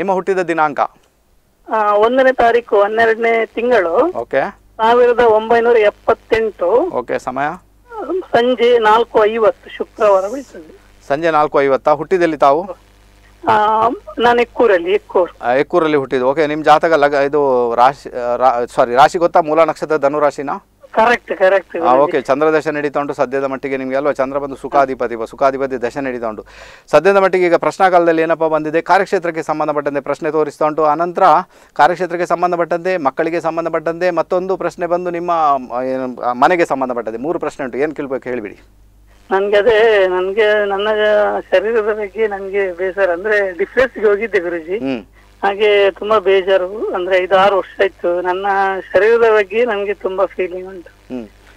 ನಿಮ್ಮ ಹುಟ್ಟಿದ ದಿನಾಂಕ ಒಂದನೇ ತಾರೀಕು ಹನ್ನೆರಡನೇ ತಿಂಗಳು ಓಕೆ ಸಾವಿರದ ಒಂಬೈನೂರ ಎಪ್ಪತ್ತೆಂಟು ಓಕೆ ಸಮಯ ಸಂಜೆ ನಾಲ್ಕು ಐವತ್ತು ಶುಕ್ರವಾರ ಸಂಜೆ ನಾಲ್ಕು ಐವತ್ತಾ ಹುಟ್ಟಿದಲ್ಲಿ ತಾವು ನಾನು ಎಕ್ಕೂರಲ್ಲಿ ಎಕ್ಕೂರ್ ಎಕ್ಕೂರಲ್ಲಿ ಹುಟ್ಟಿದ್ದು ಓಕೆ ನಿಮ್ಮ ಜಾತಕ ಲಗ ಇದು ರಾಶಿ ಸಾರಿ ರಾಶಿ ಗೊತ್ತಾ ಮೂಲ ನಕ್ಷತ್ರ ಧನುರಾಶಿನಾ ಓಕೆ ಚಂದ್ರ ದಶ ನಡೀತಾ ಉಂಟು ಸದ್ಯದ ಮಟ್ಟಿಗೆ ನಿಮಗೆ ಅಲ್ವಾ ಚಂದ್ರ ಬಂದು ಸುಖಾಧಿಪತಿ ಸುಖಾಧಿಪತಿ ದಶ ನಡೀತಾ ಉಂಟು ಸದ್ಯದ ಮಟ್ಟಿಗೆ ಈಗ ಪ್ರಶ್ನಾ ಕಾಲದಲ್ಲಿ ಏನಪ್ಪ ಬಂದಿದೆ ಕಾರ್ಯಕ್ಷೇತ್ರಕ್ಕೆ ಸಂಬಂಧಪಟ್ಟಂತೆ ಪ್ರಶ್ನೆ ತೋರಿಸ್ತಾ ಉಂಟು ಆನಂತರ ಕಾರ್ಯಕ್ಷೇತ್ರಕ್ಕೆ ಸಂಬಂಧಪಟ್ಟಂತೆ ಮಕ್ಕಳಿಗೆ ಸಂಬಂಧಪಟ್ಟಂತೆ ಮತ್ತೊಂದು ಪ್ರಶ್ನೆ ಬಂದು ನಿಮ್ಮ ಮನೆಗೆ ಸಂಬಂಧಪಟ್ಟಂತೆ ಮೂರು ಪ್ರಶ್ನೆ ಉಂಟು ಏನ್ ಕೇಳ್ಬೇಕು ಹೇಳ್ಬಿಡಿ ನನ್ಗೆ ಅದೇ ನನ್ಗೆ ನನ್ನ ಶರೀರದ ಬಗ್ಗೆ ನನ್ಗೆ ಬೇಸರ ಅಂದ್ರೆ ಡಿಫ್ರೆನ್ಸ್ ಹೋಗಿದ್ದೆ ಗುರುಜಿ ಹಾಗೆ ತುಂಬಾ ಬೇಜಾರು ಅಂದ್ರೆ ಐದು ಆರು ವರ್ಷ ಆಯ್ತು ನನ್ನ ಶರೀರದ ಬಗ್ಗೆ ನನ್ಗೆ ತುಂಬಾ ಫೀಲಿಂಗ್ ಉಂಟು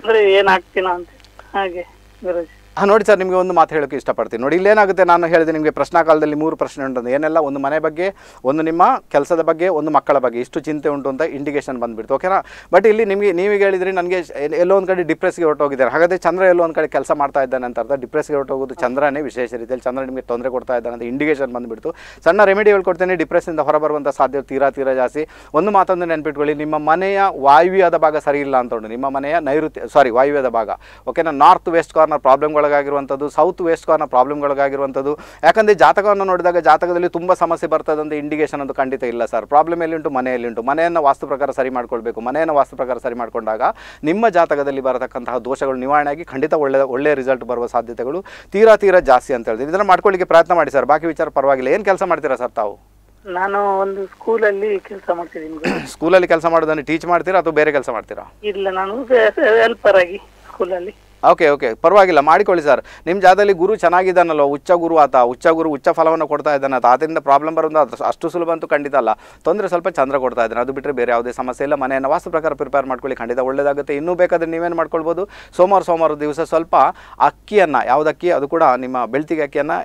ಅಂದ್ರೆ ಏನ್ ಆಗ್ತೀನ ಅಂತ ಹಾಗೆ ಗುರುಜಿ ಹಾಂ ನೋಡಿ ಸರ್ ನಿಮಗೆ ಒಂದು ಮಾತು ಹೇಳೋಕ್ಕೆ ಇಷ್ಟಪಡ್ತೀನಿ ನೋಡಿ ಇಲ್ಲೇನಾಗುತ್ತೆ ನಾನು ಹೇಳಿದೆ ನಿಮಗೆ ಪ್ರಶ್ನಾ ಕಾಲದಲ್ಲಿ ಮೂರು ಪ್ರಶ್ನೆ ಉಂಟು ಏನೆಲ್ಲ ಒಂದು ಮನೆ ಬಗ್ಗೆ ಒಂದು ನಿಮ್ಮ ಕೆಲಸದ ಬಗ್ಗೆ ಒಂದು ಮಕ್ಕಳ ಬಗ್ಗೆ ಇಷ್ಟು ಚಿಂತೆ ಉಂಟು ಅಂತ ಇಂಡಿಕೇಶನ್ ಬಂದುಬಿಡ್ತು ಓಕೆನಾ ಬಟ್ ಇಲ್ಲಿ ನಿಮಗೆ ನೀವೇ ಹೇಳಿದ್ರಿ ನನಗೆ ಎಲ್ಲೋ ಒಂದು ಕಡೆ ಡಿಪ್ರೆಸ್ಗೆ ಹೊರಟೋಗಿದ್ದಾರೆ ಹಾಗಾದರೆ ಚಂದ್ರ ಎಲ್ಲೋ ಒಂದು ಕಡೆ ಕೆಲಸ ಮಾಡ್ತಾ ಇದ್ದಾನೆ ಅಂತ ಅರ್ಥ ಡಿಪ್ರೆಸ್ಗೆ ಹೊರಟೋಗೋದು ಚಂದ್ರನೇ ವಿಶೇಷ ರೀತಿಯಲ್ಲಿ ಚಂದ್ರ ನಿಮಗೆ ತೊಂದರೆ ಕೊಡ್ತಾ ಇದ್ದಾನೆ ಅಂತ ಇಂಡಿಕೇಶನ್ ಬಂದುಬಿಡ್ತು ಸಣ್ಣ ರೆಮಿಡಿ ಹೇಳ್ಕೊಡ್ತೇನೆ ಡಿಪ್ರೆಸ್ಸಿಂದ ಹೊರಬರುವಂಥ ಸಾಧ್ಯ ತೀರಾ ತೀರಾ ಜಾಸ್ತಿ ಒಂದು ಮಾತೊಂದು ನೆನಪಿಟ್ಕೊಳ್ಳಿ ನಿಮ್ಮ ಮನೆಯ ವಾಯುವ್ಯದ ಭಾಗ ಸರಿ ಇಲ್ಲ ಅಂತ ಉಂಟು ನಿಮ್ಮ ಮನೆಯ ನೈಋತ್ಯ ಸಾರಿ ವಾಯುವ್ಯದ ಭಾಗ ಓಕೆನಾ ನಾರ್ತ್ ವೆಸ್ಟ್ ಕಾರ್ನರ್ ಪ್ರಾಬ್ಲಮ್ಗಳ ಪ್ರಾಬ್ಲಮ್ಗಳಿಗಾಗಿರುವಂಥದ್ದು ಸೌತ್ ವೆಸ್ಟ್ ಕಾರ್ನ ಪ್ರಾಬ್ಲಮ್ಗಳಿಗಾಗಿರುವಂಥದ್ದು ಯಾಕಂದರೆ ಜಾತಕವನ್ನು ನೋಡಿದಾಗ ಜಾತಕದಲ್ಲಿ ತುಂಬ ಸಮಸ್ಯೆ ಬರ್ತದಂತ ಇಂಡಿಕೇಶನ್ ಅದು ಖಂಡಿತ ಇಲ್ಲ ಸರ್ ಪ್ರಾಬ್ಲಮ್ ಎಲ್ಲಿಂಟು ಉಂಟು ಮನೆಯಲ್ಲಿ ಉಂಟು ಮನೆಯನ್ನು ವಾಸ್ತು ಪ್ರಕಾರ ಸರಿ ಮಾಡ್ಕೊಳ್ಬೇಕು ಮನೆಯನ್ನು ವಾಸ್ತು ಪ್ರಕಾರ ಸರಿ ಮಾಡಿಕೊಂಡಾಗ ನಿಮ್ಮ ಜಾತಕದಲ್ಲಿ ಬರತಕ್ಕಂತಹ ದೋಷಗಳು ನಿವಾರಣೆಯಾಗಿ ಖಂಡಿತ ಒಳ್ಳೆ ಒಳ್ಳೆಯ ರಿಸಲ್ಟ್ ಬರುವ ಸಾಧ್ಯತೆಗಳು ತೀರಾ ತೀರಾ ಜಾಸ್ತಿ ಅಂತ ಹೇಳಿದ್ರೆ ಇದನ್ನು ಮಾಡ್ಕೊಳ್ಳಿಕ್ಕೆ ಪ್ರಯತ್ನ ಮಾಡಿ ಸರ್ ಬಾಕಿ ವಿಚಾರ ಪರವಾಗಿಲ್ಲ ಏನು ಕೆಲಸ ಮಾಡ್ತೀರಾ ಸರ್ ತಾವು ನಾನು ಒಂದು ಸ್ಕೂಲಲ್ಲಿ ಕೆಲಸ ಮಾಡ್ತೀನಿ ಸ್ಕೂಲಲ್ಲಿ ಕೆಲಸ ಮಾಡೋದನ್ನು ಟೀಚ್ ಮಾಡ್ತೀರಾ ಅಥವಾ ಬೇರೆ ಕೆಲಸ ಮಾಡ್ತೀರಾ ಇಲ್ಲ ನಾನು ಹೆಲ್ಪರ್ ಆಗಿ ಸ್ಕೂಲಲ್ಲಿ ಓಕೆ ಓಕೆ ಪರವಾಗಿಲ್ಲ ಮಾಡಿಕೊಳ್ಳಿ ಸರ್ ನಿಮ್ಮ ಜಾಗದಲ್ಲಿ ಗುರು ಚೆನ್ನಾಗಿದ್ದಾನಲ್ಲ ಉಚ್ಚ ಗುರು ಆತ ಉಚ್ಚ ಗುರು ಉಚ್ಚ ಫಲವನ್ನು ಕೊಡ್ತಾ ಇದ್ದಾನೆ ಆತ ಆದ್ದರಿಂದ ಪ್ರಾಬ್ಲಮ್ ಬರೋದು ಅಷ್ಟು ಸುಲಭ ಅಂತೂ ಖಂಡಿತ ಅಲ್ಲ ತೊಂದರೆ ಸ್ವಲ್ಪ ಚಂದ್ರ ಕೊಡ್ತಾ ಇದ್ದಾನೆ ಅದು ಬಿಟ್ಟರೆ ಬೇರೆ ಯಾವುದೇ ಸಮಸ್ಯೆ ಇಲ್ಲ ಮನೆಯನ್ನು ವಾಸ್ತು ಪ್ರಕಾರ ಪ್ರಿಪೇರ್ ಮಾಡ್ಕೊಳ್ಳಿ ಖಂಡಿತ ಒಳ್ಳೆಯದಾಗುತ್ತೆ ಇನ್ನೂ ಬೇಕಾದರೆ ನೀವೇನು ಮಾಡ್ಕೊಳ್ಬೋದು ಸೋಮವಾರ ಸೋಮವಾರ ದಿವಸ ಸ್ವಲ್ಪ ಅಕ್ಕಿಯನ್ನು ಯಾವುದಕ್ಕಿ ಅದು ಕೂಡ ನಿಮ್ಮ ಬೆಳ್ತಿಗೆ ಅಕ್ಕಿಯನ್ನು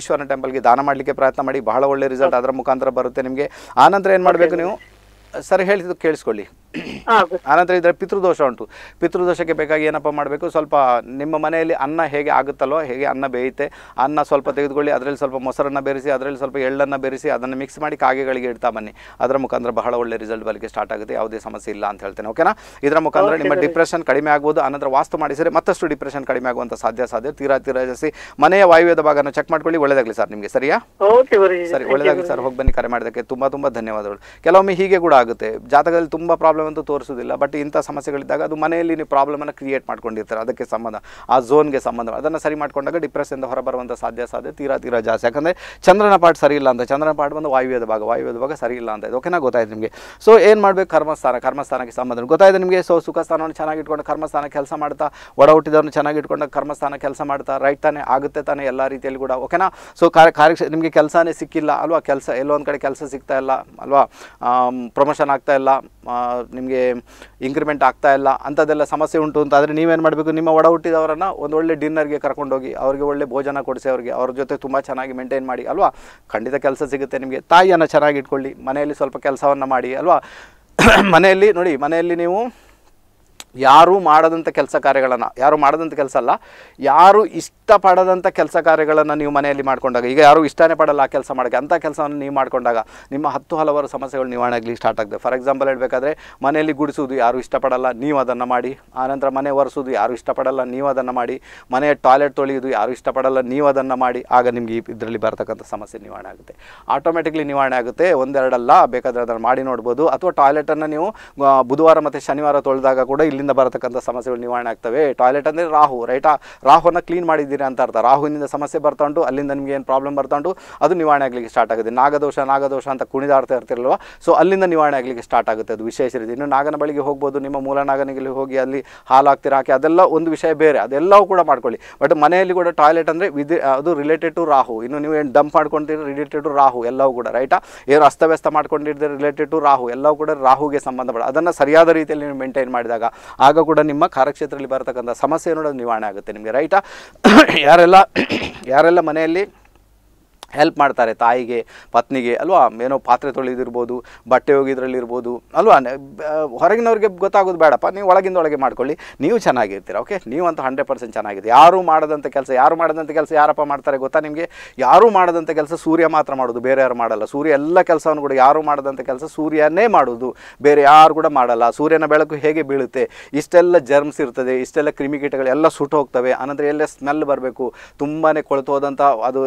ಈಶ್ವರನ ಟೆಂಪಲ್ಗೆ ದಾನ ಮಾಡಲಿಕ್ಕೆ ಪ್ರಯತ್ನ ಮಾಡಿ ಬಹಳ ಒಳ್ಳೆ ರಿಸಲ್ಟ್ ಅದರ ಮುಖಾಂತರ ಬರುತ್ತೆ ನಿಮಗೆ ಆನಂತರ ಏನು ಮಾಡಬೇಕು ನೀವು ಸರ್ ಹೇಳಿದ್ದು ಕೇಳಿಸ್ಕೊಳ್ಳಿ ಆನಂತರ ಇದ್ರೆ ಪಿತೃದೋಷ ಉಂಟು ಪಿತೃದೋಷಕ್ಕೆ ಬೇಕಾಗಿ ಏನಪ್ಪ ಮಾಡಬೇಕು ಸ್ವಲ್ಪ ನಿಮ್ಮ ಮನೆಯಲ್ಲಿ ಅನ್ನ ಹೇಗೆ ಆಗುತ್ತಲ್ಲೋ ಹೇಗೆ ಅನ್ನ ಬೇಯುತ್ತೆ ಅನ್ನ ಸ್ವಲ್ಪ ತೆಗೆದುಕೊಳ್ಳಿ ಅದರಲ್ಲಿ ಸ್ವಲ್ಪ ಮೊಸರನ್ನ ಬೆರೆಸಿ ಅದರಲ್ಲಿ ಸ್ವಲ್ಪ ಎಳ್ಳನ್ನು ಬೆರೆಸಿ ಅದನ್ನು ಮಿಕ್ಸ್ ಮಾಡಿ ಕಾಗೆಗಳಿಗೆ ಇಡ್ತಾ ಬನ್ನಿ ಅದರ ಮುಖಾಂತರ ಬಹಳ ಒಳ್ಳೆ ರಿಸಲ್ಟ್ ಬರಲಿಕ್ಕೆ ಸ್ಟಾರ್ಟ್ ಆಗುತ್ತೆ ಯಾವುದೇ ಸಮಸ್ಯೆ ಇಲ್ಲ ಅಂತ ಹೇಳ್ತೇನೆ ಓಕೆನಾ ಇದರ ಮುಖಾಂತರ ನಿಮ್ಮ ಡಿಪ್ರೆಷನ್ ಕಡಿಮೆ ಆಗ್ಬೋದು ಅನಂತರ ವಾಸ್ತು ಮಾಡಿಸಿದರೆ ಮತ್ತಷ್ಟು ಡಿಪ್ರೆಷನ್ ಕಡಿಮೆ ಆಗುವಂಥ ಸಾಧ್ಯ ಸಾಧ್ಯ ತೀರಾ ತೀರಾ ಮನೆಯ ವಾಯುವ್ಯದ ಭಾಗನ ಚೆಕ್ ಮಾಡ್ಕೊಳ್ಳಿ ಒಳ್ಳೇದಾಗಲಿ ಸರ್ ನಿಮಗೆ ಸರಿಯಾ ಸರಿ ಒಳ್ಳೇದಾಗಲಿ ಸರ್ ಹೋಗಿ ಬನ್ನಿ ಕರೆ ಮಾಡೋದಕ್ಕೆ ತುಂಬ ತುಂಬ ಧನ್ಯವಾದಗಳು ಕೆಲವೊಮ್ಮೆ ಹೀಗೆ ಕೂಡ ಆಗುತ್ತೆ ಜಾತಕದಲ್ಲಿ ತುಂಬ ಪ್ರಾಬ್ಲಮ್ ಅಂತೂ ತೋರಿಸೋದಿಲ್ಲ ಬಟ್ ಇಂಥ ಸಮಸ್ಯೆಗಳಿದ್ದಾಗ ಅದು ಮನೆಯಲ್ಲಿ ನೀವು ಪ್ರಾಬ್ಲಮನ್ನು ಕ್ರಿಯೇಟ್ ಮಾಡ್ಕೊಂಡಿರ್ತಾರೆ ಅದಕ್ಕೆ ಸಂಬಂಧ ಆ ಝೋನ್ಗೆ ಸಂಬಂಧ ಅದನ್ನು ಸರಿ ಮಾಡ್ಕೊಂಡಾಗ ಹೊರ ಹೊರಬರುವಂಥ ಸಾಧ್ಯ ಸಾಧ್ಯ ತೀರಾ ತೀರಾ ಜಾಸ್ತಿ ಯಾಕಂದರೆ ಚಂದ್ರನ ಪಾಠ ಸರಿ ಇಲ್ಲ ಅಂತ ಚಂದ್ರನ ಪಾಠ ಬಂದು ವಾಯುವ್ಯದ ಭಾಗ ವಾಯುವ್ಯದ ಭಾಗ ಸರಿ ಇಲ್ಲ ಅಂತ ಇದು ಓಕೆನಾ ಗೊತ್ತಾಯ್ತು ನಿಮಗೆ ಸೊ ಏನು ಮಾಡಬೇಕು ಕರ್ಮಸ್ಥಾನ ಕರ್ಮಸ್ಥಾನಕ್ಕೆ ಸಂಬಂಧ ಗೊತ್ತಾಯ್ತು ನಿಮಗೆ ಸೊ ಸುಖ ಸ್ಥಾನವನ್ನು ಚೆನ್ನಾಗಿ ಇಟ್ಕೊಂಡು ಕರ್ಮಸ್ಥಾನ ಕೆಲಸ ಮಾಡ್ತಾ ಒಡ ಹುಟ್ಟಿದವ್ರನ್ನ ಚೆನ್ನಾಗಿ ಇಟ್ಕೊಂಡು ಕರ್ಮಸ್ಥಾನ ಕೆಲಸ ಮಾಡ್ತಾ ರೈಟ್ ತಾನೇ ಆಗುತ್ತೆ ತಾನೆ ಎಲ್ಲ ರೀತಿಯಲ್ಲಿ ಕೂಡ ಓಕೆನಾ ಸೊ ಕಾರ್ಯ ನಿಮಗೆ ಕೆಲಸನೇ ಸಿಕ್ಕಿಲ್ಲ ಅಲ್ವಾ ಕೆಲಸ ಎಲ್ಲೊಂದು ಕಡೆ ಕೆಲಸ ಸಿಗ್ತಾ ಇಲ್ಲ ಅಲ್ವಾ ಪ್ರಮೋಷನ್ ಆಗ್ತಾ ಇಲ್ಲ ನಿಮಗೆ ಇಂಕ್ರಿಮೆಂಟ್ ಆಗ್ತಾ ಇಲ್ಲ ಅಂಥದ್ದೆಲ್ಲ ಸಮಸ್ಯೆ ಉಂಟು ಅಂತ ಆದರೆ ನೀವೇನು ಮಾಡಬೇಕು ನಿಮ್ಮ ಒಡ ಹುಟ್ಟಿದವರನ್ನು ಒಂದು ಒಳ್ಳೆ ಡಿನ್ನರ್ಗೆ ಕರ್ಕೊಂಡೋಗಿ ಅವರಿಗೆ ಒಳ್ಳೆ ಭೋಜನ ಕೊಡಿಸಿ ಅವರಿಗೆ ಅವ್ರ ಜೊತೆ ತುಂಬ ಚೆನ್ನಾಗಿ ಮೇಂಟೈನ್ ಮಾಡಿ ಅಲ್ವಾ ಖಂಡಿತ ಕೆಲಸ ಸಿಗುತ್ತೆ ನಿಮಗೆ ತಾಯಿಯನ್ನು ಚೆನ್ನಾಗಿ ಇಟ್ಕೊಳ್ಳಿ ಮನೆಯಲ್ಲಿ ಸ್ವಲ್ಪ ಕೆಲಸವನ್ನು ಮಾಡಿ ಅಲ್ವಾ ಮನೆಯಲ್ಲಿ ನೋಡಿ ಮನೆಯಲ್ಲಿ ನೀವು ಯಾರೂ ಮಾಡದಂಥ ಕೆಲಸ ಕಾರ್ಯಗಳನ್ನು ಯಾರು ಮಾಡದಂಥ ಕೆಲಸ ಅಲ್ಲ ಯಾರು ಇಷ್ಟಪಡದಂಥ ಕೆಲಸ ಕಾರ್ಯಗಳನ್ನು ನೀವು ಮನೆಯಲ್ಲಿ ಮಾಡಿಕೊಂಡಾಗ ಈಗ ಯಾರು ಇಷ್ಟನೇ ಪಡಲ್ಲ ಆ ಕೆಲಸ ಮಾಡೋಕ್ಕೆ ಅಂಥ ಕೆಲಸವನ್ನು ನೀವು ಮಾಡಿಕೊಂಡಾಗ ನಿಮ್ಮ ಹತ್ತು ಹಲವಾರು ಸಮಸ್ಯೆಗಳು ನಿವಾರಣೆ ಆಗಲಿ ಸ್ಟಾರ್ಟ್ ಆಗ್ತದೆ ಫಾರ್ ಎಕ್ಸಾಂಪಲ್ ಹೇಳಬೇಕಾದ್ರೆ ಮನೆಯಲ್ಲಿ ಗುಡಿಸೋದು ಯಾರು ಇಷ್ಟಪಡಲ್ಲ ನೀವು ಅದನ್ನು ಮಾಡಿ ಆನಂತರ ಮನೆ ಒರೆಸೋದು ಯಾರು ಇಷ್ಟಪಡಲ್ಲ ನೀವು ಅದನ್ನು ಮಾಡಿ ಮನೆಯ ಟಾಯ್ಲೆಟ್ ತೊಳೆಯೋದು ಯಾರು ಇಷ್ಟಪಡಲ್ಲ ನೀವು ಅದನ್ನು ಮಾಡಿ ಆಗ ನಿಮಗೆ ಇದರಲ್ಲಿ ಬರತಕ್ಕಂಥ ಸಮಸ್ಯೆ ನಿವಾರಣೆ ಆಗುತ್ತೆ ಆಟೋಮೆಟಿಕ್ಲಿ ನಿವಾರಣೆ ಆಗುತ್ತೆ ಒಂದೆರಡಲ್ಲ ಬೇಕಾದರೆ ಅದನ್ನು ಮಾಡಿ ನೋಡ್ಬೋದು ಅಥವಾ ಟಾಯ್ಲೆಟನ್ನು ನೀವು ಬುಧವಾರ ಮತ್ತು ಶನಿವಾರ ತೊಳೆದಾಗ ಕೂಡ ಇಲ್ಲಿ ಇಂದ ಬರತಕ್ಕಂಥ ಸಮಸ್ಯೆಗಳು ನಿವಾರಣೆ ಆಗ್ತವೆ ಟಾಯ್ಲೆಟ್ ಅಂದರೆ ರಾಹು ರೈಟಾ ರಾಹುವನ್ನು ಕ್ಲೀನ್ ಮಾಡಿದ್ದೀರಿ ಅಂತ ಅರ್ಥ ರಾಹುವಿನಿಂದ ಸಮಸ್ಯೆ ಉಂಟು ಅಲ್ಲಿಂದ ನಿಮಗೆ ಏನು ಪ್ರಾಬ್ಲಮ್ ಬರ್ತಾಂಡು ಅದು ನಿವಾರಣೆ ಆಗಲಿಕ್ಕೆ ಸ್ಟಾರ್ಟ್ ಆಗುತ್ತೆ ನಾಗದೋಷ ನಾಗದೋಷ ಅಂತ ಕುಣಿದಾಡ್ತಾ ಇರ್ತಿರಲ್ವ ಸೊ ಅಲ್ಲಿಂದ ನಿವಾರಣೆ ಆಗಲಿಕ್ಕೆ ಸ್ಟಾರ್ಟ್ ಆಗುತ್ತೆ ಅದು ವಿಶೇಷ ರೀತಿ ಇನ್ನು ನಾಗನ ಬಳಿಗೆ ಹೋಗ್ಬೋದು ನಿಮ್ಮ ಮೂಲ ನಾಗನಿಗೆ ಹೋಗಿ ಅಲ್ಲಿ ಹಾಲು ಹಾಕ್ತೀರಾ ಹಾಕಿ ಅದೆಲ್ಲ ಒಂದು ವಿಷಯ ಬೇರೆ ಅದೆಲ್ಲವೂ ಕೂಡ ಮಾಡ್ಕೊಳ್ಳಿ ಬಟ್ ಮನೆಯಲ್ಲಿ ಕೂಡ ಟಾಯ್ಲೆಟ್ ಅಂದರೆ ವಿದಿ ಅದು ರಿಲೇಟೆಡ್ ಟು ರಾಹು ಇನ್ನು ನೀವು ಏನು ಡಂಪ್ ಮಾಡ್ಕೊಂಡಿರಿ ರಿಲೇಟೆಡ್ ಟು ರಾಹು ಎಲ್ಲವೂ ಕೂಡ ರೈಟಾ ಏನು ಅಸ್ತವ್ಯಸ್ತ ಮಾಡ್ಕೊಂಡಿರ್ತೀರಿ ರಿಲೇಟೆಡ್ ಟು ರಾಹು ಎಲ್ಲವೂ ಕೂಡ ರಾಹುಗೆ ಸಂಬಂಧಪಡ ಅದನ್ನು ಸರಿಯಾದ ರೀತಿಯಲ್ಲಿ ನೀವು ಮೇಂಟೈನ್ ಮಾಡಿದಾಗ ಆಗ ಕೂಡ ನಿಮ್ಮ ಕಾರ್ಯಕ್ಷೇತ್ರದಲ್ಲಿ ಬರತಕ್ಕಂಥ ಸಮಸ್ಯೆ ನೋಡೋದು ನಿವಾರಣೆ ಆಗುತ್ತೆ ನಿಮಗೆ ರೈಟಾ ಯಾರೆಲ್ಲ ಯಾರೆಲ್ಲ ಮನೆಯಲ್ಲಿ ಹೆಲ್ಪ್ ಮಾಡ್ತಾರೆ ತಾಯಿಗೆ ಪತ್ನಿಗೆ ಅಲ್ವಾ ಏನೋ ಪಾತ್ರೆ ತೊಳೆದಿರ್ಬೋದು ಬಟ್ಟೆ ಹೋಗಿದ್ರಲ್ಲಿರ್ಬೋದು ಅಲ್ವಾ ಹೊರಗಿನವ್ರಿಗೆ ಗೊತ್ತಾಗೋದು ಬೇಡಪ್ಪ ನೀವು ಒಳಗಿಂದ ಒಳಗೆ ಮಾಡ್ಕೊಳ್ಳಿ ನೀವು ಚೆನ್ನಾಗಿರ್ತೀರ ಓಕೆ ನೀವಂತೂ ಹಂಡ್ರೆಡ್ ಪರ್ಸೆಂಟ್ ಚೆನ್ನಾಗಿದೆ ಯಾರು ಮಾಡದಂಥ ಕೆಲಸ ಯಾರು ಮಾಡದಂಥ ಕೆಲಸ ಯಾರಪ್ಪ ಮಾಡ್ತಾರೆ ಗೊತ್ತಾ ನಿಮಗೆ ಯಾರೂ ಮಾಡದಂಥ ಕೆಲಸ ಸೂರ್ಯ ಮಾತ್ರ ಮಾಡೋದು ಬೇರೆ ಯಾರು ಮಾಡಲ್ಲ ಸೂರ್ಯ ಎಲ್ಲ ಕೆಲಸವನ್ನು ಕೂಡ ಯಾರು ಮಾಡದಂಥ ಕೆಲಸ ಸೂರ್ಯನೇ ಮಾಡೋದು ಬೇರೆ ಯಾರು ಕೂಡ ಮಾಡಲ್ಲ ಸೂರ್ಯನ ಬೆಳಕು ಹೇಗೆ ಬೀಳುತ್ತೆ ಇಷ್ಟೆಲ್ಲ ಜರ್ಮ್ಸ್ ಇರ್ತದೆ ಇಷ್ಟೆಲ್ಲ ಕ್ರಿಮಿಕೀಟಗಳು ಎಲ್ಲ ಸುಟ್ಟು ಹೋಗ್ತವೆ ಆನಂತರ ಎಲ್ಲ ಸ್ಮೆಲ್ ಬರಬೇಕು ತುಂಬಾ ಕೊಳತು ಹೋದಂಥ ಅದು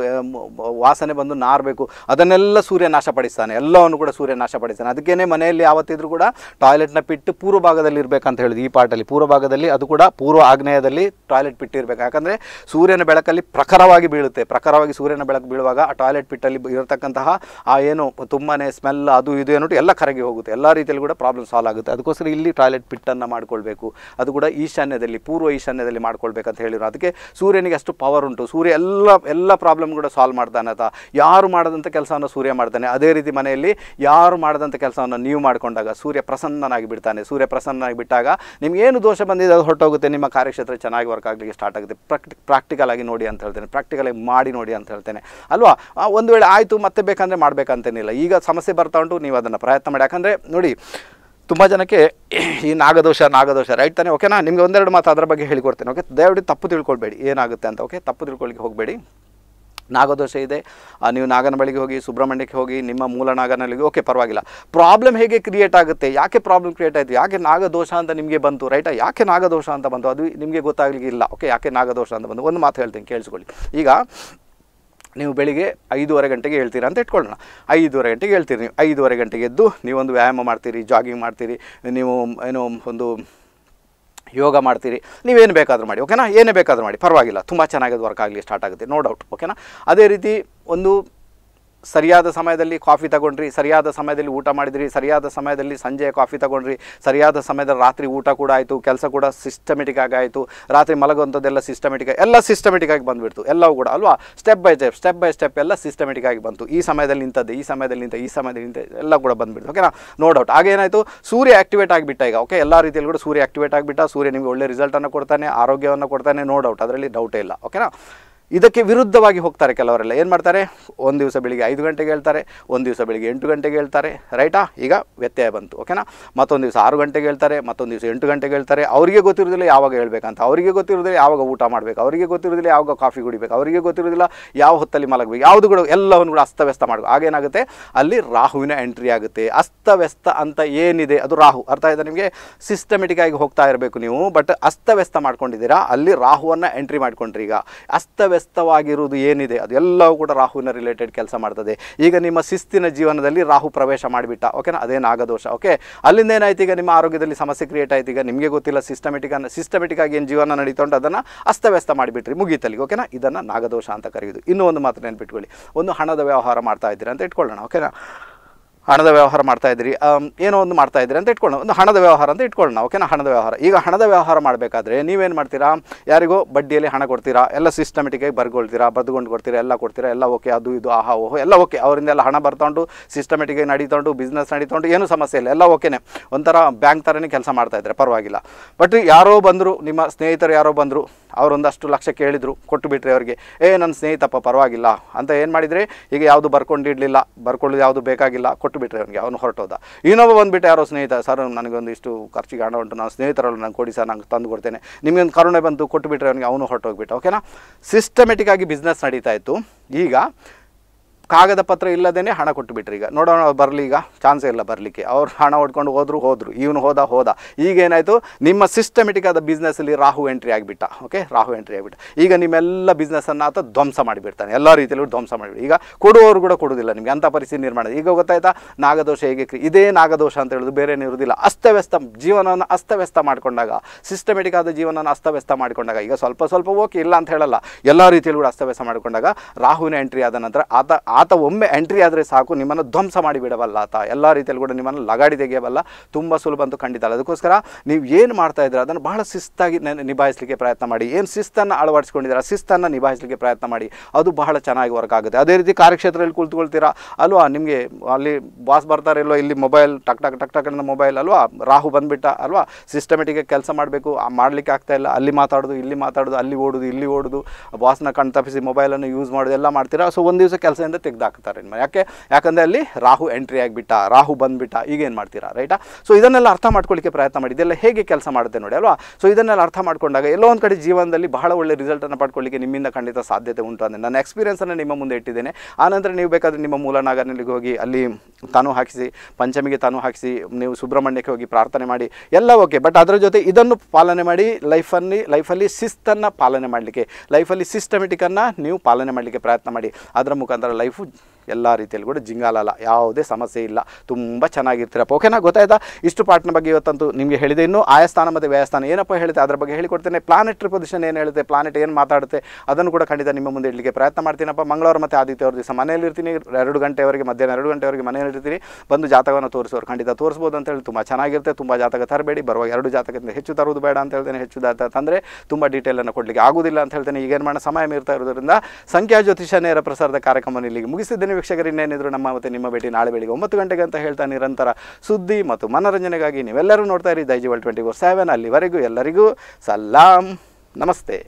ವಾಸನೆ ಬಂದು ನಾರಬೇಕು ಅದನ್ನೆಲ್ಲ ಸೂರ್ಯ ನಾಶಪಡಿಸ್ತಾನೆ ಎಲ್ಲವನ್ನು ಕೂಡ ಸೂರ್ಯ ನಾಶಪಡಿಸ್ತಾನೆ ಅದಕ್ಕೇನೆ ಮನೆಯಲ್ಲಿ ಯಾವತ್ತಿದ್ರು ಕೂಡ ಟಾಯ್ಲೆಟ್ನ ಪಿಟ್ಟು ಪೂರ್ವ ಭಾಗದಲ್ಲಿ ಇರಬೇಕಂತ ಹೇಳಿದ್ವಿ ಈ ಪಾಟಲ್ಲಿ ಪೂರ್ವ ಭಾಗದಲ್ಲಿ ಅದು ಕೂಡ ಪೂರ್ವ ಆಗ್ನೇಯದಲ್ಲಿ ಟಾಯ್ಲೆಟ್ ಪಿಟ್ಟಿರಬೇಕು ಇರಬೇಕು ಯಾಕಂದರೆ ಸೂರ್ಯನ ಬೆಳಕಲ್ಲಿ ಪ್ರಖರವಾಗಿ ಬೀಳುತ್ತೆ ಪ್ರಖರವಾಗಿ ಸೂರ್ಯನ ಬೆಳಕು ಬೀಳುವಾಗ ಆ ಟಾಯ್ಲೆಟ್ ಪಿಟ್ಟಲ್ಲಿ ಇರತಕ್ಕಂತಹ ಆ ಏನು ತುಂಬಾ ಸ್ಮೆಲ್ ಅದು ಇದು ಏನ್ಬಿಟ್ಟು ಎಲ್ಲ ಕರಗಿ ಹೋಗುತ್ತೆ ಎಲ್ಲ ರೀತಿಯಲ್ಲಿ ಕೂಡ ಪ್ರಾಬ್ಲಮ್ ಸಾಲ್ವ್ ಆಗುತ್ತೆ ಅದಕ್ಕೋಸ್ಕರ ಇಲ್ಲಿ ಟಾಯ್ಲೆಟ್ ಪಿಟ್ಟನ್ನು ಮಾಡಿಕೊಳ್ಬೇಕು ಅದು ಕೂಡ ಈಶಾನ್ಯದಲ್ಲಿ ಪೂರ್ವ ಈಶಾನ್ಯದಲ್ಲಿ ಮಾಡ್ಕೊಳ್ಬೇಕಂತ ಹೇಳಿದ್ರು ಅದಕ್ಕೆ ಸೂರ್ಯನಿಗೆ ಅಷ್ಟು ಪವರ್ ಉಂಟು ಸೂರ್ಯ ಎಲ್ಲ ಎಲ್ಲ ಪ್ರಾಬ್ಲಮ್ ಕೂಡ ಸಾಲ್ವ್ ಮಾಡ್ತಾನೆ ಯಾರು ಮಾಡದಂಥ ಕೆಲಸವನ್ನು ಸೂರ್ಯ ಮಾಡ್ತಾನೆ ಅದೇ ರೀತಿ ಮನೆಯಲ್ಲಿ ಯಾರು ಮಾಡದಂಥ ಕೆಲಸವನ್ನು ನೀವು ಮಾಡಿಕೊಂಡಾಗ ಸೂರ್ಯ ಪ್ರಸನ್ನನಾಗಿ ಬಿಡ್ತಾನೆ ಸೂರ್ಯ ಪ್ರಸನ್ನನಾಗಿ ಬಿಟ್ಟಾಗ ನಿಮಗೇನು ದೋಷ ಬಂದಿದೆ ಅದು ಹೊರಟೋಗುತ್ತೆ ನಿಮ್ಮ ಕಾರ್ಯಕ್ಷೇತ್ರ ಚೆನ್ನಾಗಿ ವರ್ಕ್ ಆಗಲಿಕ್ಕೆ ಸ್ಟಾರ್ಟ್ ಆಗುತ್ತೆ ಪ್ರಾಕ್ಟಿ ಪ್ರಾಕ್ಟಿಕಲ್ ಆಗಿ ನೋಡಿ ಅಂತ ಹೇಳ್ತೇನೆ ಪ್ರಾಕ್ಟಿಕಲಾಗಿ ಮಾಡಿ ನೋಡಿ ಅಂತ ಹೇಳ್ತೇನೆ ಅಲ್ವಾ ಒಂದು ವೇಳೆ ಆಯಿತು ಮತ್ತೆ ಬೇಕಂದರೆ ಮಾಡಬೇಕಂತೇನಿಲ್ಲ ಈಗ ಸಮಸ್ಯೆ ಬರ್ತಾ ಉಂಟು ನೀವು ಅದನ್ನು ಪ್ರಯತ್ನ ಮಾಡಿ ಯಾಕಂದರೆ ನೋಡಿ ತುಂಬ ಜನಕ್ಕೆ ಈ ನಾಗದೋಷ ನಾಗದೋಷ ರೈಟ್ ತಾನೆ ಓಕೆನಾ ನಿಮಗೆ ಒಂದೆರಡು ಮಾತು ಅದರ ಬಗ್ಗೆ ಹೇಳಿಕೊಡ್ತೇನೆ ಓಕೆ ದಯವಿಟ್ಟು ತಪ್ಪು ತಿಳ್ಕೊಳ್ಬೇಡಿ ಏನಾಗುತ್ತೆ ಅಂತ ಓಕೆ ತಪ್ಪು ತಿಳ್ಕೊಳ್ಳಿಕ್ಕೆ ಹೋಗಬೇಡಿ ನಾಗದೋಷ ಇದೆ ನೀವು ನಾಗನ ಬಳಿಗೆ ಹೋಗಿ ಸುಬ್ರಹ್ಮಣ್ಯಕ್ಕೆ ಹೋಗಿ ನಿಮ್ಮ ಮೂಲ ನಾಗನಲ್ಲಿ ಓಕೆ ಪರವಾಗಿಲ್ಲ ಪ್ರಾಬ್ಲಮ್ ಹೇಗೆ ಕ್ರಿಯೇಟ್ ಆಗುತ್ತೆ ಯಾಕೆ ಪ್ರಾಬ್ಲಮ್ ಕ್ರಿಯೇಟ್ ಆಯಿತು ಯಾಕೆ ನಾಗದೋಷ ಅಂತ ನಿಮಗೆ ಬಂತು ರೈಟಾ ಯಾಕೆ ನಾಗದೋಷ ಅಂತ ಬಂತು ಅದು ನಿಮಗೆ ಗೊತ್ತಾಗಲಿಕ್ಕಿಲ್ಲ ಓಕೆ ಯಾಕೆ ನಾಗದೋಷ ಅಂತ ಬಂತು ಒಂದು ಮಾತು ಹೇಳ್ತೀನಿ ಕೇಳಿಸ್ಕೊಳ್ಳಿ ಈಗ ನೀವು ಬೆಳಿಗ್ಗೆ ಐದೂವರೆ ಗಂಟೆಗೆ ಹೇಳ್ತೀರಾ ಅಂತ ಇಟ್ಕೊಳ್ಳೋಣ ಐದೂವರೆ ಗಂಟೆಗೆ ಹೇಳ್ತೀರಿ ನೀವು ಐದೂವರೆ ಗಂಟೆಗೆ ಎದ್ದು ನೀವೊಂದು ವ್ಯಾಯಾಮ ಮಾಡ್ತೀರಿ ಜಾಗಿಂಗ್ ಮಾಡ್ತೀರಿ ನೀವು ಏನೋ ಒಂದು ಯೋಗ ಮಾಡ್ತೀರಿ ನೀವೇನು ಬೇಕಾದರೂ ಮಾಡಿ ಓಕೆನಾ ಏನೇ ಬೇಕಾದರೂ ಮಾಡಿ ಪರವಾಗಿಲ್ಲ ತುಂಬ ಚೆನ್ನಾಗಿ ವರ್ಕ್ ಆಗಲಿ ಸ್ಟಾರ್ಟ್ ಆಗುತ್ತೆ ನೋ ಡೌಟ್ ಓಕೆನಾ ಅದೇ ರೀತಿ ಒಂದು ಸರಿಯಾದ ಸಮಯದಲ್ಲಿ ಕಾಫಿ ತಗೊಂಡ್ರಿ ಸರಿಯಾದ ಸಮಯದಲ್ಲಿ ಊಟ ಮಾಡಿದ್ರಿ ಸರಿಯಾದ ಸಮಯದಲ್ಲಿ ಸಂಜೆ ಕಾಫಿ ತಗೊಂಡ್ರಿ ಸರಿಯಾದ ಸಮಯದಲ್ಲಿ ರಾತ್ರಿ ಊಟ ಕೂಡ ಆಯಿತು ಕೆಲಸ ಕೂಡ ಸಿಸ್ಟಮೆಟಿಕ್ ಆಗಿ ಆಯಿತು ರಾತ್ರಿ ಮಲಗುವಂಥದ್ದೆಲ್ಲ ಸಿಸ್ಟಮೆಟಿಕ್ ಎಲ್ಲ ಸಿಸ್ಟಮೆಟಿಕ್ ಆಗಿ ಬಂದುಬಿಡ್ತು ಎಲ್ಲವೂ ಕೂಡ ಅಲ್ವಾ step by step step by step ಎಲ್ಲ ಸಿಸ್ಟಮೆಟಿಕ್ ಆಗಿ ಬಂತು ಈ ಸಮಯದಲ್ಲಿ ನಿಂತದ್ದು ಈ ಸಮಯದಲ್ಲಿ ನಿಂತ ಈ ಸಮಯದಲ್ಲಿ ನಿಂತ ಎಲ್ಲ ಕೂಡ ಬಂದುಬಿಡ್ತು ಓಕೆನಾ ನೋ ಡೌಟ್ ಆಗೇನಾಯಿತು ಸೂರ್ಯ ಆಕ್ಟಿವೇಟ್ ಆಗಿಬಿಟ್ಟ ಈಗ ಓಕೆ ಎಲ್ಲ ರೀತಿಯಲ್ಲಿ ಕೂಡ ಸೂರ್ಯ ಆಕ್ಟಿವೇಟ್ ಆಗಿಬಿಟ್ಟ ಸೂರ್ಯ ನಿಮಗೆ ಒಳ್ಳೆ ರಿಸಲ್ಟನ್ನು ಕೊಡ್ತಾನೆ ಆರೋಗ್ಯವನ್ನು ಕೊಡ್ತಾನೆ ನೋ ಡೌಟ್ ಅದರಲ್ಲಿ ಡೌಟೇ ಇಲ್ಲ ಓಕೆನಾ ಇದಕ್ಕೆ ವಿರುದ್ಧವಾಗಿ ಹೋಗ್ತಾರೆ ಕೆಲವರೆಲ್ಲ ಏನು ಮಾಡ್ತಾರೆ ಒಂದು ದಿವಸ ಬೆಳಿಗ್ಗೆ ಐದು ಗಂಟೆಗೆ ಹೇಳ್ತಾರೆ ಒಂದು ದಿವಸ ಬೆಳಿಗ್ಗೆ ಎಂಟು ಗಂಟೆಗೆ ಹೇಳ್ತಾರೆ ರೈಟಾ ಈಗ ವ್ಯತ್ಯಯ ಬಂತು ಓಕೆನಾ ಮತ್ತೊಂದು ದಿವಸ ಆರು ಗಂಟೆಗೆ ಹೇಳ್ತಾರೆ ಮತ್ತೊಂದು ದಿವಸ ಎಂಟು ಗಂಟೆಗೆ ಹೇಳ್ತಾರೆ ಅವರಿಗೆ ಗೊತ್ತಿರೋದಿಲ್ಲ ಯಾವಾಗ ಹೇಳಬೇಕಂತ ಅವರಿಗೆ ಗೊತ್ತಿರೋದಿಲ್ಲ ಯಾವಾಗ ಊಟ ಮಾಡಬೇಕು ಅವರಿಗೆ ಗೊತ್ತಿರೋದಿಲ್ಲ ಯಾವಾಗ ಕಾಫಿ ಕುಡಿಬೇಕು ಅವರಿಗೆ ಗೊತ್ತಿರೋದಿಲ್ಲ ಯಾವ ಹೊತ್ತಲ್ಲಿ ಮಲಗಬೇಕು ಯಾವುದು ಕೂಡ ಎಲ್ಲವನ್ನು ಕೂಡ ಅಸ್ತವ್ಯಸ್ತ ಮಾಡಬೇಕು ಆಗೇನಾಗುತ್ತೆ ಅಲ್ಲಿ ರಾಹುವಿನ ಎಂಟ್ರಿ ಆಗುತ್ತೆ ಅಸ್ತವ್ಯಸ್ತ ಅಂತ ಏನಿದೆ ಅದು ರಾಹು ಅರ್ಥ ಆಯ್ತಾ ನಿಮಗೆ ಸಿಸ್ಟಮೆಟಿಕ್ ಆಗಿ ಹೋಗ್ತಾ ಇರಬೇಕು ನೀವು ಬಟ್ ಅಸ್ತವ್ಯಸ್ತ ಮಾಡ್ಕೊಂಡಿದ್ದೀರಾ ಅಲ್ಲಿ ರಾಹುವನ್ನು ಎಂಟ್ರಿ ಮಾಡಿಕೊಂಡ್ರಿ ಈಗ ಅಸ್ತವ್ಯಸ್ತ ವ್ಯಸ್ತವಾಗಿರುವುದು ಏನಿದೆ ಅದೆಲ್ಲವೂ ಕೂಡ ರಾಹುವಿನ ರಿಲೇಟೆಡ್ ಕೆಲಸ ಮಾಡ್ತದೆ ಈಗ ನಿಮ್ಮ ಶಿಸ್ತಿನ ಜೀವನದಲ್ಲಿ ರಾಹು ಪ್ರವೇಶ ಮಾಡಿಬಿಟ್ಟ ಓಕೆನಾ ಅದೇ ನಾಗದೋಷ ಓಕೆ ಅಲ್ಲಿಂದ ಏನಾಯ್ತು ಈಗ ನಿಮ್ಮ ಆರೋಗ್ಯದಲ್ಲಿ ಸಮಸ್ಯೆ ಕ್ರಿಯೇಟ್ ಆಯ್ತು ಈಗ ನಿಮಗೆ ಗೊತ್ತಿಲ್ಲ ಸಿಸ್ಟಮೆಟಿಕ್ ಸಿಸ್ಟಮೆಟಿಕ್ ಆಗಿ ಏನು ಜೀವನ ನಡೀತೊಂಡು ಅದನ್ನು ಅಸ್ತವ್ಯಸ್ತ ಮಾಡಿಬಿಟ್ರಿ ಮುಗೀತಲ್ಲಿ ಓಕೆನಾ ಇದನ್ನು ನಾಗದೋಷ ಅಂತ ಕರೆಯೋದು ಇನ್ನೂ ಒಂದು ಮಾತ್ರ ನೆನ್ಪಿಟ್ಕೊಳ್ಳಿ ಒಂದು ಹಣದ ವ್ಯವಹಾರ ಮಾಡ್ತಾ ಇದ್ದೀರಾ ಅಂತ ಇಟ್ಕೊಳ್ಳೋಣ ಓಕೆನಾ ಹಣದ ವ್ಯವಹಾರ ಮಾಡ್ತಾ ಇದ್ರಿ ಏನೋ ಒಂದು ಮಾಡ್ತಾ ಇದ್ರಿ ಅಂತ ಇಟ್ಕೊಳ್ಳೋಣ ಒಂದು ಹಣದ ವ್ಯವಹಾರ ಅಂತ ಇಟ್ಕೊಳ್ಳೋಣ ಓಕೆನಾ ಹಣದ ವ್ಯವಹಾರ ಈಗ ಹಣದ ವ್ಯವಹಾರ ಮಾಡಬೇಕಾದ್ರೆ ನೀವೇನು ಮಾಡ್ತೀರಾ ಯಾರಿಗೋ ಬಡ್ಡಿಯಲ್ಲಿ ಹಣ ಕೊಡ್ತೀರಾ ಎಲ್ಲ ಸಿಸ್ಟಮೆಟಿಕಾಗಿ ಬರ್ಕೊಳ್ತೀರಾ ಬರ್ದುಕೊಂಡು ಕೊಡ್ತೀರಾ ಎಲ್ಲ ಕೊಡ್ತೀರಾ ಎಲ್ಲ ಓಕೆ ಅದು ಇದು ಆಹಾ ಓಹೋ ಎಲ್ಲ ಓಕೆ ಅವರಿಂದ ಎಲ್ಲ ಹಣ ಬರ್ತಾಂಡು ಸಿಸ್ಟಮೆಟಿಕಾಗಿ ನಡೀತೊಂಡು ಬಿಸ್ನೆಸ್ ನಡೀತೊಂಡು ಏನೂ ಸಮಸ್ಯೆ ಇಲ್ಲ ಎಲ್ಲ ಓಕೆನೇ ಒಂಥರ ಬ್ಯಾಂಕ್ ಥರನೇ ಕೆಲಸ ಮಾಡ್ತಾ ಇದ್ದಾರೆ ಪರವಾಗಿಲ್ಲ ಬಟ್ ಯಾರೋ ಬಂದರು ನಿಮ್ಮ ಸ್ನೇಹಿತರು ಯಾರೋ ಬಂದರು ಅವರೊಂದಷ್ಟು ಲಕ್ಷ ಕೇಳಿದರು ಕೊಟ್ಟು ಬಿಟ್ಟರೆ ಅವ್ರಿಗೆ ಏ ನನ್ನ ಸ್ನೇಹಿತಪ್ಪ ಪರವಾಗಿಲ್ಲ ಅಂತ ಏನು ಮಾಡಿದರೆ ಈಗ ಯಾವುದು ಬರ್ಕೊಂಡಿಡಲಿಲ್ಲ ಬರ್ಕೊಳ್ಳೋದು ಯಾವುದು ಬೇಕಾಗಿಲ್ಲ ಕೊಟ್ಟು ಬಿಟ್ಟರೆ ಅವನು ಹೊರಟೋದ ಇನ್ನೊಬ್ಬ ಬಂದುಬಿಟ್ಟು ಯಾರೋ ಸ್ನೇಹಿತ ಸರ್ ನನಗೊಂದು ಇಷ್ಟು ಖರ್ಚಿಗೆ ಹಣ ಉಂಟು ನಾನು ಸ್ನೇಹಿತರಲ್ಲ ನಂಗೆ ಕೊಡಿ ಸರ್ ನಂಗೆ ತಂದು ಕೊಡ್ತೇನೆ ನಿಮಗೊಂದು ಕರುಣೆ ಬಂತು ಕೊಟ್ಟು ಬಿಟ್ಟರೆ ಅವನಿಗೆ ಅವನು ಹೊರಟೋಗ್ಬಿಟ್ಟು ಓಕೆನಾ ಸಿಸ್ಟಮೆಟಿಕ್ ಆಗಿ ಬಿಸ್ನೆಸ್ ನಡೀತಾ ಇತ್ತು ಈಗ ಕಾಗದ ಪತ್ರ ಇಲ್ಲದೇ ಹಣ ಕೊಟ್ಟುಬಿಟ್ರಿ ಈಗ ನೋಡೋಣ ಬರಲಿ ಈಗ ಚಾನ್ಸೇ ಇಲ್ಲ ಬರಲಿಕ್ಕೆ ಅವ್ರು ಹಣ ಹೊಡ್ಕೊಂಡು ಹೋದರು ಹೋದರು ಇವನು ಹೋದ ಹೋದ ಏನಾಯಿತು ನಿಮ್ಮ ಸಿಸ್ಟಮೆಟಿಕ್ ಆದ ಬಿಸ್ನೆಸ್ಸಲ್ಲಿ ರಾಹು ಎಂಟ್ರಿ ಆಗಿಬಿಟ್ಟ ಓಕೆ ರಾಹು ಎಂಟ್ರಿ ಆಗಿಬಿಟ್ಟ ಈಗ ನಿಮ್ಮೆಲ್ಲ ಬಿಸ್ನೆಸ್ಸನ್ನು ಆತ ಧ್ವಂಸ ಮಾಡಿಬಿಡ್ತಾನೆ ಎಲ್ಲ ರೀತಿಯಲ್ಲೂ ಧ್ವಂಸ ಮಾಡಿಬಿಡಿ ಈಗ ಕೊಡುವವರು ಕೂಡ ಕೊಡೋದಿಲ್ಲ ನಿಮಗೆ ಅಂಥ ಪರಿಸ್ಥಿತಿ ನಿರ್ಮಾಣ ಈಗ ಗೊತ್ತಾಯ್ತಾ ನಾಗದೋಷ ಹೇಗೆ ಇದೇ ನಾಗದೋಷ ಅಂತ ಹೇಳೋದು ಬೇರೆ ಇರುವುದಿಲ್ಲ ಅಸ್ತವ್ಯಸ್ತ ಜೀವನವನ್ನು ಅಸ್ತವ್ಯಸ್ತ ಮಾಡಿಕೊಂಡಾಗ ಸಿಸ್ಟಮೆಟಿಕ್ ಆದ ಜೀವನವನ್ನು ಅಸ್ತವ್ಯಸ್ತ ಮಾಡಿಕೊಂಡಾಗ ಈಗ ಸ್ವಲ್ಪ ಸ್ವಲ್ಪ ಓಕೆ ಇಲ್ಲ ಅಂತ ಹೇಳಲ್ಲ ಎಲ್ಲ ರೀತಿಯಲ್ಲಿ ಕೂಡ ಅಸ್ತವ್ಯಸ್ತ ಮಾಡಿಕೊಂಡಾಗ ರಾಹುವಿನ ಎಂಟ್ರಿ ಆದ ನಂತರ ಆತ ಆತ ಒಮ್ಮೆ ಎಂಟ್ರಿ ಆದರೆ ಸಾಕು ನಿಮ್ಮನ್ನು ಧ್ವಂಸ ಮಾಡಿಬಿಡಬಲ್ಲ ಆತ ಎಲ್ಲ ರೀತಿಯಲ್ಲಿ ಕೂಡ ನಿಮ್ಮನ್ನು ಲಗಾಡಿ ತೆಗೆಯಬಲ್ಲ ತುಂಬ ಸುಲಭ ಅಂತೂ ಖಂಡಿತ ಅಲ್ಲ ಅದಕ್ಕೋಸ್ಕರ ನೀವು ಏನು ಮಾಡ್ತಾ ಇದ್ದೀರಾ ಅದನ್ನು ಬಹಳ ಶಿಸ್ತಾಗಿ ನಿಭಾಯಿಸಲಿಕ್ಕೆ ಪ್ರಯತ್ನ ಮಾಡಿ ಏನು ಶಿಸ್ತನ್ನು ಅಳವಡಿಸ್ಕೊಂಡಿದ್ದೀರಾ ಶಿಸ್ತನ್ನು ನಿಭಾಯಿಸಲಿಕ್ಕೆ ಪ್ರಯತ್ನ ಮಾಡಿ ಅದು ಬಹಳ ಚೆನ್ನಾಗಿ ವರ್ಕ್ ಆಗುತ್ತೆ ಅದೇ ರೀತಿ ಕಾರ್ಯಕ್ಷೇತ್ರದಲ್ಲಿ ಕುಳಿತುಕೊಳ್ತೀರಾ ಅಲ್ವಾ ನಿಮಗೆ ಅಲ್ಲಿ ಬಾಸ್ ಬರ್ತಾರೆ ಇಲ್ವಾ ಇಲ್ಲಿ ಮೊಬೈಲ್ ಟಕ್ ಟಕ್ ಟಕ್ ಟಕ್ ಮೊಬೈಲ್ ಅಲ್ವಾ ರಾಹು ಬಂದುಬಿಟ್ಟ ಅಲ್ವಾ ಸಿಸ್ಟಮೆಟಿಕ್ಕಾಗಿ ಕೆಲಸ ಮಾಡಬೇಕು ಮಾಡಲಿಕ್ಕೆ ಆಗ್ತಾ ಇಲ್ಲ ಅಲ್ಲಿ ಮಾತಾಡೋದು ಇಲ್ಲಿ ಮಾತಾಡೋದು ಅಲ್ಲಿ ಓಡೋದು ಇಲ್ಲಿ ಓಡೋದು ಬಾಸ್ನ ಕಣ್ತಪ್ಪಿಸಿ ಮೊಬೈಲನ್ನು ಯೂಸ್ ಮಾಡೋದು ಎಲ್ಲ ಮಾಡ್ತೀರಾ ಸೊ ಒಂದು ದಿವಸ ಕೆಲಸದಿಂದ ತೆಗೆದಾಕ್ತಾರೆ ನಿಮ್ಮ ಯಾಕೆ ಯಾಕಂದರೆ ಅಲ್ಲಿ ರಾಹು ಎಂಟ್ರಿ ಆಗಿಬಿಟ್ಟ ರಾಹು ಬಂದುಬಿಟ್ಟ ಈಗೇನು ಮಾಡ್ತೀರಾ ರೈಟಾ ಸೊ ಇದನ್ನೆಲ್ಲ ಅರ್ಥ ಮಾಡ್ಕೊಳ್ಳಿಕ್ಕೆ ಪ್ರಯತ್ನ ಮಾಡಿ ಇದೆಲ್ಲ ಹೇಗೆ ಕೆಲಸ ಮಾಡುತ್ತೆ ನೋಡಿ ಅಲ್ವಾ ಸೊ ಇದನ್ನೆಲ್ಲ ಅರ್ಥ ಮಾಡ್ಕೊಂಡಾಗ ಎಲ್ಲೋ ಒಂದು ಕಡೆ ಜೀವನದಲ್ಲಿ ಬಹಳ ಒಳ್ಳೆ ರಿಸಲ್ಟನ್ನು ಪಡ್ಕೊಳ್ಳಿಕ್ಕೆ ನಿಮ್ಮಿಂದ ಖಂಡಿತ ಸಾಧ್ಯತೆ ಉಂಟು ಅಂದರೆ ನನ್ನ ಎಕ್ಸ್ಪೀರಿಯನ್ಸನ್ನು ನಿಮ್ಮ ಮುಂದೆ ಇಟ್ಟಿದ್ದೇನೆ ಆನಂತರ ನೀವು ಬೇಕಾದರೆ ನಿಮ್ಮ ಮೂಲನಾಗನಲ್ಲಿಗೆ ಹೋಗಿ ಅಲ್ಲಿ ತಾನು ಹಾಕಿಸಿ ಪಂಚಮಿಗೆ ತಾನು ಹಾಕಿಸಿ ನೀವು ಸುಬ್ರಹ್ಮಣ್ಯಕ್ಕೆ ಹೋಗಿ ಪ್ರಾರ್ಥನೆ ಮಾಡಿ ಎಲ್ಲ ಓಕೆ ಬಟ್ ಅದರ ಜೊತೆ ಇದನ್ನು ಪಾಲನೆ ಮಾಡಿ ಲೈಫಲ್ಲಿ ಲೈಫಲ್ಲಿ ಶಿಸ್ತನ್ನು ಪಾಲನೆ ಮಾಡಲಿಕ್ಕೆ ಲೈಫಲ್ಲಿ ಸಿಸ್ಟಮೆಟಿಕನ್ನು ನೀವು ಪಾಲನೆ ಮಾಡಲಿಕ್ಕೆ ಪ್ರಯತ್ನ ಮಾಡಿ ಅದರ ಮುಖಾಂತರ ಲೈಫ್ food ಎಲ್ಲ ರೀತಿಯಲ್ಲಿ ಕೂಡ ಜಿಂಗಾಲಲ್ಲ ಯಾವುದೇ ಸಮಸ್ಯೆ ಇಲ್ಲ ತುಂಬ ಚೆನ್ನಾಗಿರ್ತೀರಪ್ಪ ಓಕೆನಾ ಗೊತ್ತಾಯ್ತಾ ಇಷ್ಟು ಪಾರ್ಟ್ನ ಬಗ್ಗೆ ಇವತ್ತಂತೂ ನಿಮಗೆ ಹೇಳಿದೆ ಇನ್ನೂ ಆಯಸ್ಥಾನ ಮತ್ತು ವ್ಯಯಸ್ಥಾನ ಏನಪ್ಪ ಹೇಳಿದೆ ಅದರ ಬಗ್ಗೆ ಹೇಳಿಕೊಡ್ತೇನೆ ಪ್ಲಾನೆಟ್ರಿ ಪೊಸಿಷನ್ ಏನು ಹೇಳುತ್ತೆ ಪ್ಲಾನೆಟ್ ಏನು ಮಾತಾಡುತ್ತೆ ಅದನ್ನು ಕೂಡ ಖಂಡಿತ ನಿಮ್ಮ ಮುಂದೆ ಇಡಲಿಕ್ಕೆ ಪ್ರಯತ್ನ ಮಾಡ್ತೀನಪ್ಪ ಮಂಗಳವಾರ ಮತ್ತು ಆದಿತ್ಯವಾರ ದಿವಸ ಮನೆಯಲ್ಲಿರ್ತೀನಿ ಎರಡು ಗಂಟೆವರೆಗೆ ಮಧ್ಯಾಹ್ನ ಎರಡು ಗಂಟೆವರೆಗೆ ಮನೆಯಲ್ಲಿರ್ತೀನಿ ಬಂದು ಜಾತಕವನ್ನು ತೋರಿಸೋರು ಖಂಡಿತ ತೋರಿಸ್ಬೋದು ಹೇಳಿ ತುಂಬ ಚೆನ್ನಾಗಿರುತ್ತೆ ತುಂಬ ಜಾತಕ ತರಬೇಡಿ ಬರುವ ಎರಡು ಜಾತಕದಿಂದ ಹೆಚ್ಚು ತರುವುದು ಬೇಡ ಅಂತ ಹೇಳ್ತೇನೆ ಹೆಚ್ಚು ಜಾತಕ ತಂದರೆ ತುಂಬ ಡೀಟೇಲನ್ನು ಕೊಡಲಿಕ್ಕೆ ಆಗೋದಿಲ್ಲ ಅಂತ ಹೇಳ್ತೇನೆ ಈಗೇನು ಮಾಡೋಣ ಸಮಯ ಮೀರ್ತಾ ಇರೋದ್ರಿಂದ ಸಂಖ್ಯಾ ಜ್ಯೋತಿಷ ನೇರ ಪ್ರಸಾರದ ಕಾರ್ಯಕ್ರಮವನ್ನು ಇಲ್ಲಿಗೆ ಮುಗಿಸಿದ್ದೇನೆ ವೀಕ್ಷಕರು ಇನ್ನೇನಿದ್ರು ನಮ್ಮ ಮತ್ತೆ ನಿಮ್ಮ ಭೇಟಿ ನಾಳೆ ಬೆಳಿಗ್ಗೆ ಒಂಬತ್ತು ಗಂಟೆಗೆ ಅಂತ ಹೇಳ್ತಾ ನಿರಂತರ ಸುದ್ದಿ ಮತ್ತು ಮನೋರಂಜನೆಗಾಗಿ ನೀವೆಲ್ಲರೂ ನೋಡ್ತಾ ಇರಿ ವರ್ಲ್ಡ್ ಟ್ವೆಂಟಿ ಫೋರ್ ಸೆವೆನ್ ಅಲ್ಲಿವರೆಗೂ ಎಲ್ಲರಿಗೂ ಸಲ್ಲಾಂ ನಮಸ್ತೆ